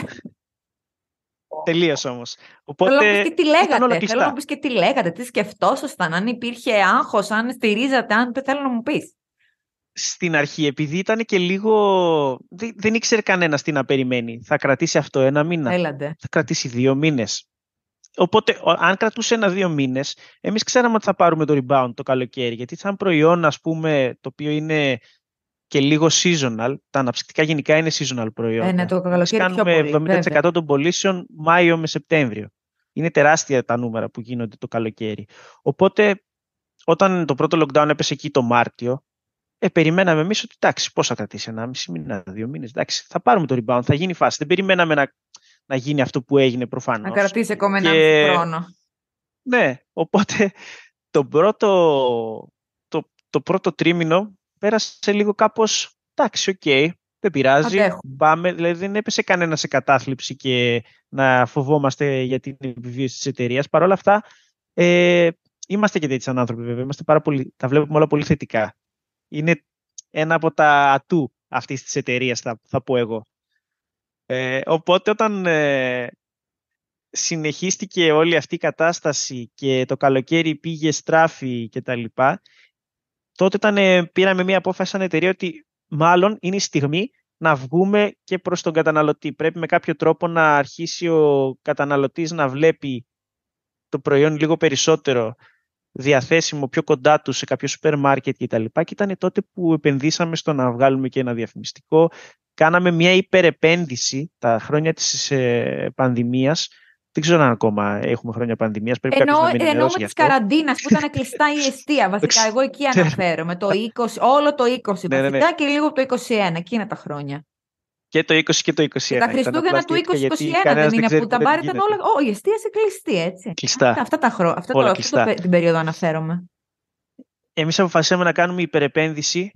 Τελείω όμω. Οπότε. Θέλω να μου τι λέγατε. Θέλω να πεις και τι λέγατε, τι σκεφτόσασταν, αν υπήρχε άγχος, αν στηρίζατε, αν θέλω να μου πεις. Στην αρχή, επειδή ήταν και λίγο. Δεν ήξερε κανένας τι να περιμένει. Θα κρατήσει αυτό ένα μήνα. Έλατε. Θα κρατήσει δύο μήνες. Οπότε, αν κρατούσε ένα-δύο μήνες, εμείς ξέραμε ότι θα πάρουμε το rebound το καλοκαίρι. Γιατί σαν προϊόν, ας πούμε, το οποίο είναι και λίγο seasonal. Τα αναψυκτικά γενικά είναι seasonal προϊόντα. Ε, ναι, το καλοκαίρι Κάνουμε πιο πολύ, 70% βέβαια. των πωλήσεων Μάιο με Σεπτέμβριο. Είναι τεράστια τα νούμερα που γίνονται το καλοκαίρι. Οπότε, όταν το πρώτο lockdown έπεσε εκεί το Μάρτιο, ε, περιμέναμε εμείς ότι εντάξει, πώ θα κρατήσει ένα μισή μήνα, δύο μήνες. Εντάξει, θα πάρουμε το rebound, θα γίνει φάση. Δεν περιμέναμε να, να γίνει αυτό που έγινε προφανώς. Να κρατήσει ακόμα ένα και... χρόνο. Ναι, οπότε το πρώτο, το, το πρώτο τρίμηνο πέρασε λίγο κάπως, εντάξει, οκ, okay, δεν πειράζει, δηλαδή δεν έπεσε κανένα σε κατάθλιψη και να φοβόμαστε για την επιβίωση της εταιρείας. Παρ' όλα αυτά, ε, είμαστε και τέτοιοι σαν άνθρωποι βέβαια, είμαστε πάρα πολύ, τα βλέπουμε όλα πολύ θετικά. Είναι ένα από τα ατού αυτής της εταιρείας, θα, θα πω εγώ. Ε, οπότε όταν ε, συνεχίστηκε όλη αυτή η κατάσταση και το καλοκαίρι πήγε στράφη κτλ., τότε ήταν, ε, πήραμε μια απόφαση σαν εταιρεία ότι μάλλον είναι η στιγμή να βγούμε και προς τον καταναλωτή. Πρέπει με κάποιο τρόπο να αρχίσει ο καταναλωτής να βλέπει το προϊόν λίγο περισσότερο διαθέσιμο πιο κοντά του σε κάποιο σούπερ μάρκετ κτλ. Και, τα ήταν τότε που επενδύσαμε στο να βγάλουμε και ένα διαφημιστικό. Κάναμε μια υπερεπένδυση τα χρόνια της ε, πανδημίας δεν ξέρω αν ακόμα έχουμε χρόνια πανδημίας. Πρέπει ενώ, να μην ενώ με τη καραντίνα που ήταν κλειστά η αιστεία. Βασικά, εγώ εκεί αναφέρομαι. Το 20, όλο το 20 ναι, ναι, βασικά ναι. και λίγο το 21. είναι τα χρόνια. Και το 20 και το 21. Τα Χριστούγεννα του 2021 δεν είναι που τα πάρετε ήταν όλα. Ό, η αιστεία σε κλειστή, έτσι. Κλειστά. Αυτά, τα χρόνια. το, αυτή την περίοδο αναφέρομαι. Εμείς αποφασίσαμε να κάνουμε υπερεπένδυση.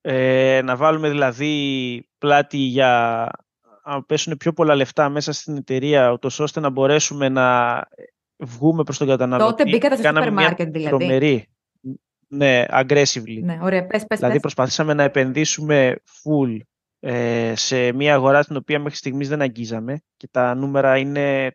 Ε, να βάλουμε δηλαδή πλάτη για πέσουν πιο πολλά λεφτά μέσα στην εταιρεία, ούτως ώστε να μπορέσουμε να βγούμε προς τον καταναλωτή. Τότε μπήκατε στο σούπερ μάρκετ δηλαδή. Τρομερή, ναι, aggressively. Ναι, ωραία, πες, πες, δηλαδή προσπαθήσαμε να επενδύσουμε full ε, σε μια αγορά την οποία μέχρι στιγμής δεν αγγίζαμε και τα νούμερα είναι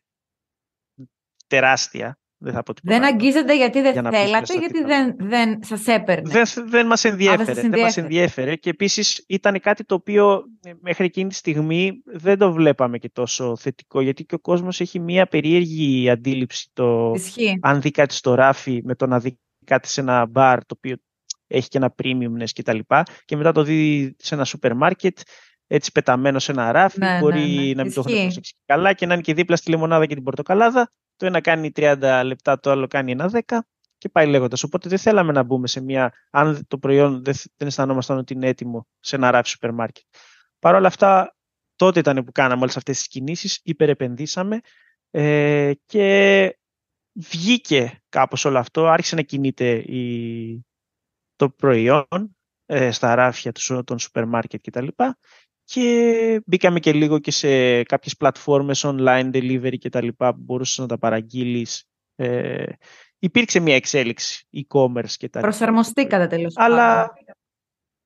τεράστια. Δεν, θα γιατί δεν θέλατε, γιατί δεν, δεν σας έπαιρνε. Δεν, δεν μας ενδιέφερε, Δεν μας ενδιέφερε. Και επίσης ήταν κάτι το οποίο ε, μέχρι εκείνη τη στιγμή δεν το βλέπαμε και τόσο θετικό. Γιατί και ο κόσμος έχει μία περίεργη αντίληψη το αν δει κάτι στο ράφι με το να δει κάτι σε ένα μπαρ το οποίο έχει και ένα premium και τα λοιπά και μετά το δει σε ένα σούπερ μάρκετ έτσι πεταμένο σε ένα ράφι, ναι, μπορεί ναι, ναι. να μην Ισχύει. το έχουν καλά και να είναι και δίπλα στη λεμονάδα και την πορτοκαλάδα το ένα κάνει 30 λεπτά, το άλλο κάνει ένα 10 και πάει λέγοντας. Οπότε δεν θέλαμε να μπούμε σε μια. Αν το προϊόν δεν, αισθανόμασταν ότι είναι έτοιμο σε ένα ράφι σούπερ μάρκετ. Παρ' όλα αυτά, τότε ήταν που κάναμε όλες αυτές τις κινήσεις, υπερεπενδύσαμε ε, και βγήκε κάπως όλο αυτό, άρχισε να κινείται το προϊόν ε, στα ράφια των σούπερ μάρκετ κτλ και μπήκαμε και λίγο και σε κάποιες πλατφόρμες online delivery και τα λοιπά που μπορούσες να τα παραγγείλεις. Ε, υπήρξε μια εξέλιξη e-commerce και τα Προσαρμοστήκατε τέλος πάντων.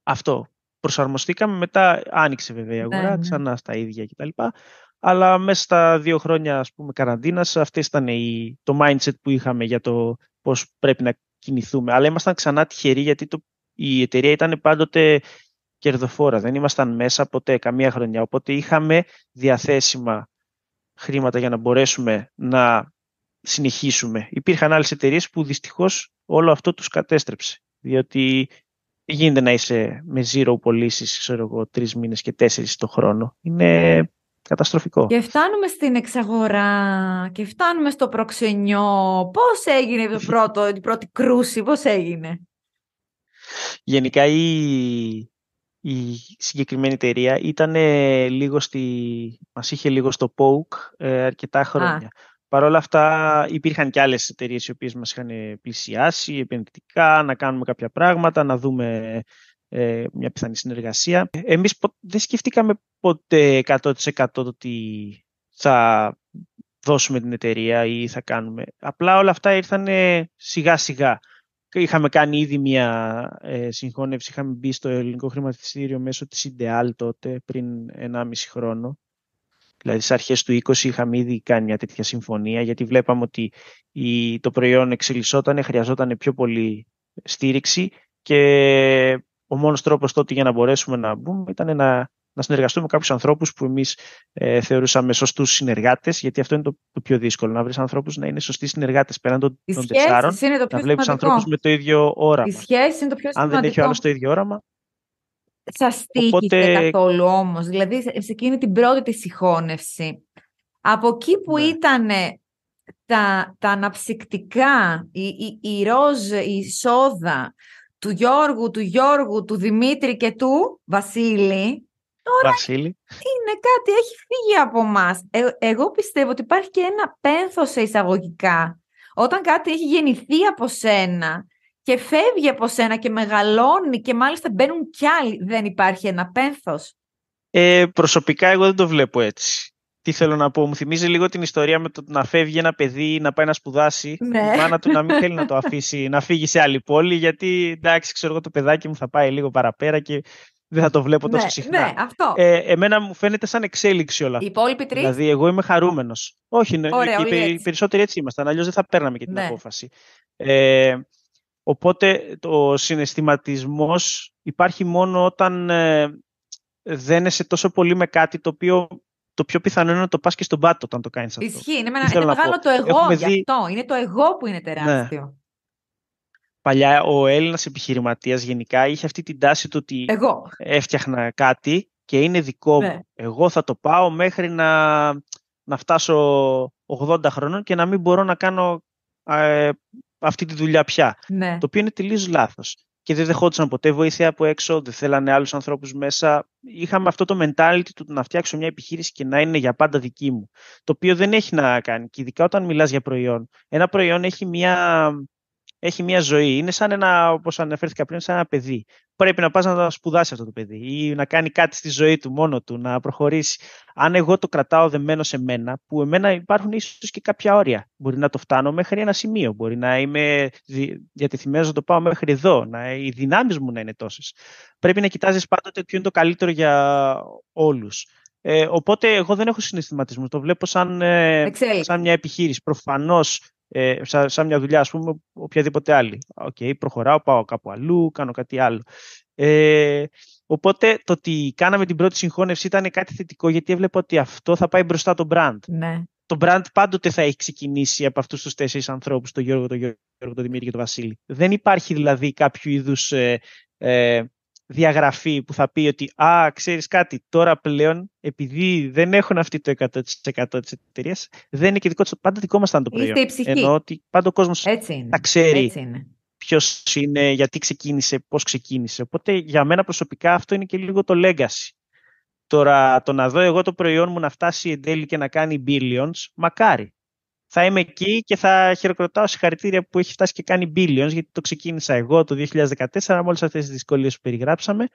αυτό. Προσαρμοστήκαμε, μετά άνοιξε βέβαια η ναι, αγορά, ναι. ξανά στα ίδια κτλ. Αλλά μέσα στα δύο χρόνια ας πούμε καραντίνας αυτό ήταν το mindset που είχαμε για το πώς πρέπει να κινηθούμε. Αλλά ήμασταν ξανά τυχεροί γιατί το, η εταιρεία ήταν πάντοτε κερδοφόρα. Δεν ήμασταν μέσα ποτέ, καμία χρονιά. Οπότε είχαμε διαθέσιμα χρήματα για να μπορέσουμε να συνεχίσουμε. Υπήρχαν άλλες εταιρείες που δυστυχώς όλο αυτό τους κατέστρεψε. Διότι γίνεται να είσαι με zero πωλήσεις, ξέρω εγώ, τρεις μήνες και τέσσερις το χρόνο. Είναι καταστροφικό. Και φτάνουμε στην εξαγορά και φτάνουμε στο προξενιό. Πώς έγινε το η πρώτη κρούση, πώς έγινε. Γενικά η, η συγκεκριμένη εταιρεία ήταν λίγο στη... μας είχε λίγο στο poke ε, αρκετά χρόνια. Παρ' όλα αυτά υπήρχαν και άλλες εταιρείες οι οποίες μας είχαν ε, πλησιάσει επενδυτικά, να κάνουμε κάποια πράγματα, να δούμε ε, μια πιθανή συνεργασία. Εμείς δεν σκεφτήκαμε ποτέ 100% ότι θα δώσουμε την εταιρεία ή θα κάνουμε. Απλά όλα αυτά ήρθαν σιγά σιγά. Είχαμε κάνει ήδη μια ε, συγχώνευση, είχαμε μπει στο ελληνικό χρηματιστήριο μέσω της Ιντεάλ τότε, πριν 1,5 χρόνο. Δηλαδή, στις αρχές του 20 είχαμε ήδη κάνει μια τέτοια συμφωνία, γιατί βλέπαμε ότι η, το προϊόν εξελισσόταν, χρειαζόταν πιο πολύ στήριξη και ο μόνος τρόπος τότε για να μπορέσουμε να μπούμε ήταν να να συνεργαστούμε με κάποιους ανθρώπους που εμείς ε, θεωρούσαμε σωστούς συνεργάτες, γιατί αυτό είναι το, πιο δύσκολο. Να βρεις ανθρώπους να είναι σωστοί συνεργάτες πέραν των, τεσσάρων. Να βλέπει ανθρώπους με το ίδιο όραμα. Οι σχέσεις είναι το πιο σημαντικό. Αν δεν έχει άλλος το ίδιο όραμα. Σας στήκηκε Οπότε... καθόλου όμως. Δηλαδή, σε εκείνη την πρώτη της συγχώνευση, από εκεί που ναι. ήταν τα, τα αναψυκτικά, η, η, η ροζ, η σόδα του Γιώργου, του Γιώργου, του Δημήτρη και του Βασίλη, Τώρα Βασίλη. είναι κάτι, έχει φύγει από εμά. Εγώ πιστεύω ότι υπάρχει και ένα πένθος σε εισαγωγικά. Όταν κάτι έχει γεννηθεί από σένα και φεύγει από σένα και μεγαλώνει και μάλιστα μπαίνουν κι άλλοι, δεν υπάρχει ένα πένθος. Ε, προσωπικά εγώ δεν το βλέπω έτσι. Τι θέλω να πω, μου θυμίζει λίγο την ιστορία με το να φεύγει ένα παιδί να πάει να σπουδάσει. Ναι. Η μάνα του να μην θέλει να το αφήσει να φύγει σε άλλη πόλη, γιατί εντάξει, ξέρω εγώ το παιδάκι μου θα πάει λίγο παραπέρα και δεν θα το βλέπω ναι, τόσο ναι, συχνά. Ναι, αυτό. Ε, εμένα μου φαίνεται σαν εξέλιξη όλα. Οι υπόλοιποι τρεις. Δηλαδή, εγώ είμαι χαρούμενος. Όχι, ναι, Ωραία, οι, περισσότεροι έτσι ήμασταν. Αλλιώς δεν θα παίρναμε και την ναι. απόφαση. Ε, οπότε ο συναισθηματισμός υπάρχει μόνο όταν ε, δένεσαι τόσο πολύ με κάτι το οποίο το πιο πιθανό είναι να το πας και στον πάτο όταν το κάνεις αυτό. Ισχύει. Είναι, μεγάλο το εγώ γι' αυτό. Είναι το εγώ που είναι ναι. τεράστιο παλιά ο Έλληνας επιχειρηματίας γενικά είχε αυτή την τάση του ότι έφτιαχνα κάτι και είναι δικό ναι. μου. Εγώ θα το πάω μέχρι να, να φτάσω 80 χρονών και να μην μπορώ να κάνω ε, αυτή τη δουλειά πια. Ναι. Το οποίο είναι τελείως λάθος. Και δεν δεχόντουσαν ποτέ βοήθεια από έξω, δεν θέλανε άλλους ανθρώπους μέσα. Είχαμε αυτό το mentality του να φτιάξω μια επιχείρηση και να είναι για πάντα δική μου. Το οποίο δεν έχει να κάνει. Και ειδικά όταν μιλάς για προϊόν. Ένα προϊόν έχει μια έχει μια ζωή. Είναι σαν ένα, όπως αναφέρθηκα πριν, σαν ένα παιδί. Πρέπει να πας να σπουδάσεις αυτό το παιδί ή να κάνει κάτι στη ζωή του μόνο του, να προχωρήσεις. Αν εγώ το κρατάω δεμένο σε μένα, που εμένα υπάρχουν ίσως και κάποια όρια. Μπορεί να το φτάνω μέχρι ένα σημείο. Μπορεί να είμαι διατεθειμένος να το πάω μέχρι εδώ. Να, οι δυνάμεις μου να είναι τόσες. Πρέπει να κοιτάζεις πάντοτε ποιο είναι το καλύτερο για όλους. Ε, οπότε εγώ δεν έχω συναισθηματισμό. Το βλέπω σαν, ε, σαν μια επιχείρηση. Προφανώς ε, σαν, μια δουλειά, ας πούμε, οποιαδήποτε άλλη. Οκ, okay, προχωράω, πάω κάπου αλλού, κάνω κάτι άλλο. Ε, οπότε το ότι κάναμε την πρώτη συγχώνευση ήταν κάτι θετικό, γιατί έβλεπα ότι αυτό θα πάει μπροστά το brand. Ναι. Το brand πάντοτε θα έχει ξεκινήσει από αυτούς τους τέσσερις ανθρώπους, τον Γιώργο, τον Γιώργο, τον Δημήτρη και τον Βασίλη. Δεν υπάρχει δηλαδή κάποιο είδους ε, ε διαγραφή που θα πει ότι «Α, ξέρεις κάτι, τώρα πλέον, επειδή δεν έχουν αυτή το 100% της εταιρείας, δεν είναι και δικό τους, πάντα δικό μας ήταν το προϊόν». Είστε Ενώ ότι πάντα ο κόσμος Έτσι τα ξέρει. Έτσι είναι ποιος είναι, γιατί ξεκίνησε, πώς ξεκίνησε. Οπότε για μένα προσωπικά αυτό είναι και λίγο το legacy. Τώρα το να δω εγώ το προϊόν μου να φτάσει εν τέλει και να κάνει billions, μακάρι θα είμαι εκεί και θα χειροκροτάω συγχαρητήρια που έχει φτάσει και κάνει billions, γιατί το ξεκίνησα εγώ το 2014 με όλε αυτές τις δυσκολίες που περιγράψαμε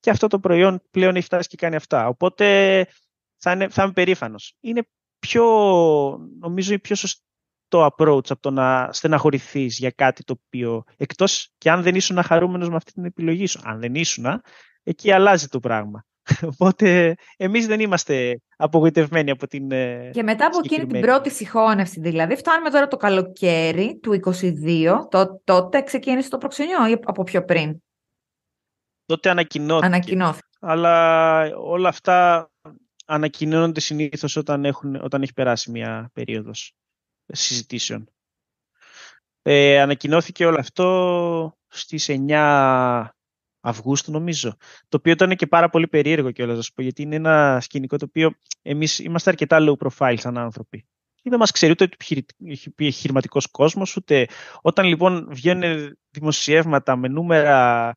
και αυτό το προϊόν πλέον έχει φτάσει και κάνει αυτά. Οπότε θα, είναι, θα είμαι περήφανος. Είναι πιο, νομίζω, η πιο σωστό το approach από το να στεναχωρηθείς για κάτι το οποίο, εκτός και αν δεν ήσουν χαρούμενο με αυτή την επιλογή σου, αν δεν ήσουν, εκεί αλλάζει το πράγμα. Οπότε εμείς δεν είμαστε απογοητευμένοι από την ε, Και μετά από εκείνη την πρώτη συγχώνευση δηλαδή, φτάνουμε τώρα το καλοκαίρι του 22, τότε ξεκίνησε το προξενιό ή από πιο πριν. Τότε ανακοινώθηκε. ανακοινώθηκε. Αλλά όλα αυτά ανακοινώνονται συνήθως όταν, έχουν, όταν έχει περάσει μια περίοδος συζητήσεων. Ε, ανακοινώθηκε όλο αυτό στις 9 Αυγούστου, νομίζω. Το οποίο ήταν και πάρα πολύ περίεργο και να γιατί είναι ένα σκηνικό το οποίο εμείς είμαστε αρκετά low profile σαν άνθρωποι. Και δεν μας ξέρει ούτε επιχειρηματικός κόσμος, ούτε όταν λοιπόν βγαίνουν δημοσιεύματα με νούμερα.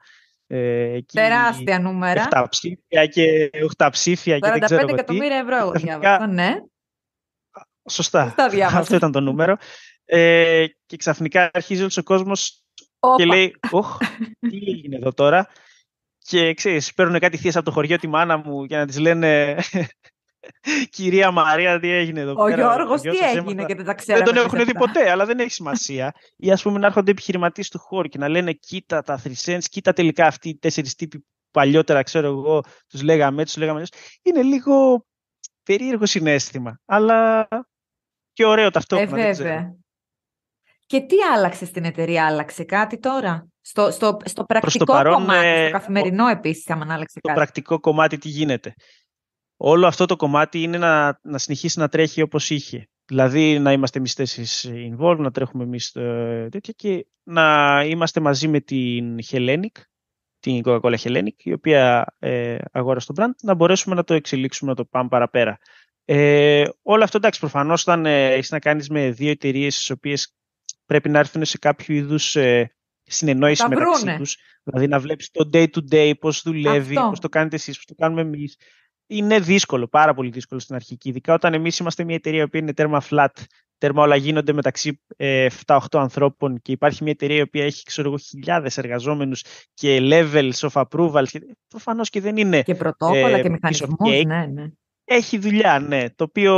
Ε, Τεράστια νούμερα. 7 ψήφια και 8 ψήφια και δεν ξέρω 45 εκατομμύρια ευρώ, εγώ διάβασα. Ναι. Σωστά. Αυτό ήταν το νούμερο. Ε, και ξαφνικά αρχίζει όλος ο κόσμος και λέει, όχ, τι έγινε εδώ τώρα. Και ξέρεις, παίρνουν κάτι θείες από το χωριό τη μάνα μου για να τις λένε Κυρία Μαρία, τι έγινε εδώ Ο πέρα. Γιώργος, ο τι έγινε και δεν τα ξέραμε. Δεν τον έχουν δει ποτέ, αλλά δεν έχει σημασία. Ή ας πούμε να έρχονται επιχειρηματίες του χώρου και να λένε κοίτα τα θρησέντ, κοίτα τελικά αυτοί οι τέσσερις τύποι παλιότερα ξέρω εγώ τους λέγαμε τους λέγαμε Είναι λίγο περίεργο συνέστημα, αλλά και ωραίο ταυτόχρονα. Ε, βέβαια. Και τι άλλαξες στην εταιρεία, άλλαξε κάτι τώρα. Στο, στο, στο πρακτικό κομμάτι, ε... στο καθημερινό επίσης, άμα άλλαξε το κάτι. Το πρακτικό κομμάτι τι γίνεται. Όλο αυτό το κομμάτι είναι να, να συνεχίσει να τρέχει όπως είχε. Δηλαδή να είμαστε εμείς θέσει involved, να τρέχουμε εμείς ε, τέτοια και να είμαστε μαζί με την Hellenic, την Coca-Cola Hellenic, η οποία ε, αγόρασε το brand, να μπορέσουμε να το εξελίξουμε, να το πάμε παραπέρα. Ε, όλο αυτό εντάξει, προφανώς όταν ε, έχεις να κάνεις με δύο εταιρείες, τι οποίες πρέπει να έρθουν σε κάποιο είδους ε, συνεννόηση μεταξύ τους. Δηλαδή να βλέπεις το day to day, πώς δουλεύει, πώ πώς το κάνετε εσείς, πώς το κάνουμε εμείς. Είναι δύσκολο, πάρα πολύ δύσκολο στην αρχική, ειδικά όταν εμείς είμαστε μια εταιρεία που είναι τέρμα flat, τέρμα όλα γίνονται μεταξύ 7-8 ε, ανθρώπων και υπάρχει μια εταιρεία η οποία έχει χιλιάδες εργαζόμενους και levels of approval. Προφανώς και δεν είναι... Και πρωτόκολλα ε, και μηχανισμούς, ναι, ναι έχει δουλειά, ναι. Το οποίο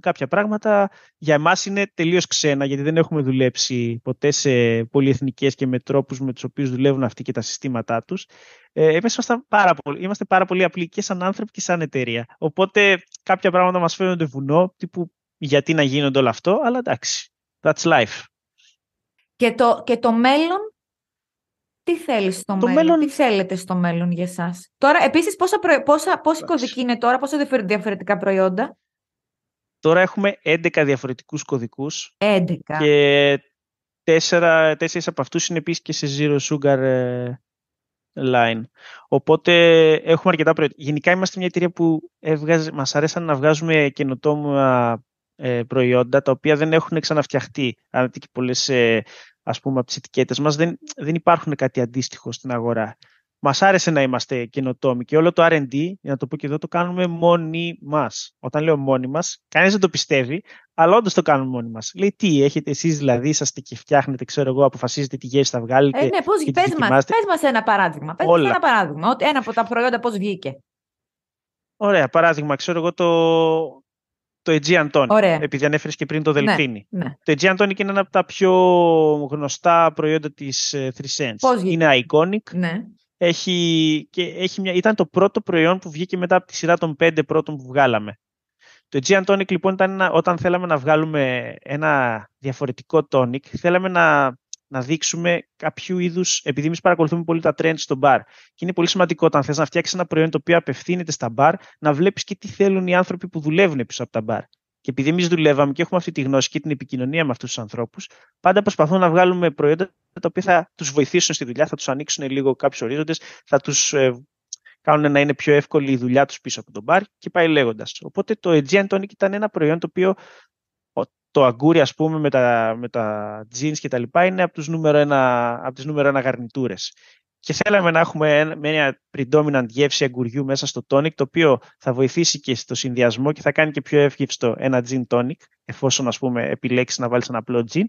κάποια πράγματα για εμάς είναι τελείως ξένα, γιατί δεν έχουμε δουλέψει ποτέ σε πολυεθνικές και με τρόπους με τους οποίους δουλεύουν αυτοί και τα συστήματά τους. Ε, Εμείς πάρα, πολύ, είμαστε πάρα πολύ απλοί και σαν άνθρωποι και σαν εταιρεία. Οπότε κάποια πράγματα μας φαίνονται βουνό, τύπου γιατί να γίνονται όλο αυτό, αλλά εντάξει. That's life. Και το, και το μέλλον τι θέλεις στο μέλλον, τι θέλετε στο μέλλον για εσάς. Τώρα, επίσης, πόσα, πόσα, πόση κωδική είναι τώρα, πόσα διαφορετικά προϊόντα. Τώρα έχουμε 11 διαφορετικούς κωδικούς 11. και τέσσερα, από αυτούς είναι επίσης και σε Zero Sugar ε, Line. Οπότε έχουμε αρκετά προϊόντα. Γενικά είμαστε μια εταιρεία που έβγαζε, μας αρέσαν να βγάζουμε καινοτόμα ε, προϊόντα τα οποία δεν έχουν ξαναφτιαχτεί. αν δείτε και πολλές ε, ας πούμε από τις ετικέτες μας δεν, δεν υπάρχουν κάτι αντίστοιχο στην αγορά. Μας άρεσε να είμαστε καινοτόμοι και όλο το RD, για να το πω και εδώ, το κάνουμε μόνοι μας. Όταν λέω μόνοι μας, κανείς δεν το πιστεύει, αλλά όντως το κάνουμε μόνοι μας. Λέει τι, έχετε εσείς δηλαδή, είσαστε και φτιάχνετε, ξέρω εγώ, αποφασίζετε τι γέση θα βγάλετε. Ε, ναι, πώς πες μας ένα παράδειγμα. Πες ένα παράδειγμα. Ένα από τα προϊόντα πώς βγήκε. Ωραία, παράδειγμα, ξέρω εγώ το, το Aegean Tonic. Ωραία. Επειδή ανέφερες και πριν το Δελφίνι. Ναι. Το Aegean Tonic είναι ένα από τα πιο γνωστά προϊόντα της 3Sense. Ε, είναι iconic. Ναι. Έχει, και έχει μια, ήταν το πρώτο προϊόν που βγήκε μετά από τη σειρά των πέντε πρώτων που βγάλαμε. Το Aegean Tonic λοιπόν ήταν όταν θέλαμε να βγάλουμε ένα διαφορετικό tonic, θέλαμε να να δείξουμε κάποιο είδους. Επειδή εμείς παρακολουθούμε πολύ τα trends στο μπαρ. Και είναι πολύ σημαντικό όταν θες να φτιάξεις ένα προϊόν το οποίο απευθύνεται στα μπαρ, να βλέπεις και τι θέλουν οι άνθρωποι που δουλεύουν πίσω από τα μπαρ. Και επειδή εμείς δουλεύαμε και έχουμε αυτή τη γνώση και την επικοινωνία με αυτούς τους ανθρώπους, πάντα προσπαθούμε να βγάλουμε προϊόντα τα οποία θα τους βοηθήσουν στη δουλειά, θα τους ανοίξουν λίγο κάποιους ορίζοντες, θα τους ε, κάνουν να είναι πιο εύκολη η δουλειά τους πίσω από τον μπαρ και πάει λέγοντας. Οπότε το Aegean Tonic ήταν ένα προϊόν το οποίο το αγκούρι, ας πούμε, με τα, με τα jeans και τα λοιπά, είναι από, τους νούμερο ένα, από τις νούμερο ένα γαρνιτούρες. Και θέλαμε να έχουμε μια predominant γεύση αγκουριού μέσα στο tonic, το οποίο θα βοηθήσει και στο συνδυασμό και θα κάνει και πιο εύγευστο ένα gin tonic, εφόσον, ας πούμε, επιλέξεις να βάλεις ένα απλό gin,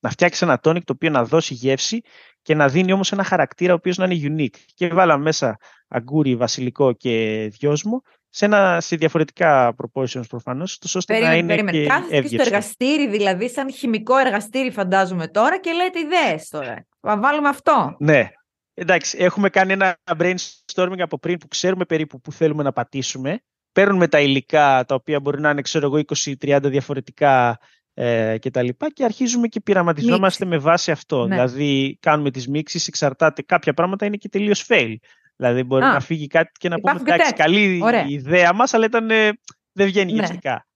να φτιάξει ένα τόνικ το οποίο να δώσει γεύση και να δίνει όμως ένα χαρακτήρα ο οποίος να είναι unique. Και βάλαμε μέσα αγκούρι, βασιλικό και δυόσμο σε, ένα, διαφορετικά proportions προφανώς, το να είναι περίμενε. στο εργαστήρι, δηλαδή σαν χημικό εργαστήρι φαντάζομαι τώρα και λέτε ιδέες τώρα. Θα βάλουμε αυτό. Ναι. Εντάξει, έχουμε κάνει ένα brainstorming από πριν που ξέρουμε περίπου που θέλουμε να πατήσουμε. Παίρνουμε τα υλικά, τα οποία μπορεί να είναι, ξέρω εγώ, 20-30 διαφορετικά ε, και τα λοιπά και αρχίζουμε και πειραματιζόμαστε με βάση αυτό. Ναι. Δηλαδή κάνουμε τις μίξεις, εξαρτάται κάποια πράγματα είναι και τελείως fail. Δηλαδή μπορεί Α, να φύγει κάτι και να πούμε εντάξει, καλή η ιδέα μας, αλλά ε, δεν βγαίνει ναι. γευστικά.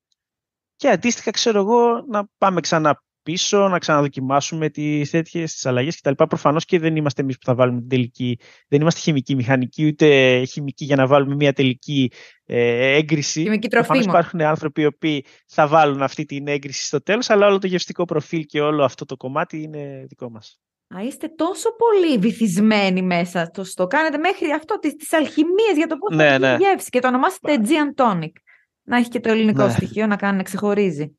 Και αντίστοιχα, ξέρω εγώ, να πάμε ξανά πίσω, να ξαναδοκιμάσουμε τις τέτοιες τις αλλαγές κτλ. Προφανώς και δεν είμαστε εμείς που θα βάλουμε την τελική. Δεν είμαστε χημικοί, μηχανικοί, ούτε χημικοί για να βάλουμε μια τελική ε, έγκριση. Χημική τροφή. υπάρχουν άνθρωποι οι οποίοι θα βάλουν αυτή την έγκριση στο τέλος, αλλά όλο το γευστικό προφίλ και όλο αυτό το κομμάτι είναι δικό μας. Α, είστε τόσο πολύ βυθισμένοι μέσα στο στο κάνετε μέχρι αυτό τις, τις για το πώς ναι, θα ναι. γεύση και το ονομάσετε G Tonic. Να έχει και το ελληνικό ναι. στοιχείο να κάνει να ξεχωρίζει.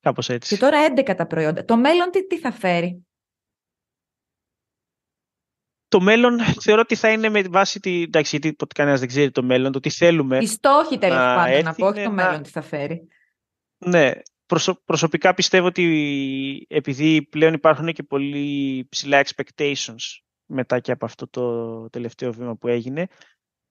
Κάπως έτσι. Και τώρα 11 τα προϊόντα. Το μέλλον τι, θα φέρει. Το μέλλον θεωρώ ότι θα είναι με βάση τη. Εντάξει, γιατί ποτέ κανένας δεν ξέρει το μέλλον, το τι θέλουμε. Οι στόχοι τέλος πάντων να πω, όχι το μέλλον τι θα φέρει. Ναι, προσωπικά πιστεύω ότι επειδή πλέον υπάρχουν και πολύ ψηλά expectations μετά και από αυτό το τελευταίο βήμα που έγινε,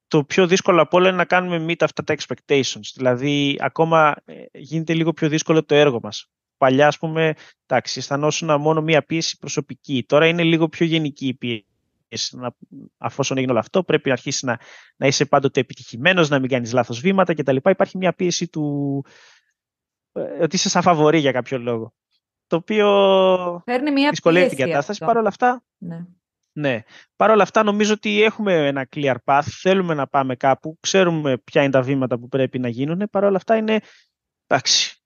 το πιο δύσκολο από όλα είναι να κάνουμε meet αυτά τα expectations. Δηλαδή, ακόμα ε, γίνεται λίγο πιο δύσκολο το έργο μας. Παλιά, ας πούμε, εντάξει, αισθανόσουν μόνο μία πίεση προσωπική. Τώρα είναι λίγο πιο γενική η πίεση. αφόσον έγινε όλο αυτό, πρέπει να αρχίσεις να, είσαι πάντοτε επιτυχημένος, να μην κάνεις λάθος βήματα κτλ. Υπάρχει μια πίεση του, ε, ότι είσαι σαν φαβορή για κάποιο λόγο. Το οποίο δυσκολεύει την κατάσταση. Παρ' όλα αυτά, ναι. Ναι. Παρ' όλα αυτά νομίζω ότι έχουμε ένα clear path, θέλουμε να πάμε κάπου, ξέρουμε ποια είναι τα βήματα που πρέπει να γίνουν. Παρ' όλα αυτά είναι, εντάξει,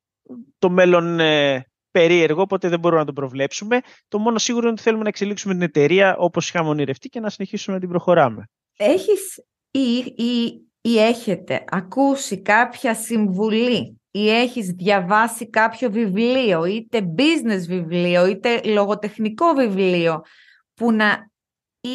το μέλλον ε, περίεργο, οπότε δεν μπορούμε να το προβλέψουμε. Το μόνο σίγουρο είναι ότι θέλουμε να εξελίξουμε την εταιρεία όπως είχαμε ονειρευτεί και να συνεχίσουμε να την προχωράμε. Έχεις ή, ή, ή έχετε ακούσει κάποια συμβουλή ή έχεις διαβάσει κάποιο βιβλίο, είτε business βιβλίο, είτε λογοτεχνικό βιβλίο, που να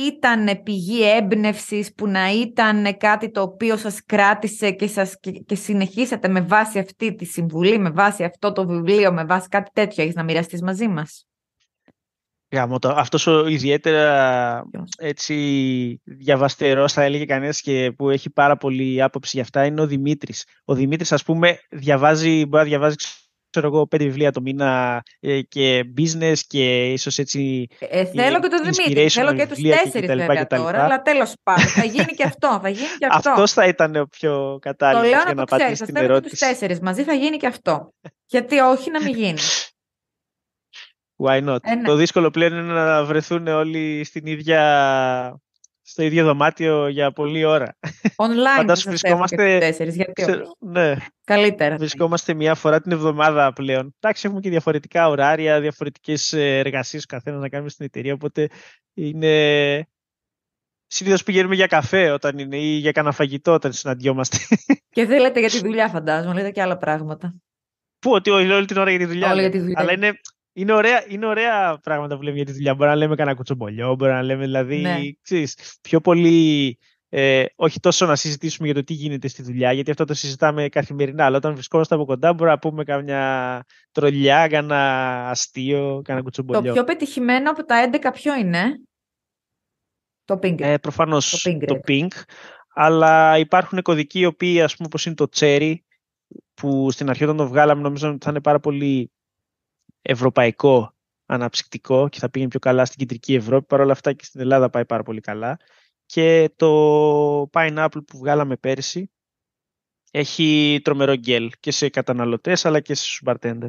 ήταν πηγή έμπνευσης, που να ήταν κάτι το οποίο σας κράτησε και, σας, και, και συνεχίσατε με βάση αυτή τη συμβουλή, με βάση αυτό το βιβλίο, με βάση κάτι τέτοιο, έχεις να μοιραστείς μαζί μας. Αυτό Αυτός ο ιδιαίτερα έτσι διαβαστερός θα έλεγε κανένας και που έχει πάρα πολύ άποψη για αυτά είναι ο Δημήτρης. Ο Δημήτρης ας πούμε διαβάζει, μπορεί να διαβάζει ξέρω εγώ πέντε βιβλία το μήνα ε, και business και ίσως έτσι ε, Θέλω ε, και τον Δημήτρη, θέλω και τους τέσσερις βέβαια τώρα, αλλά τέλος πάντων θα γίνει και αυτό, θα γίνει και αυτό. Αυτός θα ήταν ο πιο κατάλληλο. για να, να την ερώτηση. και μαζί θα γίνει και αυτό. Γιατί όχι να μην γίνει. Why not. Ε, ναι. Το δύσκολο πλέον είναι να βρεθούν όλοι στην ίδια... στο ίδιο δωμάτιο για πολλή ώρα. Online. Φαντάσου βρισκόμαστε... Τέσσερις, γιατί Ξε... ναι. Καλύτερα. Βρισκόμαστε μία φορά την εβδομάδα πλέον. Εντάξει, έχουμε και διαφορετικά ωράρια, διαφορετικές ε, εργασίες καθένας να κάνουμε στην εταιρεία, οπότε είναι... Συνήθως πηγαίνουμε για καφέ όταν είναι ή για κανένα φαγητό όταν συναντιόμαστε. Και δεν για τη δουλειά, φαντάζομαι, λέτε και άλλα πράγματα. Πού, ότι όλη την ώρα για τη δουλειά. Όλη ναι. για τη δουλειά. Αλλά είναι είναι ωραία, είναι ωραία πράγματα που λέμε για τη δουλειά. Μπορεί να λέμε κανένα κουτσομπολιό, μπορεί να λέμε δηλαδή. Ναι. Ξέρεις, πιο πολύ. Ε, όχι τόσο να συζητήσουμε για το τι γίνεται στη δουλειά, γιατί αυτό το συζητάμε καθημερινά. Αλλά όταν βρισκόμαστε από κοντά, μπορούμε να πούμε καμιά τρολιά, κάνα αστείο, κάνα κουτσομπολιό. Το πιο πετυχημένο από τα 11 ποιο είναι, Το Pink. Ε, Προφανώς το Pink. αλλά υπάρχουν κωδικοί οι οποίοι, ας πούμε, όπως είναι το Cherry, που στην αρχή όταν το βγάλαμε, νομίζω ότι θα είναι πάρα πολύ ευρωπαϊκό αναψυκτικό και θα πήγαινε πιο καλά στην κεντρική Ευρώπη. Παρ' όλα αυτά και στην Ελλάδα πάει πάρα πολύ καλά. Και το pineapple που βγάλαμε πέρσι έχει τρομερό γκέλ και σε καταναλωτές αλλά και σε bartender.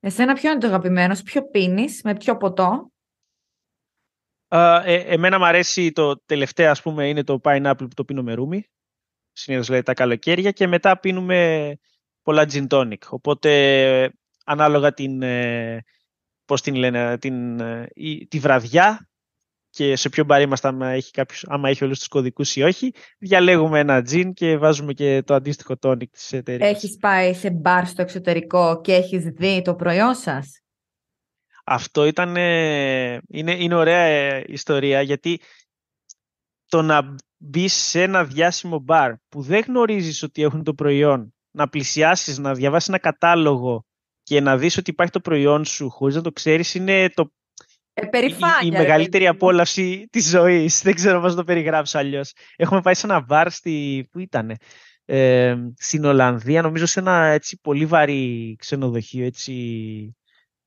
Εσένα ποιο είναι το αγαπημένο, ποιο πίνεις, με ποιο ποτό. Ε, εμένα μου αρέσει το τελευταίο, ας πούμε, είναι το pineapple που το πίνω με ρούμι. συνήθως λέει τα καλοκαίρια και μετά πίνουμε πολλά gin tonic. Οπότε ανάλογα την, ε, πώς την λένε, την, ε, τη βραδιά και σε ποιο μπαρ είμαστε άμα έχει, κάποιος, άμα έχει όλους τους κωδικούς ή όχι. Διαλέγουμε ένα τζιν και βάζουμε και το αντίστοιχο τόνικ της εταιρείας. Έχεις πάει σε μπαρ στο εξωτερικό και έχεις δει το προϊόν σας. Αυτό ήταν, ε, είναι, είναι ωραία ιστορία γιατί το να μπει σε ένα διάσημο μπαρ που δεν γνωρίζεις ότι έχουν το προϊόν, να πλησιάσεις, να διαβάσεις ένα κατάλογο και να δεις ότι υπάρχει το προϊόν σου χωρίς να το ξέρεις είναι το... Ε, η, μεγαλύτερη απόλαυση της ζωής. Δεν ξέρω πώς το περιγράψω αλλιώς. Έχουμε πάει σε ένα βάρ στη... που ήτανε ε, στην Ολλανδία, νομίζω σε ένα έτσι, πολύ βαρύ ξενοδοχείο, έτσι,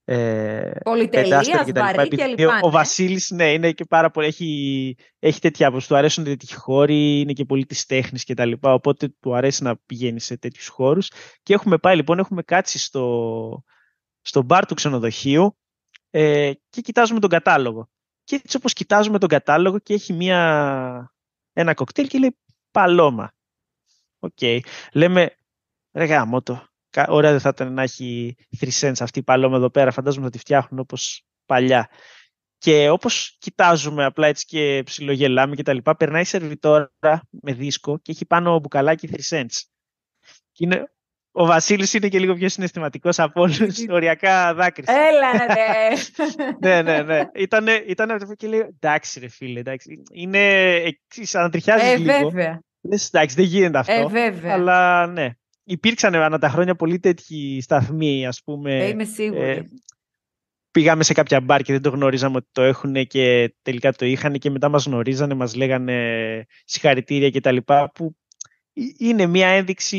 ε, Πολυτελεία, βαρύ κλπ. Ο, ο ε. Βασίλης, ναι, είναι και πάρα πολύ. Έχει, έχει τέτοια που του αρέσουν τέτοιοι χώροι, είναι και πολύ της τέχνης κτλ. Οπότε του αρέσει να πηγαίνει σε τέτοιους χώρους. Και έχουμε πάει λοιπόν, έχουμε κάτσει στο, στο μπαρ του ξενοδοχείου ε, και κοιτάζουμε τον κατάλογο. Και έτσι όπως κοιτάζουμε τον κατάλογο και έχει μία, ένα κοκτέιλ και λέει Παλώμα. Οκ. Λέμε, ρε γάμο Ωραία δεν θα ήταν να έχει 3 cents αυτή η παλώμα εδώ πέρα. Φαντάζομαι θα τη φτιάχνουν όπως παλιά. Και όπως κοιτάζουμε απλά έτσι και ψιλογελάμε και τα λοιπά, περνάει σερβιτόρα με δίσκο και έχει πάνω μπουκαλάκι 3 cents. Και είναι ο Βασίλης είναι και λίγο πιο συναισθηματικός από όλους. Οριακά δάκρυς. Έλα, ναι. ναι, ναι, ναι. Ήτανε, αυτό και λέει: Εντάξει, ρε φίλε, εντάξει. Είναι. Ε, σαν να ε, λίγο. Βέβαια. εντάξει, δεν γίνεται ε, αυτό. Ε, βέβαια. Αλλά ναι υπήρξαν ανά τα χρόνια πολύ τέτοιοι σταθμοί, ας πούμε. Ε, είμαι σίγουρη. Ε, πήγαμε σε κάποια μπαρ και δεν το γνωρίζαμε ότι το έχουν και τελικά το είχαν και μετά μας γνωρίζανε, μας λέγανε συγχαρητήρια λοιπά, Που είναι μια ένδειξη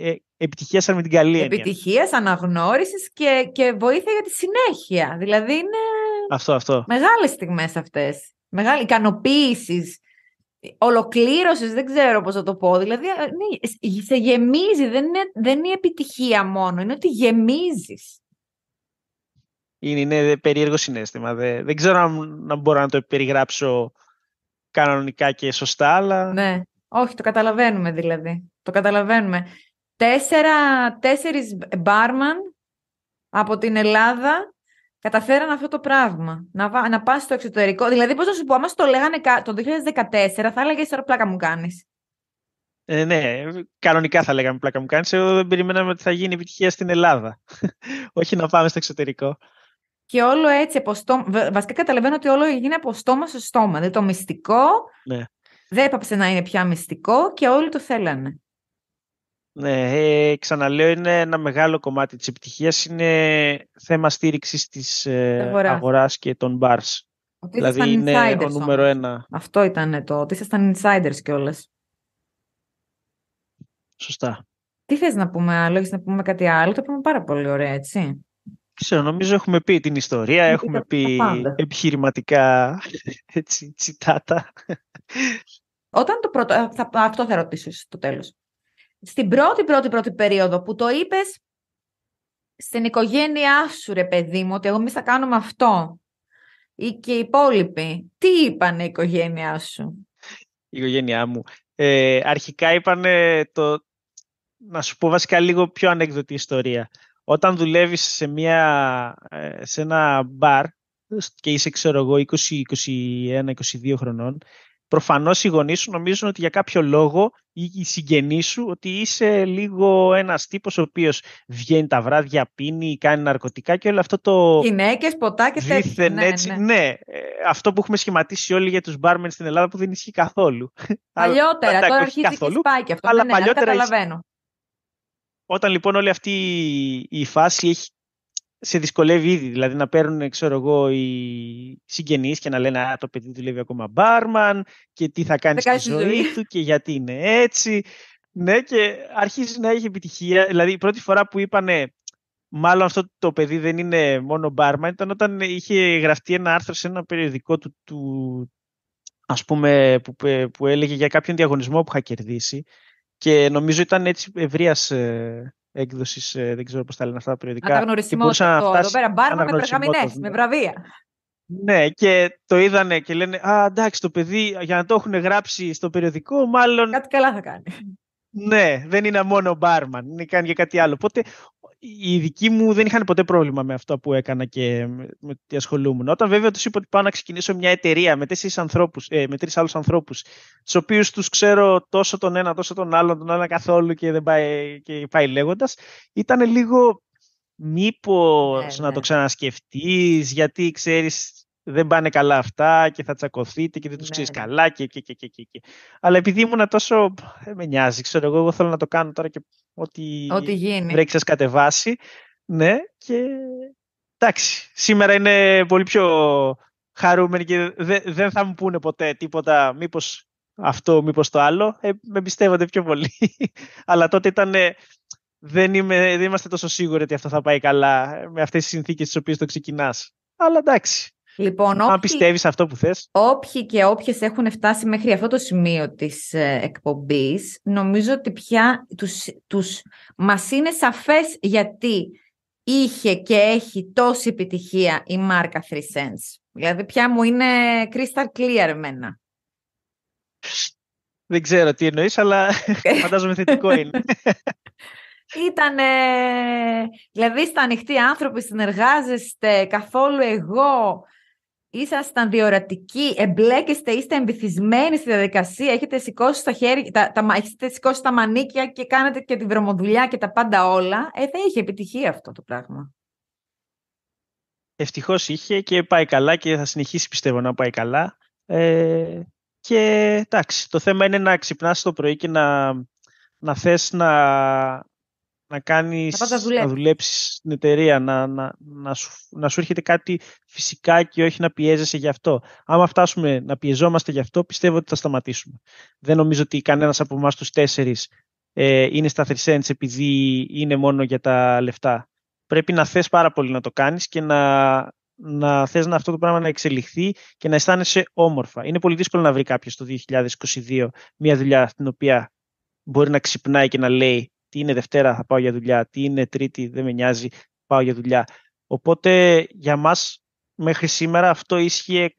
ε, επιτυχίας με την καλή έννοια. Επιτυχίας, αναγνώρισης και, και βοήθεια για τη συνέχεια. Δηλαδή είναι αυτό, αυτό. μεγάλες στιγμές αυτές. Μεγάλη ικανοποίησης ολοκλήρωσης, δεν ξέρω πώς θα το πω, δηλαδή ε, ναι, σε γεμίζει, δεν είναι, δεν είναι επιτυχία μόνο, είναι ότι γεμίζεις. Είναι, είναι περίεργο συνέστημα, δεν, δεν ξέρω αν, μπορώ να το περιγράψω κανονικά και σωστά, αλλά... Ναι, όχι, το καταλαβαίνουμε δηλαδή, το καταλαβαίνουμε. Τέσσερα, τέσσερις μπάρμαν από την Ελλάδα καταφέραν αυτό το πράγμα. Να, να πας στο εξωτερικό. Δηλαδή, πώς να σου πω, άμα το λέγανε το 2014, θα έλεγες τώρα πλάκα μου κάνεις. Ε, ναι, κανονικά θα λέγαμε πλάκα μου κάνεις. Εγώ δεν περιμέναμε ότι θα γίνει επιτυχία στην Ελλάδα. Όχι να πάμε στο εξωτερικό. Και όλο έτσι από Βασικά καταλαβαίνω ότι όλο έγινε από στόμα στο στόμα. Δηλαδή το μυστικό ναι. δεν έπαψε να είναι πια μυστικό και όλοι το θέλανε. Ναι, ε, ξαναλέω, είναι ένα μεγάλο κομμάτι της επιτυχίας. Είναι θέμα στήριξης της ε, αγοράς. και των bars. Ότι δηλαδή είναι insiders, ο νούμερο όμως. ένα. Αυτό ήταν το, ότι ήσασταν insiders κιόλας. Σωστά. Τι θες να πούμε άλλο, έχεις να πούμε κάτι άλλο, το πούμε πάρα πολύ ωραία, έτσι. Ξέρω, νομίζω έχουμε πει την ιστορία, έχουμε πει επιχειρηματικά έτσι, τσιτάτα. Ε, αυτό θα ρωτήσω στο τέλος στην πρώτη πρώτη πρώτη περίοδο που το είπες στην οικογένειά σου ρε παιδί μου ότι εγώ εμείς θα κάνουμε αυτό ή και οι υπόλοιποι, τι είπανε η οικογένειά σου. Η οικογένειά μου. Ε, αρχικά είπανε το... Να σου πω βασικά λίγο πιο ανέκδοτη ιστορία. Όταν δουλεύεις σε, μια, ε, σε ένα μπαρ και είσαι, ξέρω εγώ, 20, 21, 22 χρονών Προφανώς οι γονείς σου νομίζουν ότι για κάποιο λόγο ή οι συγγενείς σου ότι είσαι λίγο ένας τύπος ο οποίος βγαίνει τα βράδια, πίνει, κάνει ναρκωτικά και όλο αυτό το. Γυναίκες, ποτά και τέτοια. Ναι, ναι. ναι ε, αυτό που έχουμε σχηματίσει όλοι για τους μπάρμεν στην Ελλάδα που δεν ισχύει καθόλου. Παλιότερα, τώρα αρχίζει και σπάει και αυτό. Αλλά ναι, ναι Καταλαβαίνω. Όταν λοιπόν όλη αυτή η φάση έχει σε δυσκολεύει ήδη. Δηλαδή να παίρνουν, ξέρω εγώ, οι συγγενείς και να λένε «Α, το παιδί δουλεύει ακόμα μπάρμαν» και τι θα κάνει στη ζωή, του και γιατί είναι έτσι. Ναι, και αρχίζει να έχει επιτυχία. Δηλαδή, η πρώτη φορά που είπανε μάλλον αυτό το παιδί δεν είναι μόνο μπάρμαν ήταν όταν είχε γραφτεί ένα άρθρο σε ένα περιοδικό του, του ας πούμε, που, που έλεγε για κάποιον διαγωνισμό που είχα κερδίσει και νομίζω ήταν έτσι ευρίας... Ε, έκδοσης, ε, δεν ξέρω πώς τα λένε αυτά τα περιοδικά. Αναγνωρισιμότητα. Να Εδώ πέρα μπάρμα με περγαμηνέ, με ναι. βραβεία. Ναι, και το είδανε και λένε Α, εντάξει, το παιδί για να το έχουν γράψει στο περιοδικό, μάλλον. Κάτι καλά θα κάνει. Ναι, δεν είναι μόνο μπάρμαν, είναι κάνει και κάτι άλλο. Οπότε οι δικοί μου δεν είχαν ποτέ πρόβλημα με αυτό που έκανα και με τι ασχολούμουν. Όταν βέβαια τους είπα ότι πάω να ξεκινήσω μια εταιρεία με τέσσερις ανθρώπους, ε, με τρεις άλλους ανθρώπους, τους οποίους τους ξέρω τόσο τον ένα, τόσο τον άλλον, τον ένα καθόλου και δεν πάει, και πάει λέγοντας, ήταν λίγο μήπως ε, να το ναι. ξανασκεφτείς, γιατί ξέρεις, δεν πάνε καλά αυτά και θα τσακωθείτε και δεν τους ναι, ξέρεις ναι. καλά και, και, και, και, και. Αλλά επειδή ήμουν τόσο, δεν με νοιάζει, ξέρω εγώ, εγώ θέλω να το κάνω τώρα και ό,τι, ό,τι γίνει. σας κατεβάσει. Ναι, και εντάξει, σήμερα είναι πολύ πιο χαρούμενοι και δεν θα μου πούνε ποτέ τίποτα, μήπως αυτό, μήπως το άλλο. Ε, με εμπιστεύονται πιο πολύ. Αλλά τότε ήταν, δεν, είμαι, είμαστε τόσο σίγουροι ότι αυτό θα πάει καλά ε, με αυτές τις συνθήκες τις οποίες το ξεκινάς. Αλλά εντάξει, Λοιπόν, όποιοι... Αν αυτό που θες; Όποιοι και όποιες έχουν φτάσει μέχρι αυτό το σημείο της ε, εκπομπής, νομίζω ότι πια τους, τους... μας είναι σαφές γιατί είχε και έχει τόση επιτυχία η μάρκα 3 3Sense. Δηλαδή πια μου είναι crystal clear εμένα. Δεν ξέρω τι εννοείς, αλλά φαντάζομαι θετικό είναι. Ήτανε, ε, δηλαδή στα ανοιχτή άνθρωποι συνεργάζεστε, καθόλου εγώ ήσασταν διορατικοί, εμπλέκεστε, είστε εμπιθυσμένοι στη διαδικασία, έχετε σηκώσει, τα, τα, έχετε σηκώσει τα μανίκια και κάνετε και τη βρωμοδουλειά και τα πάντα όλα, ε, θα είχε επιτυχία αυτό το πράγμα. Ευτυχώς είχε και πάει καλά και θα συνεχίσει πιστεύω να πάει καλά. Ε, και εντάξει, το θέμα είναι να ξυπνάς το πρωί και να, να θες να, να κάνεις, να, να δουλέψεις στην εταιρεία, να, να, να, σου, να σου έρχεται κάτι φυσικά και όχι να πιέζεσαι γι' αυτό. Άμα φτάσουμε να πιεζόμαστε γι' αυτό, πιστεύω ότι θα σταματήσουμε. Δεν νομίζω ότι κανένας από εμάς τους τέσσερις ε, είναι στα 3 επειδή είναι μόνο για τα λεφτά. Πρέπει να θες πάρα πολύ να το κάνεις και να, να θες να αυτό το πράγμα να εξελιχθεί και να αισθάνεσαι όμορφα. Είναι πολύ δύσκολο να βρει κάποιος το 2022 μια δουλειά στην οποία μπορεί να ξυπνάει και να λέει τι είναι Δευτέρα, θα πάω για δουλειά, τι είναι Τρίτη, δεν με νοιάζει, πάω για δουλειά. Οπότε για μας μέχρι σήμερα αυτό ίσχυε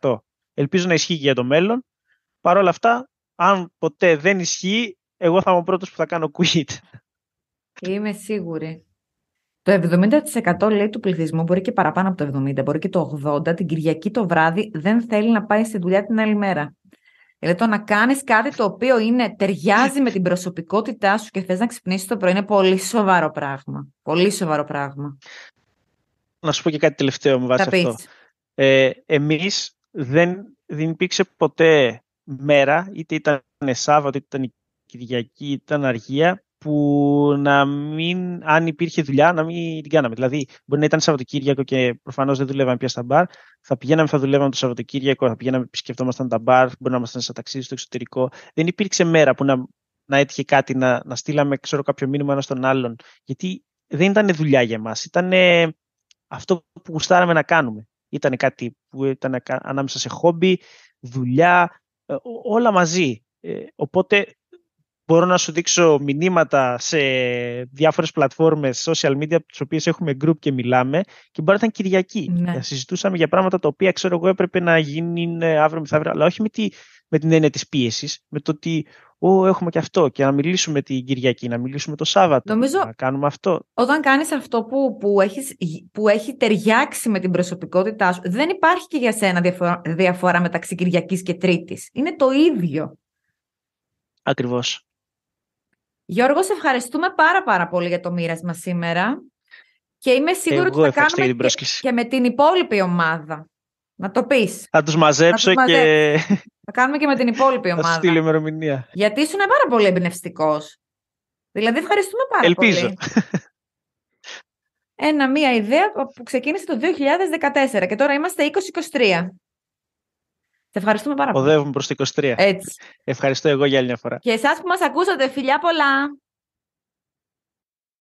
100%. Ελπίζω να ισχύει και για το μέλλον. Παρ' όλα αυτά, αν ποτέ δεν ισχύει, εγώ θα είμαι ο πρώτος που θα κάνω quit. Είμαι σίγουρη. Το 70% λέει του πληθυσμού, μπορεί και παραπάνω από το 70%, μπορεί και το 80%, την Κυριακή το βράδυ δεν θέλει να πάει στη δουλειά την άλλη μέρα. Δηλαδή το να κάνεις κάτι το οποίο είναι, ταιριάζει με την προσωπικότητά σου και θες να ξυπνήσεις το πρωί είναι πολύ σοβαρό πράγμα. Πολύ σοβαρό πράγμα. Να σου πω και κάτι τελευταίο με βάση αυτό. Ε, εμείς δεν, δεν υπήρξε ποτέ μέρα, είτε ήταν Σάββατο, είτε ήταν Κυριακή, είτε ήταν αργία, που να μην, αν υπήρχε δουλειά, να μην την κάναμε. Δηλαδή, μπορεί να ήταν Σαββατοκύριακο και προφανώς δεν δουλεύαμε πια στα μπαρ. Θα πηγαίναμε, θα δουλεύαμε το Σαββατοκύριακο, θα πηγαίναμε, επισκεφτόμασταν τα μπαρ, μπορεί να ήμασταν σε ταξίδι στο εξωτερικό. Δεν υπήρξε μέρα που να, να έτυχε κάτι, να, να στείλαμε ξέρω, κάποιο μήνυμα ένα στον άλλον. Γιατί δεν ήταν δουλειά για μας. Ήταν αυτό που γουστάραμε να κάνουμε. Ήταν κάτι που ήταν ανάμεσα σε χόμπι, δουλειά, ε, όλα μαζί. Ε, οπότε μπορώ να σου δείξω μηνύματα σε διάφορες πλατφόρμες, social media, από τις οποίες έχουμε group και μιλάμε και μπορεί να ήταν Κυριακή. Ναι. Να συζητούσαμε για πράγματα τα οποία ξέρω εγώ έπρεπε να γίνουν αύριο μεθαύριο, αλλά όχι με, με την έννοια της πίεσης, με το ότι ό, έχουμε και αυτό και να μιλήσουμε την Κυριακή, να μιλήσουμε το Σάββατο, Νομίζω, να κάνουμε αυτό. Όταν κάνεις αυτό που, που, έχεις, που έχει ταιριάξει με την προσωπικότητά σου, δεν υπάρχει και για σένα διαφορά, διαφορά μεταξύ κυριακής και τρίτης. Είναι το ίδιο. Ακριβώς. Γιώργο, σε ευχαριστούμε πάρα πάρα πολύ για το μοίρασμα σήμερα και είμαι σίγουρη ότι θα κάνουμε και, με την υπόλοιπη ομάδα. Να το πεις. Θα τους μαζέψω, και. Θα κάνουμε και με την υπόλοιπη ομάδα. στείλω ημερομηνία. Γιατί είναι πάρα πολύ εμπνευστικός. Δηλαδή, ευχαριστούμε πάρα πολύ. Ελπίζω. Ένα, μία ιδέα που ξεκίνησε το 2014 και τώρα είμαστε 2023. Σε ευχαριστούμε πάρα πολύ. Οδεύουμε προς το 23. Έτσι. Ευχαριστώ εγώ για άλλη μια φορά. Και εσάς που μας ακούσατε, φιλιά πολλά.